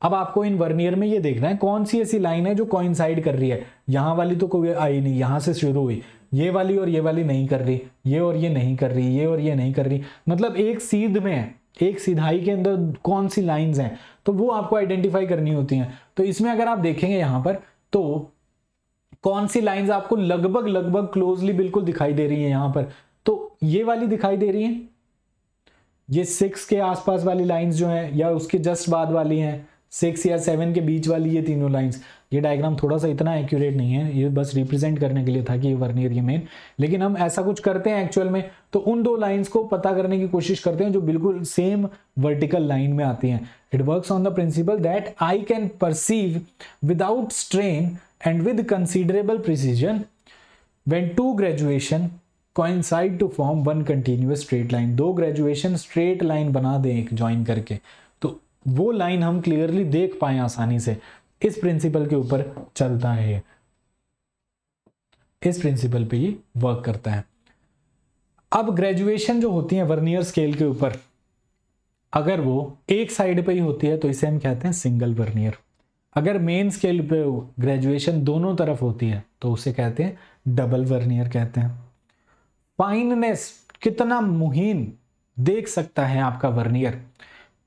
अब आपको इन वर्नियर में ये देखना है कौन सी ऐसी लाइन है जो कोइंसाइड कर रही है यहाँ वाली तो कोई आई नहीं यहाँ से शुरू हुई ये वाली और ये वाली नहीं कर रही ये और ये नहीं कर रही ये और ये नहीं कर रही मतलब एक सीध में है एक सिधाई के अंदर कौन सी लाइंस हैं तो वो आपको आइडेंटिफाई करनी होती हैं तो इसमें अगर आप देखेंगे यहाँ पर तो कौन सी लाइंस आपको लगभग लगभग क्लोजली बिल्कुल दिखाई दे रही है यहां पर तो ये वाली दिखाई दे रही है ये सिक्स के आसपास वाली लाइंस जो हैं या उसके जस्ट बाद वाली हैं सिक्स या सेवन के बीच वाली ये तीनों लाइंस ये डायग्राम थोड़ा सा इतना एक्यूरेट नहीं है ये बस रिप्रेजेंट करने के लिए था कि ये वर्नियर ये मेन लेकिन हम ऐसा कुछ करते हैं एक्चुअल में तो उन दो लाइंस को पता करने की कोशिश करते हैं जो बिल्कुल सेम वर्टिकल लाइन में आती हैं it works on the principle that I can perceive without strain and with considerable precision when two graduation coincide to form one continuous straight line दो graduation straight line बना दें एक join करके तो वो line हम clearly देख पाए आसानी से इस principle के ऊपर चलता है इस principle पे ये work करता है अब ग्रेजुएशन जो होती है वर्नियर स्केल के ऊपर अगर वो एक साइड पे ही होती है तो इसे हम कहते हैं सिंगल वर्नियर अगर मेन स्केल पे ग्रेजुएशन दोनों तरफ होती है तो उसे कहते हैं डबल वर्नियर कहते हैं फाइननेस कितना मुहिम देख सकता है आपका वर्नियर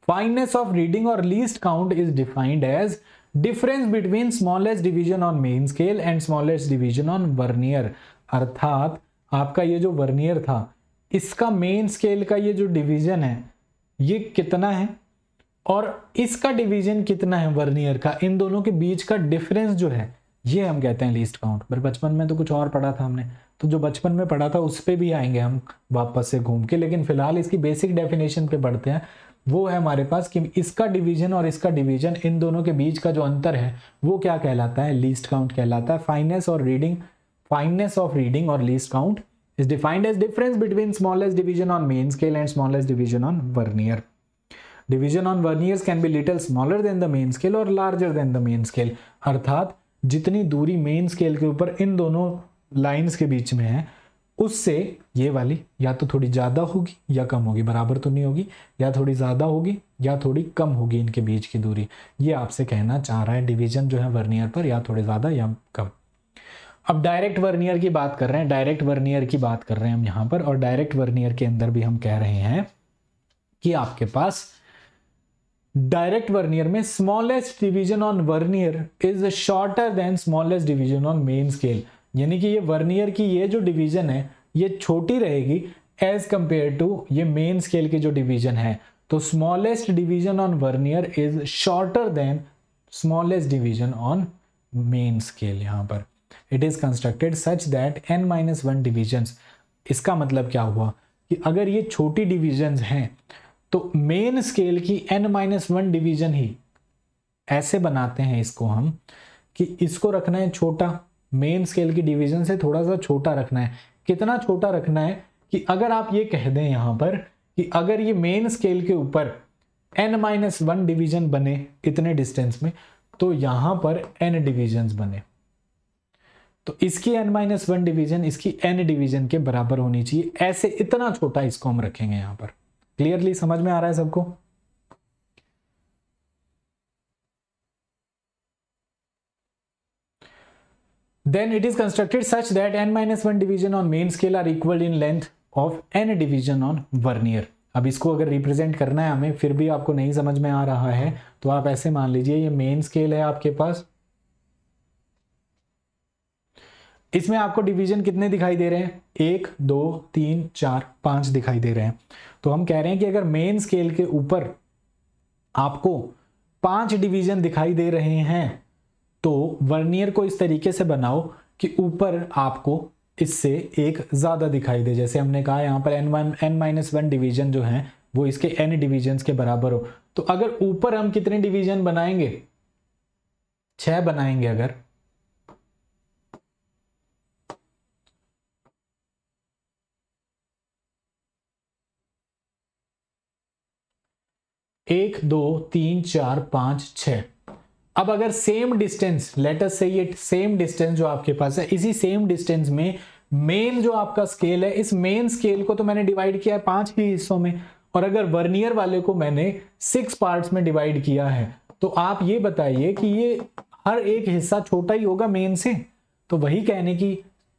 फाइननेस ऑफ रीडिंग और least count is defined as difference between smallest division on main scale and smallest division on vernier अर्थात आपका ये जो वर्नियर था इसका मेन स्केल का ये जो डिवीजन है ये कितना है और इसका डिवीजन कितना है वर्नियर का इन दोनों के बीच का डिफरेंस जो है ये हम कहते हैं लीस्ट काउंट पर बचपन में तो कुछ और पढ़ा था हमने तो जो बचपन में पढ़ा था उस पर भी आएंगे हम वापस से घूम के लेकिन फिलहाल इसकी बेसिक डेफिनेशन पे बढ़ते हैं वो है हमारे पास कि इसका डिवीजन और इसका डिवीजन इन दोनों के बीच का जो अंतर है वो क्या कहलाता है लीस्ट काउंट कहलाता है फाइनेस और रीडिंग फाइनेस ऑफ रीडिंग और least count is defined as difference between smallest division on main scale and smallest division on vernier division on verniers can be little smaller than the main scale और larger than the main scale अर्थात जितनी दूरी main scale के ऊपर इन दोनों lines के बीच में है उससे ये वाली या तो थोड़ी ज़्यादा होगी या कम होगी बराबर तो नहीं होगी या थोड़ी ज़्यादा होगी या थोड़ी कम होगी इनके बीच की दूरी ये आपसे कहना चाह रहा है डिवीजन जो है वर्नियर पर या थोड़े ज़्यादा या कम अब डायरेक्ट वर्नियर की बात कर रहे हैं डायरेक्ट वर्नियर की बात कर रहे हैं हम यहाँ पर और डायरेक्ट वर्नियर के अंदर भी हम कह रहे हैं कि आपके पास डायरेक्ट वर्नियर में smallest division on vernier is shorter than smallest division on main scale यानी कि ये वर्नियर की ये जो डिवीजन है ये छोटी रहेगी एज कंपेयर टू ये मेन स्केल की जो डिवीजन है तो smallest division on vernier is shorter than smallest division on main scale यहाँ पर it is constructed such that N minus one division इसका मतलब क्या हुआ कि अगर ये छोटी डिवीजन हैं तो मेन स्केल की एन माइनस वन डिवीजन ही ऐसे बनाते हैं इसको हम कि इसको रखना है छोटा मेन स्केल की डिवीजन से थोड़ा सा छोटा रखना है कितना छोटा रखना है कि अगर आप ये कह दें यहां पर कि अगर ये मेन स्केल के ऊपर एन माइनस वन डिवीजन बने इतने डिस्टेंस में तो यहां पर एन डिवीजन बने तो इसकी एन माइनस वन डिवीजन इसकी एन डिवीजन के बराबर होनी चाहिए ऐसे इतना छोटा इसको हम रखेंगे यहां पर क्लियरली समझ में आ रहा है सबको then it is constructed such that N minus one division on main scale are equal in length of N division on vernier अब इसको अगर रिप्रेजेंट करना है हमें फिर भी आपको नहीं समझ में आ रहा है तो आप ऐसे मान लीजिए ये मेन स्केल है आपके पास इसमें आपको डिवीजन कितने दिखाई दे रहे हैं एक दो तीन चार पांच दिखाई दे रहे हैं तो हम कह रहे हैं कि अगर मेन स्केल के ऊपर आपको पांच डिवीजन दिखाई दे रहे हैं तो वर्नियर को इस तरीके से बनाओ कि ऊपर आपको इससे एक ज़्यादा दिखाई दे जैसे हमने कहा यहाँ पर N one N minus one division जो है वो इसके एन डिवीजन के बराबर हो तो अगर ऊपर हम कितने डिवीजन बनाएंगे छह बनाएंगे अगर एक दो तीन चार पांच छ अब अगर सेम डिस्टेंस लेटर से ये सेम डिस्टेंस जो आपके पास है इसी सेम डिस्टेंस में मेन जो आपका स्केल है इस मेन स्केल को तो मैंने डिवाइड किया है पांच ही हिस्सों में और अगर वर्नियर वाले को मैंने सिक्स पार्ट्स में डिवाइड किया है तो आप ये बताइए कि ये हर एक हिस्सा छोटा ही होगा मेन से तो वही कहने की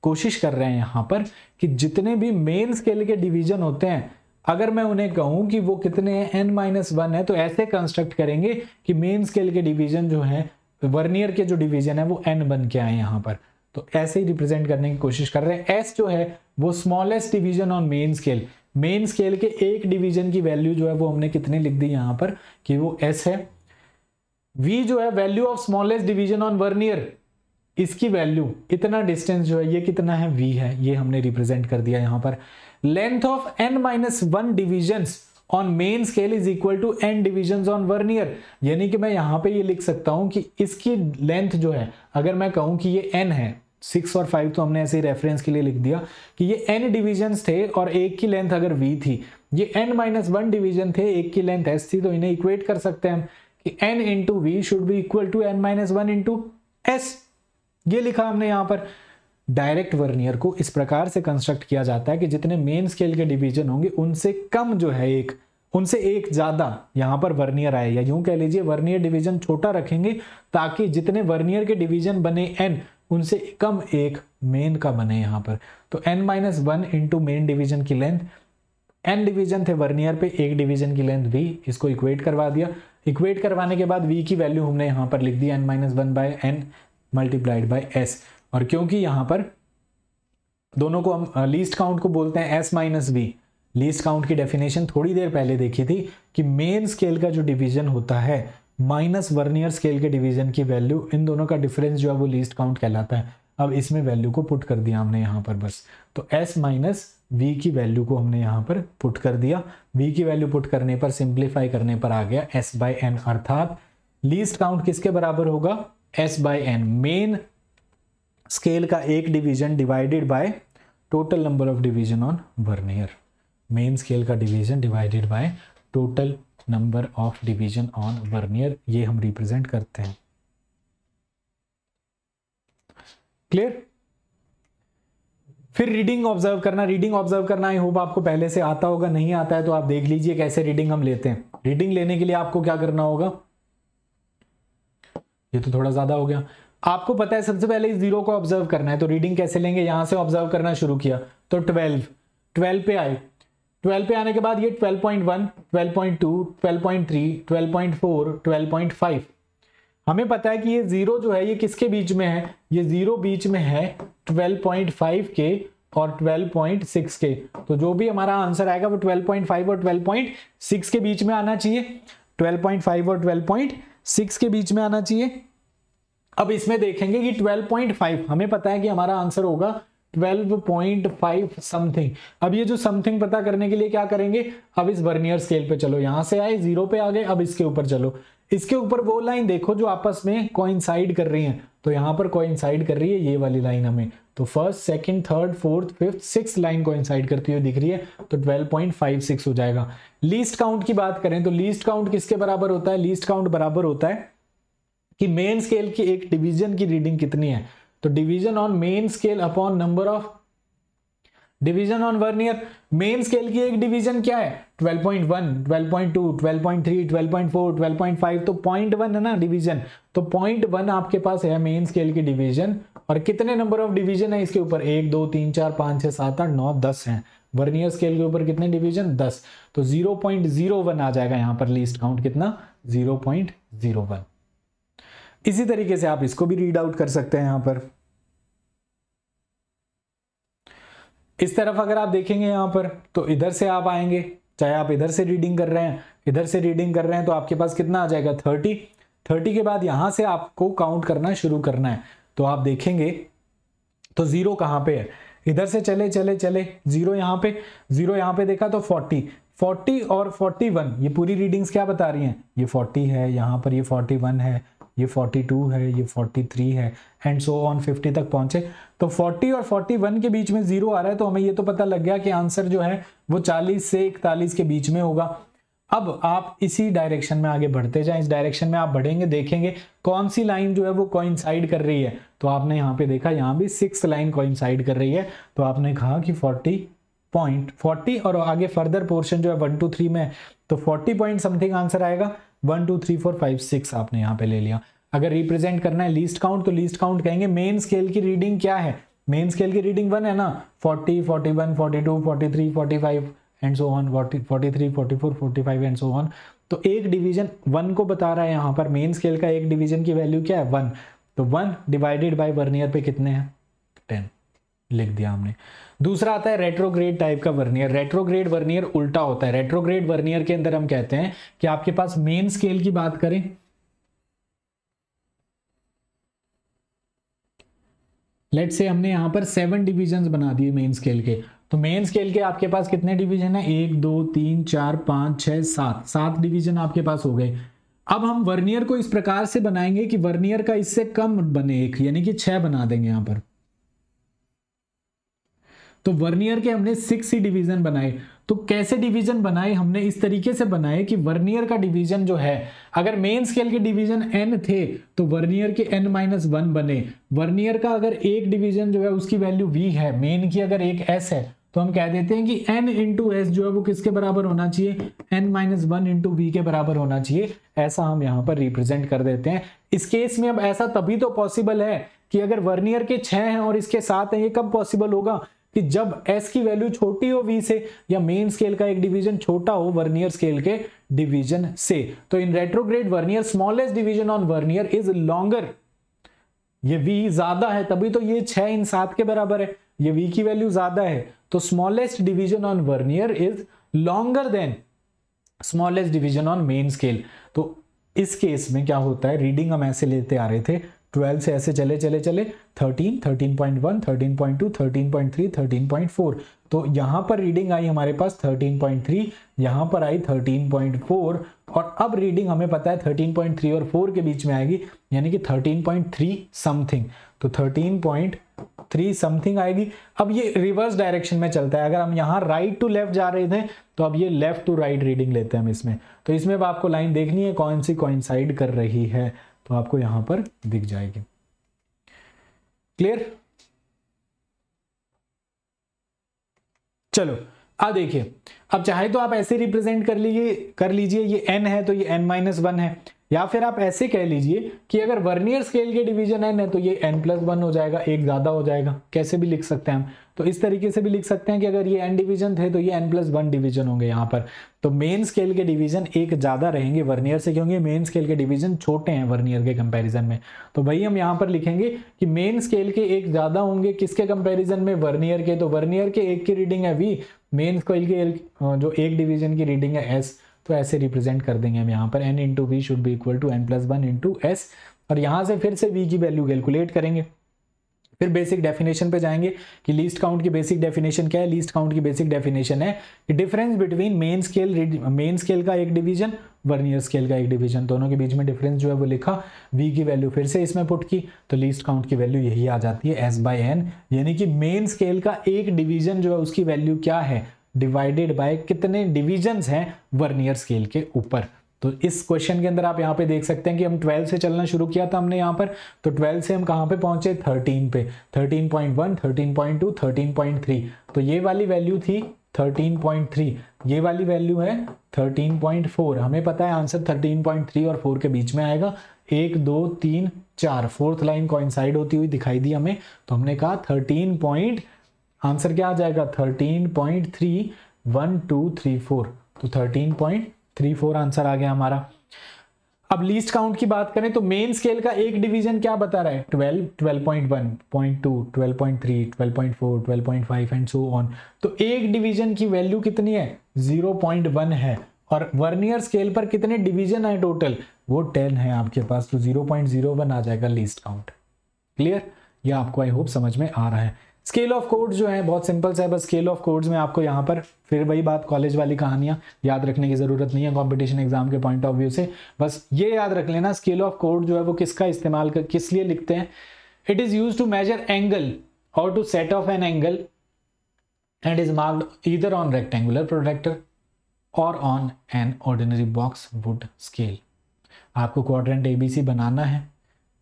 कोशिश कर रहे हैं यहाँ पर कि जितने भी मेन स्केल के डिवीजन होते हैं अगर मैं उन्हें कहूं कि वो कितने हैं एन माइनस वन है तो ऐसे कंस्ट्रक्ट करेंगे कि मेन स्केल के डिवीजन जो है वर्नियर के जो डिवीजन है वो एन बन के आए यहां पर तो ऐसे ही रिप्रेजेंट करने की कोशिश कर रहे हैं एस जो है वो smallest division on main scale main scale के एक डिवीजन की वैल्यू जो है वो हमने कितने लिख दी यहां पर कि वो एस है वी जो है value of smallest division on vernier इसकी वैल्यू इतना डिस्टेंस जो है ये कितना है वी है ये हमने रिप्रेजेंट कर दिया यहां पर length of N minus one division on main scale is equal to N division on year यानी कि मैं यहां पे ये लिख सकता हूं कि इसकी लेंथ जो है अगर मैं कहूं कि ये एन है सिक्स और फाइव तो हमने ऐसे रेफरेंस के लिए लिख दिया कि ये एन डिविजन थे और एक की लेंथ अगर वी थी ये एन माइनस वन डिविजन थे एक की लेंथ एस थी तो इन्हें इक्वेट कर सकते हैं हम कि n into v should be equal to n minus one into s ये लिखा हमने यहां पर डायरेक्ट वर्नियर को इस प्रकार से कंस्ट्रक्ट किया जाता है कि जितने मेन स्केल के डिवीजन होंगे उनसे कम जो है एक उनसे एक ज़्यादा यहां पर वर्नियर आए या यूं कह लीजिए वर्नियर डिवीजन छोटा रखेंगे ताकि जितने वर्नियर के डिवीजन बने एन उनसे कम एक मेन का बने यहां पर तो n minus one into main division की लेंथ एन डिवीजन थे वर्नियर पे एक डिवीजन की लेंथ वी इसको इक्वेट करवा दिया इक्वेट करवाने के बाद वी की वैल्यू हमने यहां पर लिख दिया n minus one by n multiplied by s और क्योंकि यहां पर दोनों को हम लीस्ट काउंट को बोलते हैं s minus v least count की डेफिनेशन थोड़ी देर पहले देखी थी कि मेन स्केल का जो डिवीजन होता है माइनस वर्नियर स्केल के डिवीजन की वैल्यू इन दोनों का डिफरेंस जो है वो लीस्ट काउंट कहलाता है अब इसमें वैल्यू को पुट कर दिया हमने यहाँ पर बस तो एस माइनस वी की वैल्यू को हमने यहाँ पर पुट कर दिया वी की वैल्यू पुट करने पर सिंप्लीफाई करने पर आ गया एस बाई एन अर्थात लीस्ट काउंट किसके बराबर होगा s by n main scale का एक division divided by total number of division on vernier main scale का division divided by total number of division on vernier ये हम रिप्रेजेंट करते हैं क्लियर फिर रीडिंग ऑब्जर्व करना रीडिंग ऑब्जर्व करना आई होप आपको पहले से आता होगा नहीं आता है तो आप देख लीजिए कैसे रीडिंग हम लेते हैं रीडिंग लेने के लिए आपको क्या करना होगा ये तो थोड़ा ज्यादा हो गया आपको पता है सबसे पहले इस जीरो को ऑब्जर्व करना है तो रीडिंग कैसे लेंगे यहां से ऑब्जर्व करना शुरू किया तो ट्वेल्व ट्वेल्व पे आए ट्वेल्व पे आने के बाद ये twelve point one twelve point two twelve point three twelve point four twelve point five हमें पता है कि ये जीरो जो है ये किसके बीच में है ये जीरो बीच में है ट्वेल्व पॉइंट फाइव के और ट्वेल्व पॉइंट सिक्स के तो जो भी हमारा आंसर आएगा वो ट्वेल्व पॉइंट फाइव और ट्वेल्व पॉइंट सिक्स के बीच में आना चाहिए ट्वेल्व पॉइंट फाइव और ट्वेल्व पॉइंट सिक्स के बीच में आना चाहिए अब इसमें देखेंगे कि 12.5 हमें पता है कि हमारा आंसर होगा 12.5 समथिंग अब ये जो समथिंग पता करने के लिए क्या करेंगे अब इस बर्नियर स्केल पे चलो यहां से आए जीरो पे आ गए अब इसके ऊपर चलो इसके ऊपर वो लाइन देखो जो आपस में कोइंसाइड कर रही है तो यहां पर कोइंसाइड कर रही है ये वाली लाइन हमें तो first second third fourth fifth six line coincide करती हुई दिख रही है तो 12.56 हो जाएगा लीस्ट काउंट की बात करें तो लीस्ट काउंट किसके बराबर होता है लीस्ट काउंट बराबर होता है कि मेन स्केल की एक डिवीजन की रीडिंग कितनी है तो division on main scale upon number of division on vernier main scale की एक डिवीजन क्या है 12.1, 12.2, 12.3, 12.4, 12.5 तो पॉइंट वन है ना डिवीजन तो पॉइंट वन आपके पास है मेन स्केल की डिवीजन और कितने नंबर ऑफ डिवीजन है इसके ऊपर एक दो तीन चार पांच छह सात आठ नौ दस हैं वर्नियर स्केल के ऊपर कितने डिवीजन दस तो जीरो पॉइंट जीरो वन आ जाएगा यहाँ पर लीस्ट काउंट कितना जीरो पॉइंट जीरो वन इसी तरीके से आप इसको भी रीड आउट कर सकते हैं यहां पर इस तरफ अगर आप देखेंगे यहां पर तो इधर से आप आएंगे चाहे आप इधर से रीडिंग कर रहे हैं इधर से रीडिंग कर रहे हैं तो आपके पास कितना आ जाएगा थर्टी थर्टी के बाद यहां से आपको काउंट करना शुरू करना है तो आप देखेंगे तो ज़ीरो कहां पे है इधर से चले चले चले ज़ीरो यहां पे ज़ीरो यहां पे देखा तो फोर्टी फोर्टी और फोर्टी वन ये पूरी रीडिंग्स क्या बता रही हैं ये फोर्टी है यहां पर ये फोर्टी वन है ये 42 है ये 43 है एंड सो ऑन 50 तक पहुंचे तो 40 और 41 के बीच में जीरो आ रहा है तो हमें ये तो पता लग गया कि आंसर जो है वो 40 से इकतालीस के बीच में होगा अब आप इसी डायरेक्शन में आगे बढ़ते जाएं इस डायरेक्शन में आप बढ़ेंगे देखेंगे कौन सी लाइन जो है वो कोइंसाइड कर रही है तो आपने यहाँ पे देखा यहाँ भी सिक्स लाइन कोइंसाइड कर रही है तो आपने कहा कि 40 पॉइंट 40 और आगे फर्दर पोर्शन जो है वन टू थ्री में तो 40 पॉइंट समथिंग आंसर आएगा one two three four five six आपने यहाँ पे ले लिया अगर रिप्रेजेंट करना है लीस्ट काउंट तो लीस्ट काउंट कहेंगे मेन स्केल की रीडिंग क्या है मेन स्केल की रीडिंग वन है ना forty forty one forty two forty three forty five and so on forty forty three forty four forty five and so on तो एक division one को बता रहा है यहाँ पर मेन स्केल का एक डिवीजन की वैल्यू क्या है वन तो वन डिवाइडेड बाई वर्नियर पे कितने हैं टेन लिख दिया हमने दूसरा आता है रेट्रोग्रेड टाइप का वर्नियर रेट्रोग्रेड वर्नियर उल्टा होता है रेट्रोग्रेड वर्नियर के अंदर हम कहते हैं कि आपके पास मेन स्केल की बात करें लेट से हमने यहां पर सेवन डिविजन बना दिए मेन स्केल के तो मेन स्केल के आपके पास कितने डिवीजन है एक दो तीन चार पांच छह सात सात डिवीजन आपके पास हो गए अब हम वर्नियर को इस प्रकार से बनाएंगे कि वर्नियर का इससे कम बने एक यानी कि छह बना देंगे यहां पर तो वर्नियर के हमने सिक्स ही डिवीजन बनाए तो कैसे डिवीजन बनाए हमने इस तरीके से बनाए कि वर्नियर का डिवीजन जो है अगर मेन स्केल के डिवीजन एन थे तो वर्नियर के एन माइनस वन बने वर्नियर का अगर एक डिवीजन जो है उसकी वैल्यू वी है मेन की अगर एक एस है तो हम कह देते हैं कि एन इंटू एस जो है वो किसके बराबर होना चाहिए n minus one into v के बराबर होना चाहिए ऐसा हम यहाँ पर रिप्रेजेंट कर देते हैं इस केस में अब ऐसा तभी तो पॉसिबल है कि अगर वर्नियर के छह हैं और इसके सात हैं ये कब पॉसिबल होगा कि जब एस की वैल्यू छोटी हो वी से या मेन स्केल का एक डिवीजन छोटा हो वर्नियर स्केल के डिवीजन से तो in retrograde vernier smallest division on vernier is longer ये वी ज्यादा है तभी तो ये छह इन सात के बराबर है ये वी की वैल्यू ज्यादा है तो smallest division on vernier is longer than smallest division on main scale तो इस केस में क्या होता है रीडिंग हम ऐसे लेते आ रहे थे 12 से ऐसे चले चले चले 13, 13.1, 13.2, 13.3, 13.4 तो यहाँ पर रीडिंग आई हमारे पास 13.3 पॉइंट थ्री यहाँ पर आई 13.4 और अब रीडिंग हमें पता है 13.3 और 4 के बीच में आएगी यानी कि 13.3 पॉइंट समथिंग तो 13.3 समथिंग आएगी अब ये रिवर्स डायरेक्शन में चलता है अगर हम यहाँ राइट टू लेफ्ट जा रहे थे तो अब ये लेफ्ट टू राइट रीडिंग लेते हैं हम इसमें तो इसमें अब आपको लाइन देखनी है कौन सी कॉइन कर रही है तो आपको यहां पर दिख जाएगी क्लियर चलो अब देखिए अब चाहे तो आप ऐसे रिप्रेजेंट कर लीजिए कर लीजिए ये n है तो ये n माइनस वन है या फिर आप ऐसे कह लीजिए कि अगर वर्नियर स्केल के डिवीजन n है तो ये n प्लस वन हो जाएगा एक ज़्यादा हो जाएगा कैसे भी लिख सकते हैं हम तो इस तरीके से भी लिख सकते हैं कि अगर ये एन डिवीजन थे तो ये एन प्लस वन डिवीजन होंगे यहाँ पर तो मेन स्केल के डिवीजन एक ज़्यादा रहेंगे वर्नियर से क्योंकि मेन स्केल के डिवीजन छोटे हैं वर्नियर के कंपैरिजन में तो वही हम यहाँ पर लिखेंगे कि मेन स्केल के एक ज़्यादा होंगे किसके कंपेरिजन में वर्नियर के तो वर्नियर के एक की रीडिंग है वी मेन स्केल के जो एक डिवीजन की रीडिंग है एस तो ऐसे रिप्रेजेंट कर देंगे हम यहाँ पर n into v should be equal to n plus one into s और यहाँ से फिर से वी की वैल्यू कैलकुलेट करेंगे फिर बेसिक डेफिनेशन पे जाएंगे कि लीस्ट काउंट की बेसिक डेफिनेशन क्या है लीस्ट काउंट की बेसिक डेफिनेशन है कि difference between main scale main scale का एक डिवीजन वर्नियर स्केल का एक डिवीजन दोनों के बीच में डिफरेंस जो है वो लिखा वी की वैल्यू फिर से इसमें पुट की तो लीस्ट काउंट की वैल्यू यही आ जाती है एस बाई एन यानी कि मेन स्केल का एक डिवीजन जो है उसकी वैल्यू क्या है डिवाइडेड बाय कितने डिविजन्स हैं वर्नियर स्केल के ऊपर तो इस क्वेश्चन के अंदर आप यहाँ पे देख सकते हैं कि हम 12 से चलना शुरू किया था हमने यहाँ पर तो 12 से हम कहाँ पे पहुंचे 13 पे 13.1 13.2 13.3 तो ये वाली वैल्यू थी 13.3 ये वाली वैल्यू है 13.4 हमें पता है आंसर 13.3 और 4 के बीच में आएगा एक दो तीन चार फोर्थ लाइन को होती हुई दिखाई दी हमें तो हमने कहा थर्टीन पॉइंट आंसर क्या आ जाएगा thirteen point three one two three four तो thirteen point three four answer आ गया हमारा अब लीस्ट काउंट की बात करें तो मेन स्केल का एक डिवीजन क्या बता रहा है 12, 12.1, 0.2, 12.3, 12.4, 12.5 एंड सो ऑन तो एक डिवीजन की वैल्यू कितनी है 0.1 है और वर्नियर स्केल पर कितने डिवीजन है टोटल वो 10 है आपके पास तो 0.01 आ जाएगा लीस्ट काउंट क्लियर यह आपको आई होप समझ में आ रहा है स्केल ऑफ कोड्स जो है बहुत सिंपल सा है बस स्केल ऑफ कोड्स में आपको यहाँ पर फिर वही बात कॉलेज वाली कहानियां याद रखने की ज़रूरत नहीं है कॉम्पिटिशन एग्जाम के पॉइंट ऑफ व्यू से बस ये याद रख लेना स्केल ऑफ कोड जो है वो किसका इस्तेमाल कर किस लिए लिखते हैं it is use to measure angle और to set off an angle and is marked इधर ऑन रेक्टेंगुलर protractor और on an ordinary box wood scale आपको क्वाड्रेंट ए बी सी बनाना है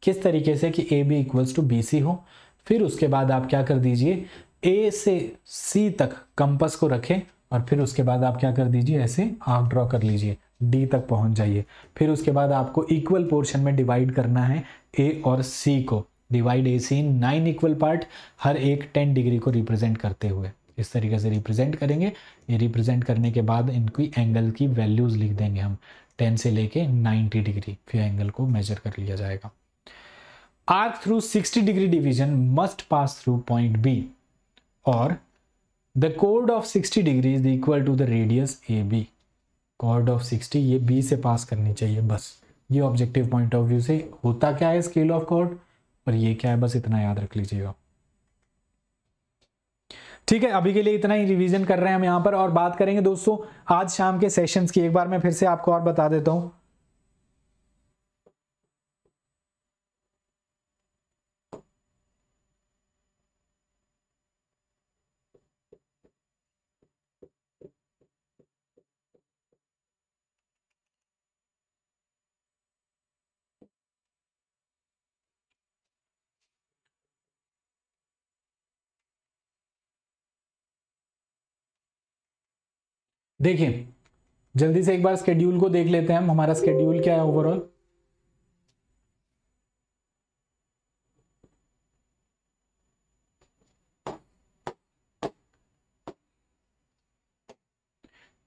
किस तरीके से कि A B equals to B C हो फिर उसके बाद आप क्या कर दीजिए ए से सी तक कंपस को रखें और फिर उसके बाद आप क्या कर दीजिए ऐसे आर्क ड्रॉ कर लीजिए डी तक पहुंच जाइए फिर उसके बाद आपको इक्वल पोर्शन में डिवाइड करना है ए और सी को divide A C in nine equal part हर एक टेन डिग्री को रिप्रेजेंट करते हुए इस तरीके से रिप्रेजेंट करेंगे ये रिप्रेजेंट करने के बाद इनकी एंगल की वैल्यूज़ लिख देंगे हम टेन से लेके नाइनटी डिग्री फिर एंगल को मेजर कर लिया जाएगा arc through 60 degree division must pass through point B और द कोड of 60 is equal to the radius A B कोड ऑफ 60 ये बी से पास करनी चाहिए बस ये ऑब्जेक्टिव पॉइंट ऑफ व्यू से होता क्या है स्केल ऑफ कोड और ये क्या है बस इतना याद रख लीजिएगा ठीक है अभी के लिए इतना ही रिवीजन कर रहे हैं हम यहाँ पर और बात करेंगे दोस्तों आज शाम के सेशंस की एक बार मैं फिर से आपको और बता देता हूँ देखिए जल्दी से एक बार स्केड्यूल को देख लेते हैं हम हमारा स्केड्यूल क्या है ओवरऑल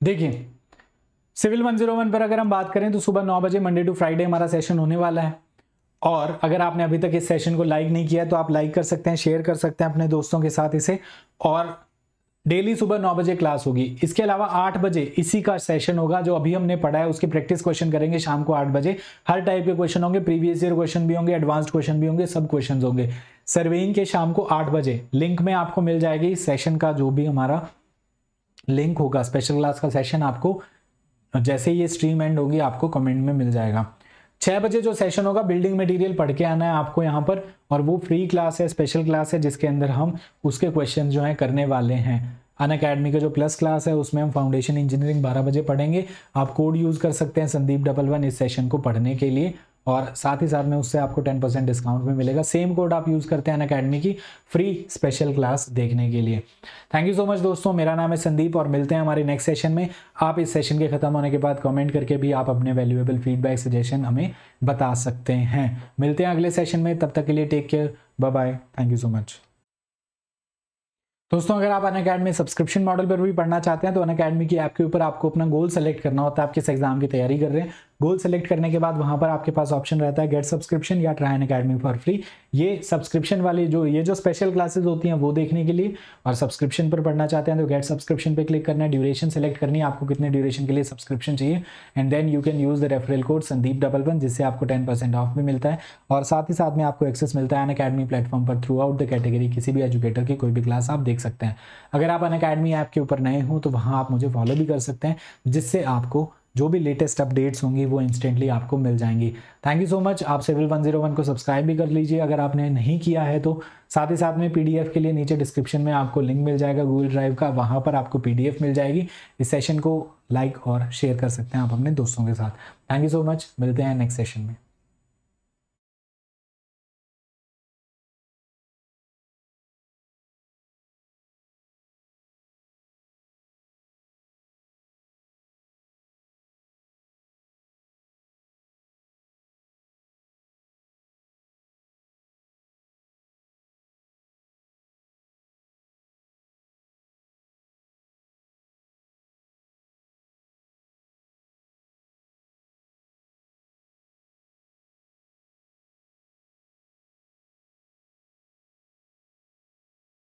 देखिए सिविल 101 पर अगर हम बात करें तो सुबह नौ बजे मंडे टू फ्राइडे हमारा सेशन होने वाला है और अगर आपने अभी तक इस सेशन को लाइक नहीं किया तो आप लाइक कर सकते हैं शेयर कर सकते हैं अपने दोस्तों के साथ इसे और डेली सुबह नौ बजे क्लास होगी इसके अलावा आठ बजे इसी का सेशन होगा जो अभी हमने पढ़ा है उसके प्रैक्टिस क्वेश्चन करेंगे शाम को आठ बजे हर टाइप के क्वेश्चन होंगे प्रीवियस ईयर क्वेश्चन भी होंगे एडवांस्ड क्वेश्चन भी होंगे सब क्वेश्चन होंगे सर्वेइंग के शाम को आठ बजे लिंक में आपको मिल जाएगी इस सेशन का जो भी हमारा लिंक होगा स्पेशल क्लास का सेशन आपको जैसे ये स्ट्रीम एंड होगी आपको कमेंट में मिल जाएगा छः बजे जो सेशन होगा बिल्डिंग मटेरियल पढ़ के आना है आपको यहाँ पर और वो फ्री क्लास है स्पेशल क्लास है जिसके अंदर हम उसके क्वेश्चन जो हैं करने वाले हैं अन अकेडमी का जो प्लस क्लास है उसमें हम फाउंडेशन इंजीनियरिंग बारह बजे पढ़ेंगे आप कोड यूज़ कर सकते हैं संदीप डबल वन इस सेशन को पढ़ने के लिए और साथ ही साथ में उससे आपको टेन परसेंट डिस्काउंट भी मिलेगा सेम कोड आप यूज़ करते हैं अकेडमी की फ्री स्पेशल क्लास देखने के लिए थैंक यू सो मच दोस्तों मेरा नाम है संदीप और मिलते हैं हमारे नेक्स्ट सेशन में आप इस सेशन के ख़त्म होने के बाद कमेंट करके भी आप अपने वैल्यूएबल फीडबैक सजेशन हमें बता सकते हैं मिलते हैं अगले सेशन में तब तक के लिए take care bye bye thank you so much दोस्तों अगर आप अन अकेडमी सब्सक्रिप्शन मॉडल पर भी पढ़ना चाहते हैं तो अन अकेडमी की ऐप के ऊपर आपको अपना गोल सेलेक्ट करना होता है आप किस एग्जाम की तैयारी कर रहे हैं गोल सेलेक्ट करने के बाद वहाँ पर आपके पास ऑप्शन रहता है गेट सब्सक्रिप्शन या ट्राइन अकेडमी फॉर फ्री ये सब्सक्रिप्शन वाली जो ये जो स्पेशल क्लासेज होती हैं वो देखने के लिए और सब्सक्रिप्शन पर पढ़ना चाहते हैं तो गेट सब्सक्रिप्शन पर क्लिक करना है ड्यूरेशन सेलेक्ट करनी है आपको कितने ड्यूरेशन के लिए सब्सक्रिप्शन चाहिए and then you can use the referral code Sandeep double one जिससे आपको टेन परसेंट ऑफ भी मिलता है और साथ ही साथ में आपको एक्सेस मिलता है अन अकेडमी प्लेटफॉर्म पर थ्रू आउट द कैटेगरी किसी भी एजुकेटर की कोई भी क्लास आप देख सकते हैं अगर आप अन अकेडमी ऐप के ऊपर नए हो तो वहाँ आप मुझे फॉलो भी कर सकते हैं जिससे आपको जो भी लेटेस्ट अपडेट्स होंगी वो इंस्टेंटली आपको मिल जाएंगी थैंक यू सो मच आप सिविल वन जीरो वन को सब्सक्राइब भी कर लीजिए अगर आपने नहीं किया है तो साथ ही साथ में पीडीएफ के लिए नीचे डिस्क्रिप्शन में आपको लिंक मिल जाएगा गूगल ड्राइव का वहाँ पर आपको पी मिल जाएगी इस सेशन को लाइक और शेयर कर सकते हैं आप अपने दोस्तों के साथ थैंक यू सो मच मिलते हैं नेक्स्ट सेशन में